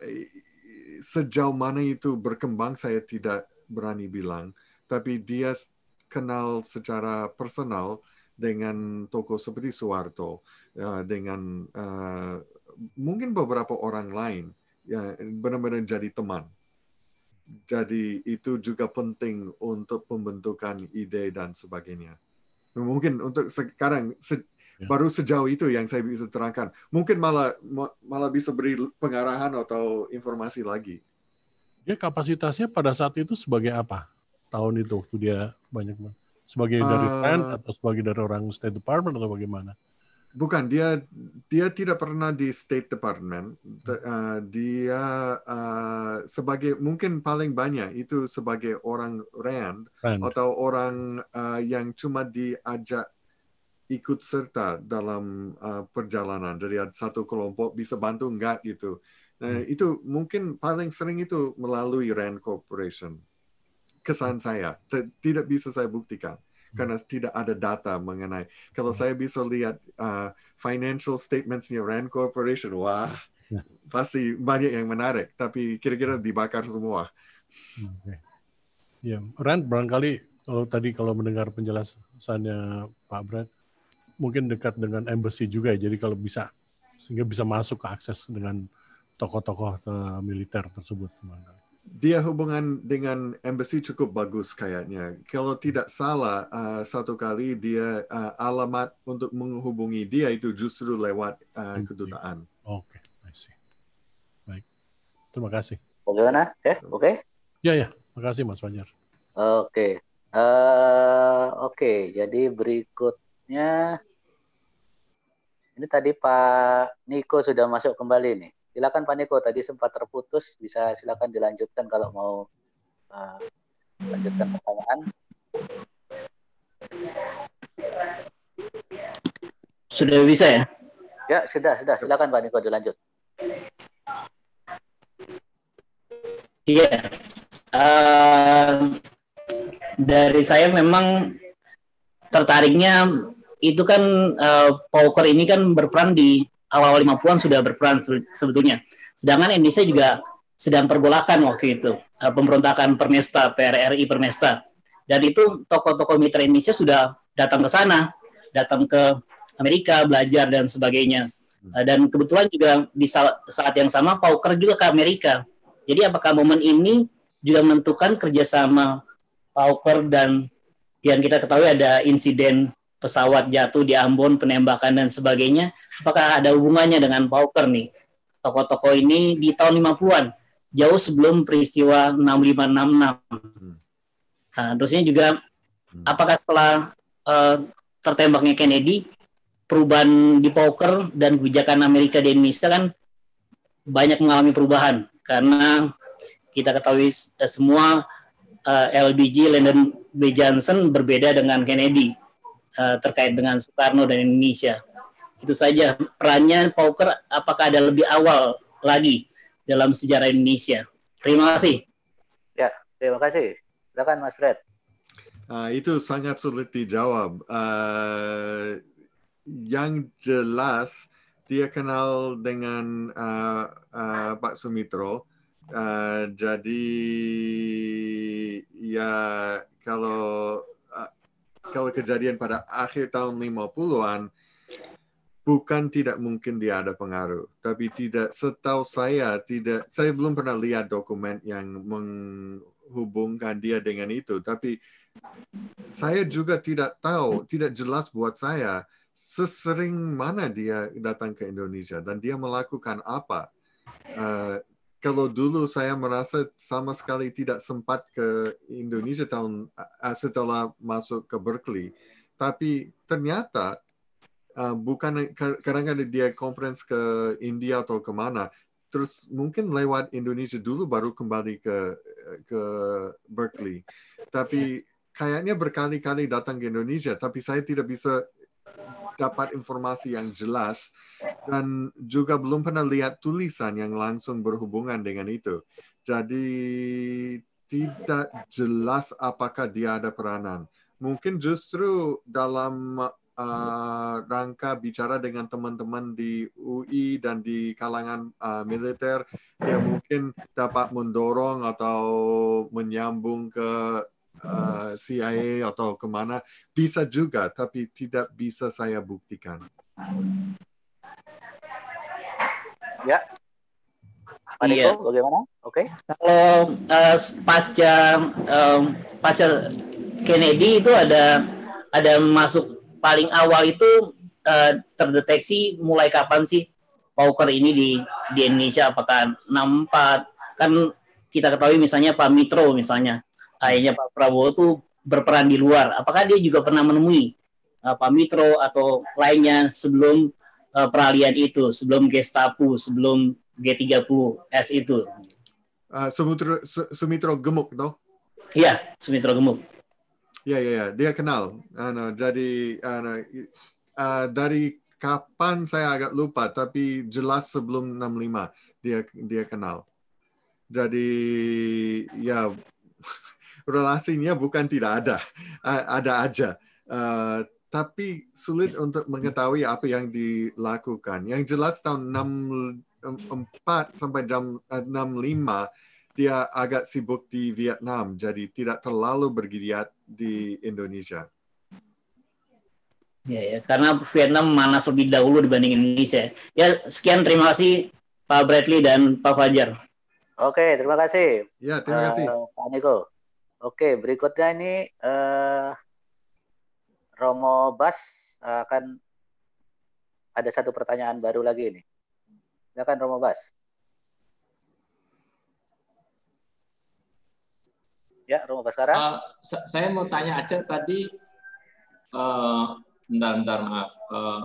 Speaker 2: eh, eh, sejauh mana itu berkembang saya tidak berani bilang, tapi dia kenal secara personal dengan toko seperti Soeharto, uh, dengan uh, mungkin beberapa orang lain, yang benar-benar jadi teman. Jadi itu juga penting untuk pembentukan ide dan sebagainya. Mungkin untuk sekarang se ya. baru sejauh itu yang saya bisa terangkan. Mungkin malah malah bisa beri pengarahan atau informasi lagi.
Speaker 5: Dia kapasitasnya pada saat itu sebagai apa? Tahun itu waktu dia banyak sebagai dari uh, atau sebagai dari orang State Department atau bagaimana? Bukan, dia
Speaker 2: dia tidak pernah di State Department. Eh, dia eh, sebagai mungkin paling banyak itu sebagai orang RAND, atau orang eh, yang cuma diajak ikut serta dalam perjalanan. dari satu kelompok bisa bantu enggak gitu. Nah, hmm. itu mungkin paling sering itu melalui RAND Corporation. Kesan saya, tidak bisa saya buktikan. Hmm. karena tidak ada data mengenai. Kalau hmm. saya bisa lihat uh, financial statementsnya Rand Corporation, wah ya. pasti banyak yang menarik, tapi kira-kira hmm. dibakar semua.
Speaker 5: Okay. Ya, yeah. Rand barangkali kalau tadi kalau mendengar penjelasannya Pak Brad, mungkin dekat dengan embassy juga, ya, jadi kalau bisa sehingga bisa masuk ke akses dengan tokoh-tokoh uh, militer tersebut. Barangkali
Speaker 2: dia hubungan dengan embassy cukup bagus kayaknya. Kalau tidak salah, uh, satu kali dia uh, alamat untuk menghubungi dia itu justru
Speaker 5: lewat uh, kedutaan. Hmm. Oke, okay. I see. Baik, terima kasih.
Speaker 1: Bagaimana, Chef? Oke? Okay?
Speaker 5: Ya, ya. kasih Mas Fajar. Oke. Okay.
Speaker 1: Uh, Oke, okay. jadi berikutnya ini tadi Pak Niko sudah masuk kembali nih. Silakan Pak Niko, tadi sempat terputus, bisa silakan dilanjutkan kalau mau uh, lanjutkan pertanyaan.
Speaker 3: Sudah bisa ya?
Speaker 1: Ya, sudah, sudah. Silakan Pak Niko dilanjut.
Speaker 3: Iya. Yeah. Uh, dari saya memang tertariknya itu kan uh, poker ini kan berperan di awal-awal 50-an sudah berperan sebetulnya. Sedangkan Indonesia juga sedang pergolakan waktu itu, eh, pemberontakan Permesta, PRRI Permesta. Dan itu tokoh-tokoh mitra Indonesia sudah datang ke sana, datang ke Amerika, belajar dan sebagainya. Hmm. Eh, dan kebetulan juga di saat yang sama Pauker juga ke Amerika. Jadi apakah momen ini juga menentukan kerjasama Pauker dan yang kita ketahui ada insiden pesawat jatuh di Ambon, penembakan dan sebagainya, apakah ada hubungannya dengan Pauker nih? toko-toko ini di tahun 50-an, jauh sebelum peristiwa 6566. Hmm. Nah, terusnya juga hmm. apakah setelah uh, tertembaknya Kennedy, perubahan di Pauker dan kebijakan Amerika di Indonesia kan banyak mengalami perubahan karena kita ketahui eh, semua uh, eh, LBJ B Johnson berbeda dengan Kennedy Eh, terkait dengan Soekarno dan Indonesia. Itu saja perannya Pauker apakah ada lebih awal lagi dalam sejarah Indonesia. Terima kasih.
Speaker 1: Ya, terima kasih. Silakan Mas Fred.
Speaker 2: Uh, itu sangat sulit dijawab. Uh, yang jelas dia kenal dengan uh, uh, Pak Sumitro. Uh, jadi ya kalau kalau kejadian pada akhir tahun 50-an, bukan tidak mungkin dia ada pengaruh. Tapi tidak, setahu saya, tidak, saya belum pernah lihat dokumen yang menghubungkan dia dengan itu. Tapi saya juga tidak tahu, tidak jelas buat saya sesering mana dia datang ke Indonesia dan dia melakukan apa. Uh, kalau dulu saya merasa sama sekali tidak sempat ke Indonesia tahun eh, setelah masuk ke Berkeley, tapi ternyata uh, bukan kadang-kadang dia conference ke India atau kemana, terus mungkin lewat Indonesia dulu baru kembali ke ke Berkeley, tapi kayaknya berkali-kali datang ke Indonesia, tapi saya tidak bisa dapat informasi yang jelas dan juga belum pernah lihat tulisan yang langsung berhubungan dengan itu. Jadi tidak jelas apakah dia ada peranan. Mungkin justru dalam uh, rangka bicara dengan teman-teman di UI dan di kalangan uh, militer, dia mungkin dapat mendorong atau menyambung ke Eh, CIA atau kemana bisa juga, tapi tidak bisa saya buktikan.
Speaker 3: Ya, Pak iya. Niko, bagaimana? Oke. Okay. Kalau uh, eh, pasca um, pasca Kennedy itu ada ada masuk paling awal itu uh, terdeteksi mulai kapan sih poker ini di di Indonesia apakah 64 kan kita ketahui misalnya Pak Mitro misalnya ayahnya Pak Prabowo tuh berperan di luar. Apakah dia juga pernah menemui uh, Pak Mitro atau lainnya sebelum uh, peralihan itu, sebelum Gestapu, sebelum G30S itu? Uh,
Speaker 2: Sumitro, Sumitro Gemuk, no?
Speaker 3: Iya, Sumitro Gemuk. Iya iya ya. Dia
Speaker 2: kenal. Ano, jadi, ano, uh, dari kapan saya agak lupa, tapi jelas sebelum 65 dia dia kenal. Jadi, ya, relasinya bukan tidak ada, ada aja. Uh, tapi sulit untuk mengetahui apa yang dilakukan. Yang jelas tahun 64 sampai 65 e, dia agak sibuk di Vietnam, jadi tidak terlalu bergiat di Indonesia.
Speaker 7: Ya, ya,
Speaker 3: karena Vietnam mana lebih dahulu dibanding Indonesia. Ya, sekian terima kasih Pak Bradley dan Pak Fajar.
Speaker 1: Oke, terima kasih. Ya, terima kasih. Uh, Pak Niko. Oke, berikutnya ini uh, Romo Bas eh, akan ada satu pertanyaan baru lagi ini. Silakan Romo Bas. Ya, Romo sekarang.
Speaker 6: Uh, saya mau tanya aja tadi, uh, bentar, bentar, maaf. Uh,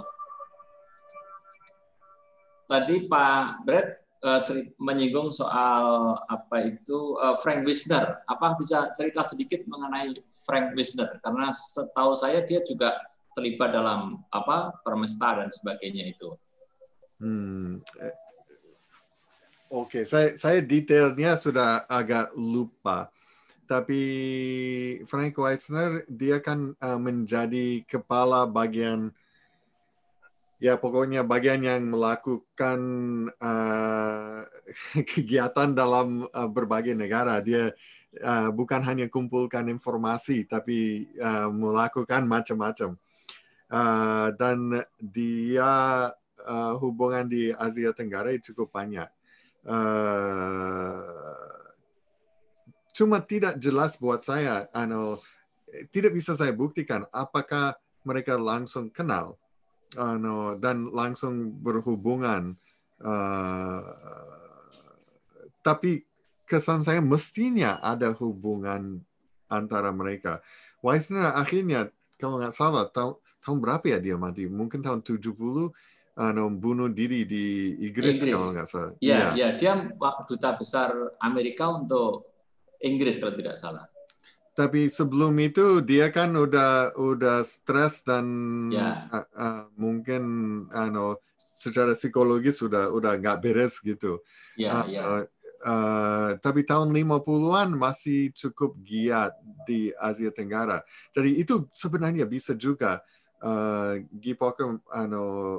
Speaker 6: tadi Pak Brett uh, menyinggung soal apa itu uh, Frank Wisner. Apa bisa cerita sedikit mengenai Frank Wisner? Karena setahu saya dia juga terlibat dalam apa permesta dan sebagainya itu.
Speaker 2: Hmm. Eh, oke, okay. saya saya detailnya sudah agak lupa. Tapi Frank Weisner dia kan menjadi kepala bagian ya pokoknya bagian yang melakukan uh, kegiatan dalam uh, berbagai negara dia uh, bukan hanya kumpulkan informasi tapi uh, melakukan macam-macam uh, dan dia uh, hubungan di Asia Tenggara cukup banyak uh, cuma tidak jelas buat saya ano tidak bisa saya buktikan apakah mereka langsung kenal ano, dan langsung berhubungan. Uh, tapi kesan saya mestinya ada hubungan antara mereka. Weissner akhirnya kalau nggak salah tahun, tahun berapa ya dia mati? Mungkin tahun 70 ano, bunuh diri di Inggris, Inggris. kalau nggak salah. Ya, iya,
Speaker 6: ya. ya. dia duta besar Amerika untuk Inggris kalau tidak salah
Speaker 2: tapi sebelum itu dia kan udah udah stres dan yeah. Ya. uh, ah, uh, mungkin ano uh, secara psikologis sudah udah nggak beres gitu.
Speaker 5: Yeah, ya, uh, ya. yeah. Uh, ah,
Speaker 2: uh, tapi tahun 50-an masih cukup giat di Asia Tenggara. Jadi itu sebenarnya bisa juga uh,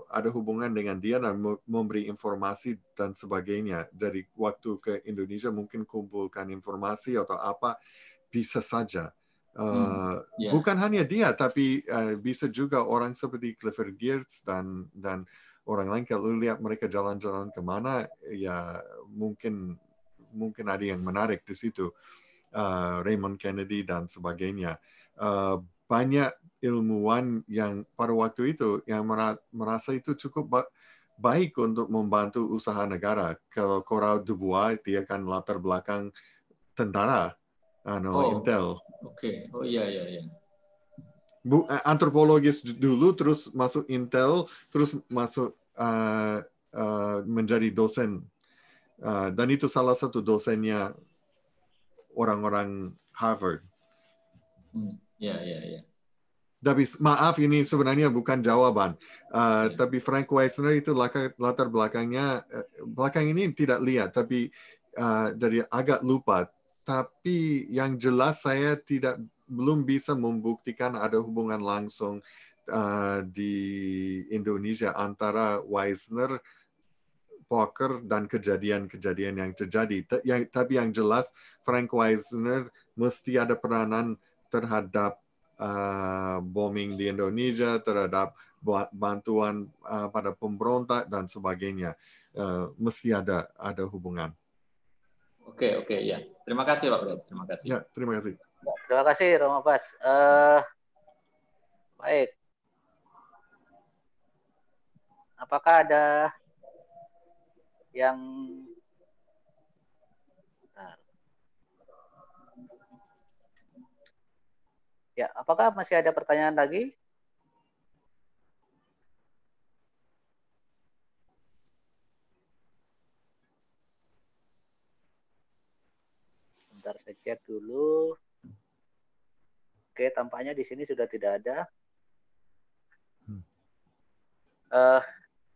Speaker 2: ada hubungan dengan dia dan memberi informasi dan sebagainya. Dari waktu ke Indonesia mungkin kumpulkan informasi atau apa bisa saja. Uh, hmm, yeah. Ya. Bukan hanya dia, tapi uh, bisa juga orang seperti Clifford Geertz dan dan orang lain kalau lihat mereka jalan-jalan kemana, ya mungkin mungkin ada yang menarik di situ. Uh, Raymond Kennedy dan sebagainya. Uh, banyak ilmuwan yang pada waktu itu yang merasa itu cukup baik untuk membantu usaha negara. Kalau Corral Dubois, dia kan latar belakang tentara ano, ah, oh, Intel.
Speaker 6: Oke, okay. oh iya iya iya.
Speaker 2: Bu, eh, antropologis dulu, terus masuk Intel, terus masuk uh, uh, menjadi dosen. Uh, dan itu salah satu dosennya orang-orang Harvard. ya, ya, ya. Tapi maaf ini sebenarnya bukan jawaban. Uh, ya. Tapi Frank Weisner itu latar, latar belakangnya, belakang ini tidak lihat, tapi uh, dari agak lupa tapi yang jelas saya tidak belum bisa membuktikan ada hubungan langsung uh, di Indonesia antara Weisner poker dan kejadian-kejadian yang terjadi. T yang, tapi yang jelas Frank Weisner mesti ada peranan terhadap uh, bombing di Indonesia, terhadap bantuan uh, pada pemberontak dan sebagainya. Uh, mesti ada ada hubungan. Oke okay, oke okay, ya.
Speaker 1: Yeah.
Speaker 6: Terima kasih Pak Brad. Terima kasih. Ya,
Speaker 2: terima kasih. Ya,
Speaker 1: terima kasih Romo Pas. Uh, baik. Apakah ada yang Ya, apakah masih ada pertanyaan lagi? sebentar saya cek dulu. Oke, tampaknya di sini sudah tidak ada. Uh,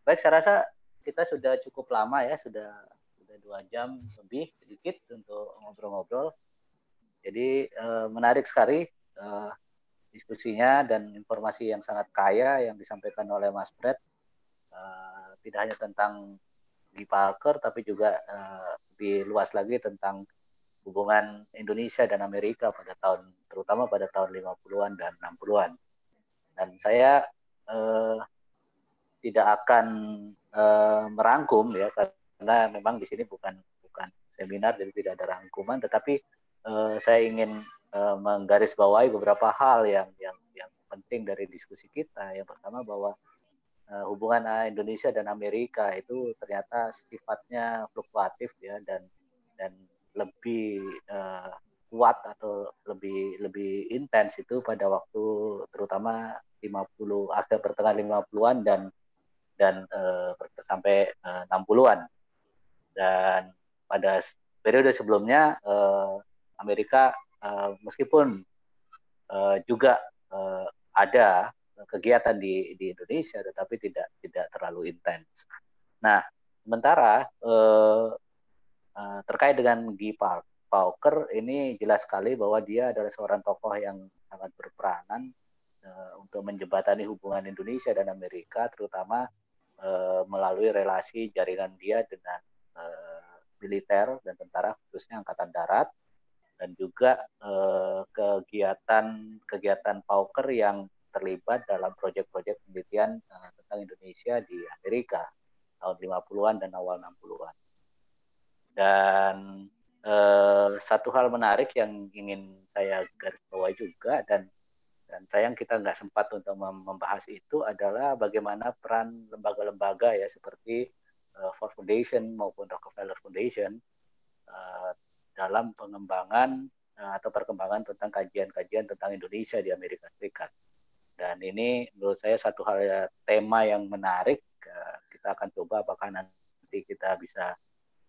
Speaker 1: baik, saya rasa kita sudah cukup lama ya, sudah sudah dua jam lebih sedikit untuk ngobrol-ngobrol. Jadi uh, menarik sekali uh, diskusinya dan informasi yang sangat kaya yang disampaikan oleh Mas Brett. Uh, tidak hanya tentang di Parker tapi juga uh, lebih luas lagi tentang hubungan Indonesia dan Amerika pada tahun terutama pada tahun 50-an dan 60-an. Dan saya eh, tidak akan eh, merangkum ya karena memang di sini bukan bukan seminar jadi tidak ada rangkuman tetapi eh, saya ingin eh, menggarisbawahi beberapa hal yang yang yang penting dari diskusi kita. Yang pertama bahwa eh, hubungan Indonesia dan Amerika itu ternyata sifatnya fluktuatif ya dan dan lebih uh, kuat atau lebih lebih intens itu pada waktu terutama 50 akhir pertengahan 50-an dan dan uh, sampai eh, uh, 60-an. Dan pada periode sebelumnya uh, Amerika uh, meskipun uh, juga uh, ada kegiatan di di Indonesia tetapi tidak tidak terlalu intens. Nah, sementara eh, Eh, terkait dengan Guy Pauker ini jelas sekali bahwa dia adalah seorang tokoh yang sangat berperanan eh, untuk menjembatani hubungan Indonesia dan Amerika, terutama eh, melalui relasi jaringan dia dengan militer dan tentara, khususnya Angkatan Darat, dan juga kegiatan kegiatan Pauker yang terlibat dalam proyek-proyek penelitian tentang Indonesia di Amerika tahun 50-an dan awal 60-an. Dan eh, satu hal menarik yang ingin saya garis bawahi juga dan dan sayang kita nggak sempat untuk membahas itu adalah bagaimana peran lembaga-lembaga ya seperti uh, Ford Foundation maupun Rockefeller Foundation uh, dalam pengembangan eh, atau perkembangan tentang kajian-kajian tentang Indonesia di Amerika Serikat. Dan ini menurut saya satu hal ya, tema yang menarik kita akan coba apakah
Speaker 4: nanti
Speaker 1: kita bisa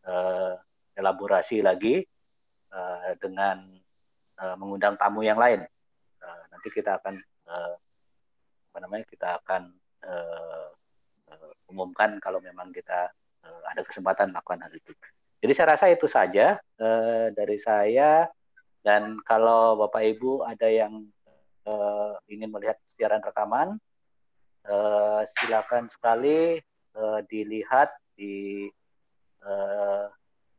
Speaker 1: uh, elaborasi lagi uh, dengan uh, mengundang tamu yang lain. Uh, nanti kita akan uh, apa namanya kita akan uh, umumkan kalau memang kita uh, ada kesempatan melakukan hal itu. Jadi saya rasa itu saja uh, dari saya dan kalau Bapak Ibu ada yang uh, ingin melihat siaran rekaman uh, silakan sekali uh, dilihat di uh,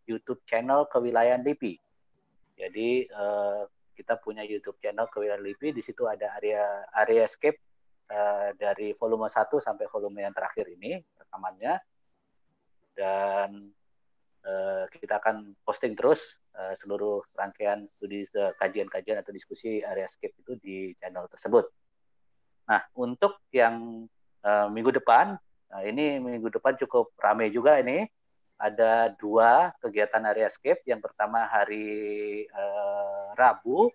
Speaker 1: YouTube channel Kewilayahan LIPI. Jadi uh, kita punya YouTube channel Kewilayahan LIPI, di situ ada area area escape uh, dari volume 1 sampai volume yang terakhir ini rekamannya. Dan uh, kita akan posting terus uh, seluruh rangkaian studi kajian-kajian atau diskusi area escape itu di channel tersebut. Nah, untuk yang uh, minggu depan, nah ini minggu depan cukup ramai juga ini ada dua kegiatan area escape. Yang pertama hari uh, Rabu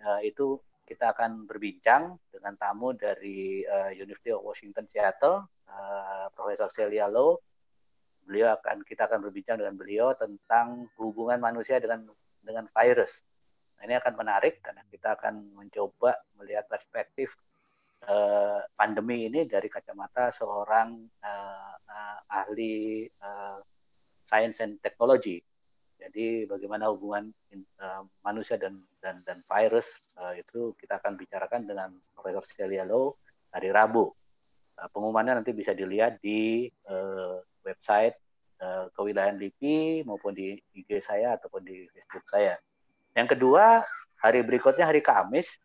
Speaker 1: uh, itu kita akan berbincang dengan tamu dari uh, University of Washington Seattle, uh, Profesor Celia Low. Beliau akan kita akan berbincang dengan beliau tentang hubungan manusia dengan dengan virus. Nah, ini akan menarik karena kita akan mencoba melihat perspektif pandemi ini dari kacamata seorang uh, ahli uh, Science and Technology. Jadi bagaimana hubungan uh, manusia dan dan dan virus uh, itu kita akan bicarakan dengan Profesor Celia Low hari Rabu. Uh, pengumumannya nanti bisa dilihat di uh, website uh, kewilayahan LIPI maupun di IG saya ataupun di Facebook saya. Yang kedua, hari berikutnya hari Kamis,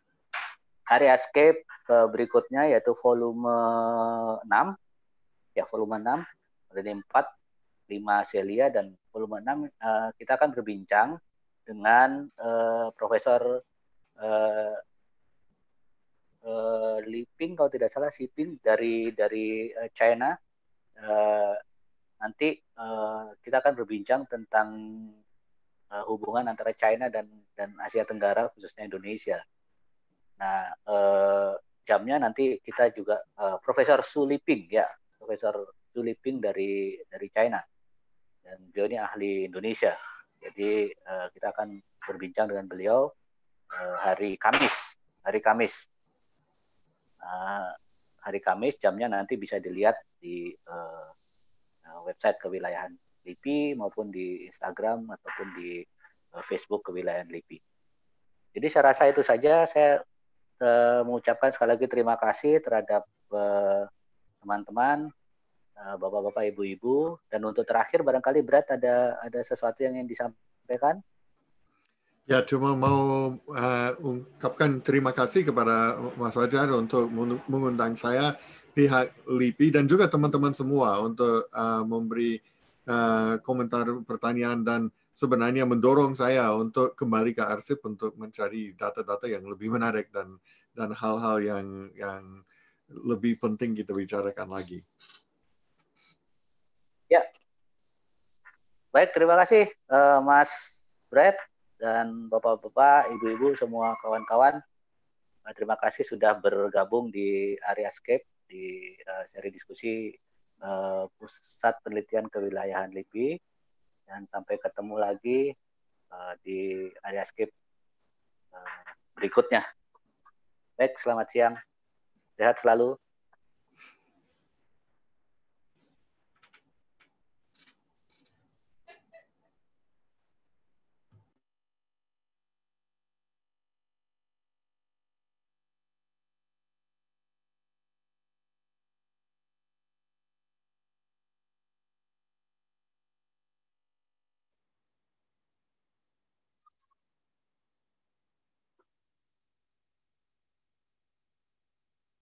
Speaker 1: hari escape uh, berikutnya yaitu volume 6 ya volume 6 ada 4 5 Celia dan volume 6 uh, eh, kita akan berbincang dengan uh, Profesor uh, eh, uh, Liping kalau tidak salah si Ping dari dari uh, China. Uh, nanti uh, kita akan berbincang tentang uh, hubungan antara China dan dan Asia Tenggara khususnya Indonesia. Nah, uh, jamnya nanti kita juga uh, Profesor Su Liping ya, Profesor Su Liping dari dari China dan beliau ini ahli Indonesia. Jadi uh, kita akan berbincang dengan beliau uh, hari Kamis, hari Kamis. Uh, hari Kamis jamnya nanti bisa dilihat di uh, website kewilayahan LIPI maupun di Instagram ataupun di uh, Facebook kewilayahan LIPI. Jadi saya rasa itu saja. Saya uh, mengucapkan sekali lagi terima kasih terhadap uh, teman-teman Eh, bapak-bapak, ibu-ibu. Dan untuk terakhir, barangkali berat ada ada sesuatu yang ingin disampaikan.
Speaker 2: Ya, cuma mau uh, ungkapkan terima kasih kepada Mas Wajar untuk mengundang saya, pihak LIPI, dan juga teman-teman semua untuk uh, memberi uh, komentar pertanyaan dan sebenarnya mendorong saya untuk kembali ke arsip untuk mencari data-data yang lebih menarik dan dan hal-hal yang yang lebih penting kita bicarakan lagi.
Speaker 1: Ya. Baik, terima kasih uh, Mas Brad dan Bapak-bapak, Ibu-ibu semua kawan-kawan. Uh, terima kasih sudah bergabung di area Scape di uh, seri diskusi uh, Pusat Penelitian Kewilayahan LIPI dan sampai ketemu lagi uh, di area Scape uh, berikutnya. Baik, selamat siang. Sehat selalu.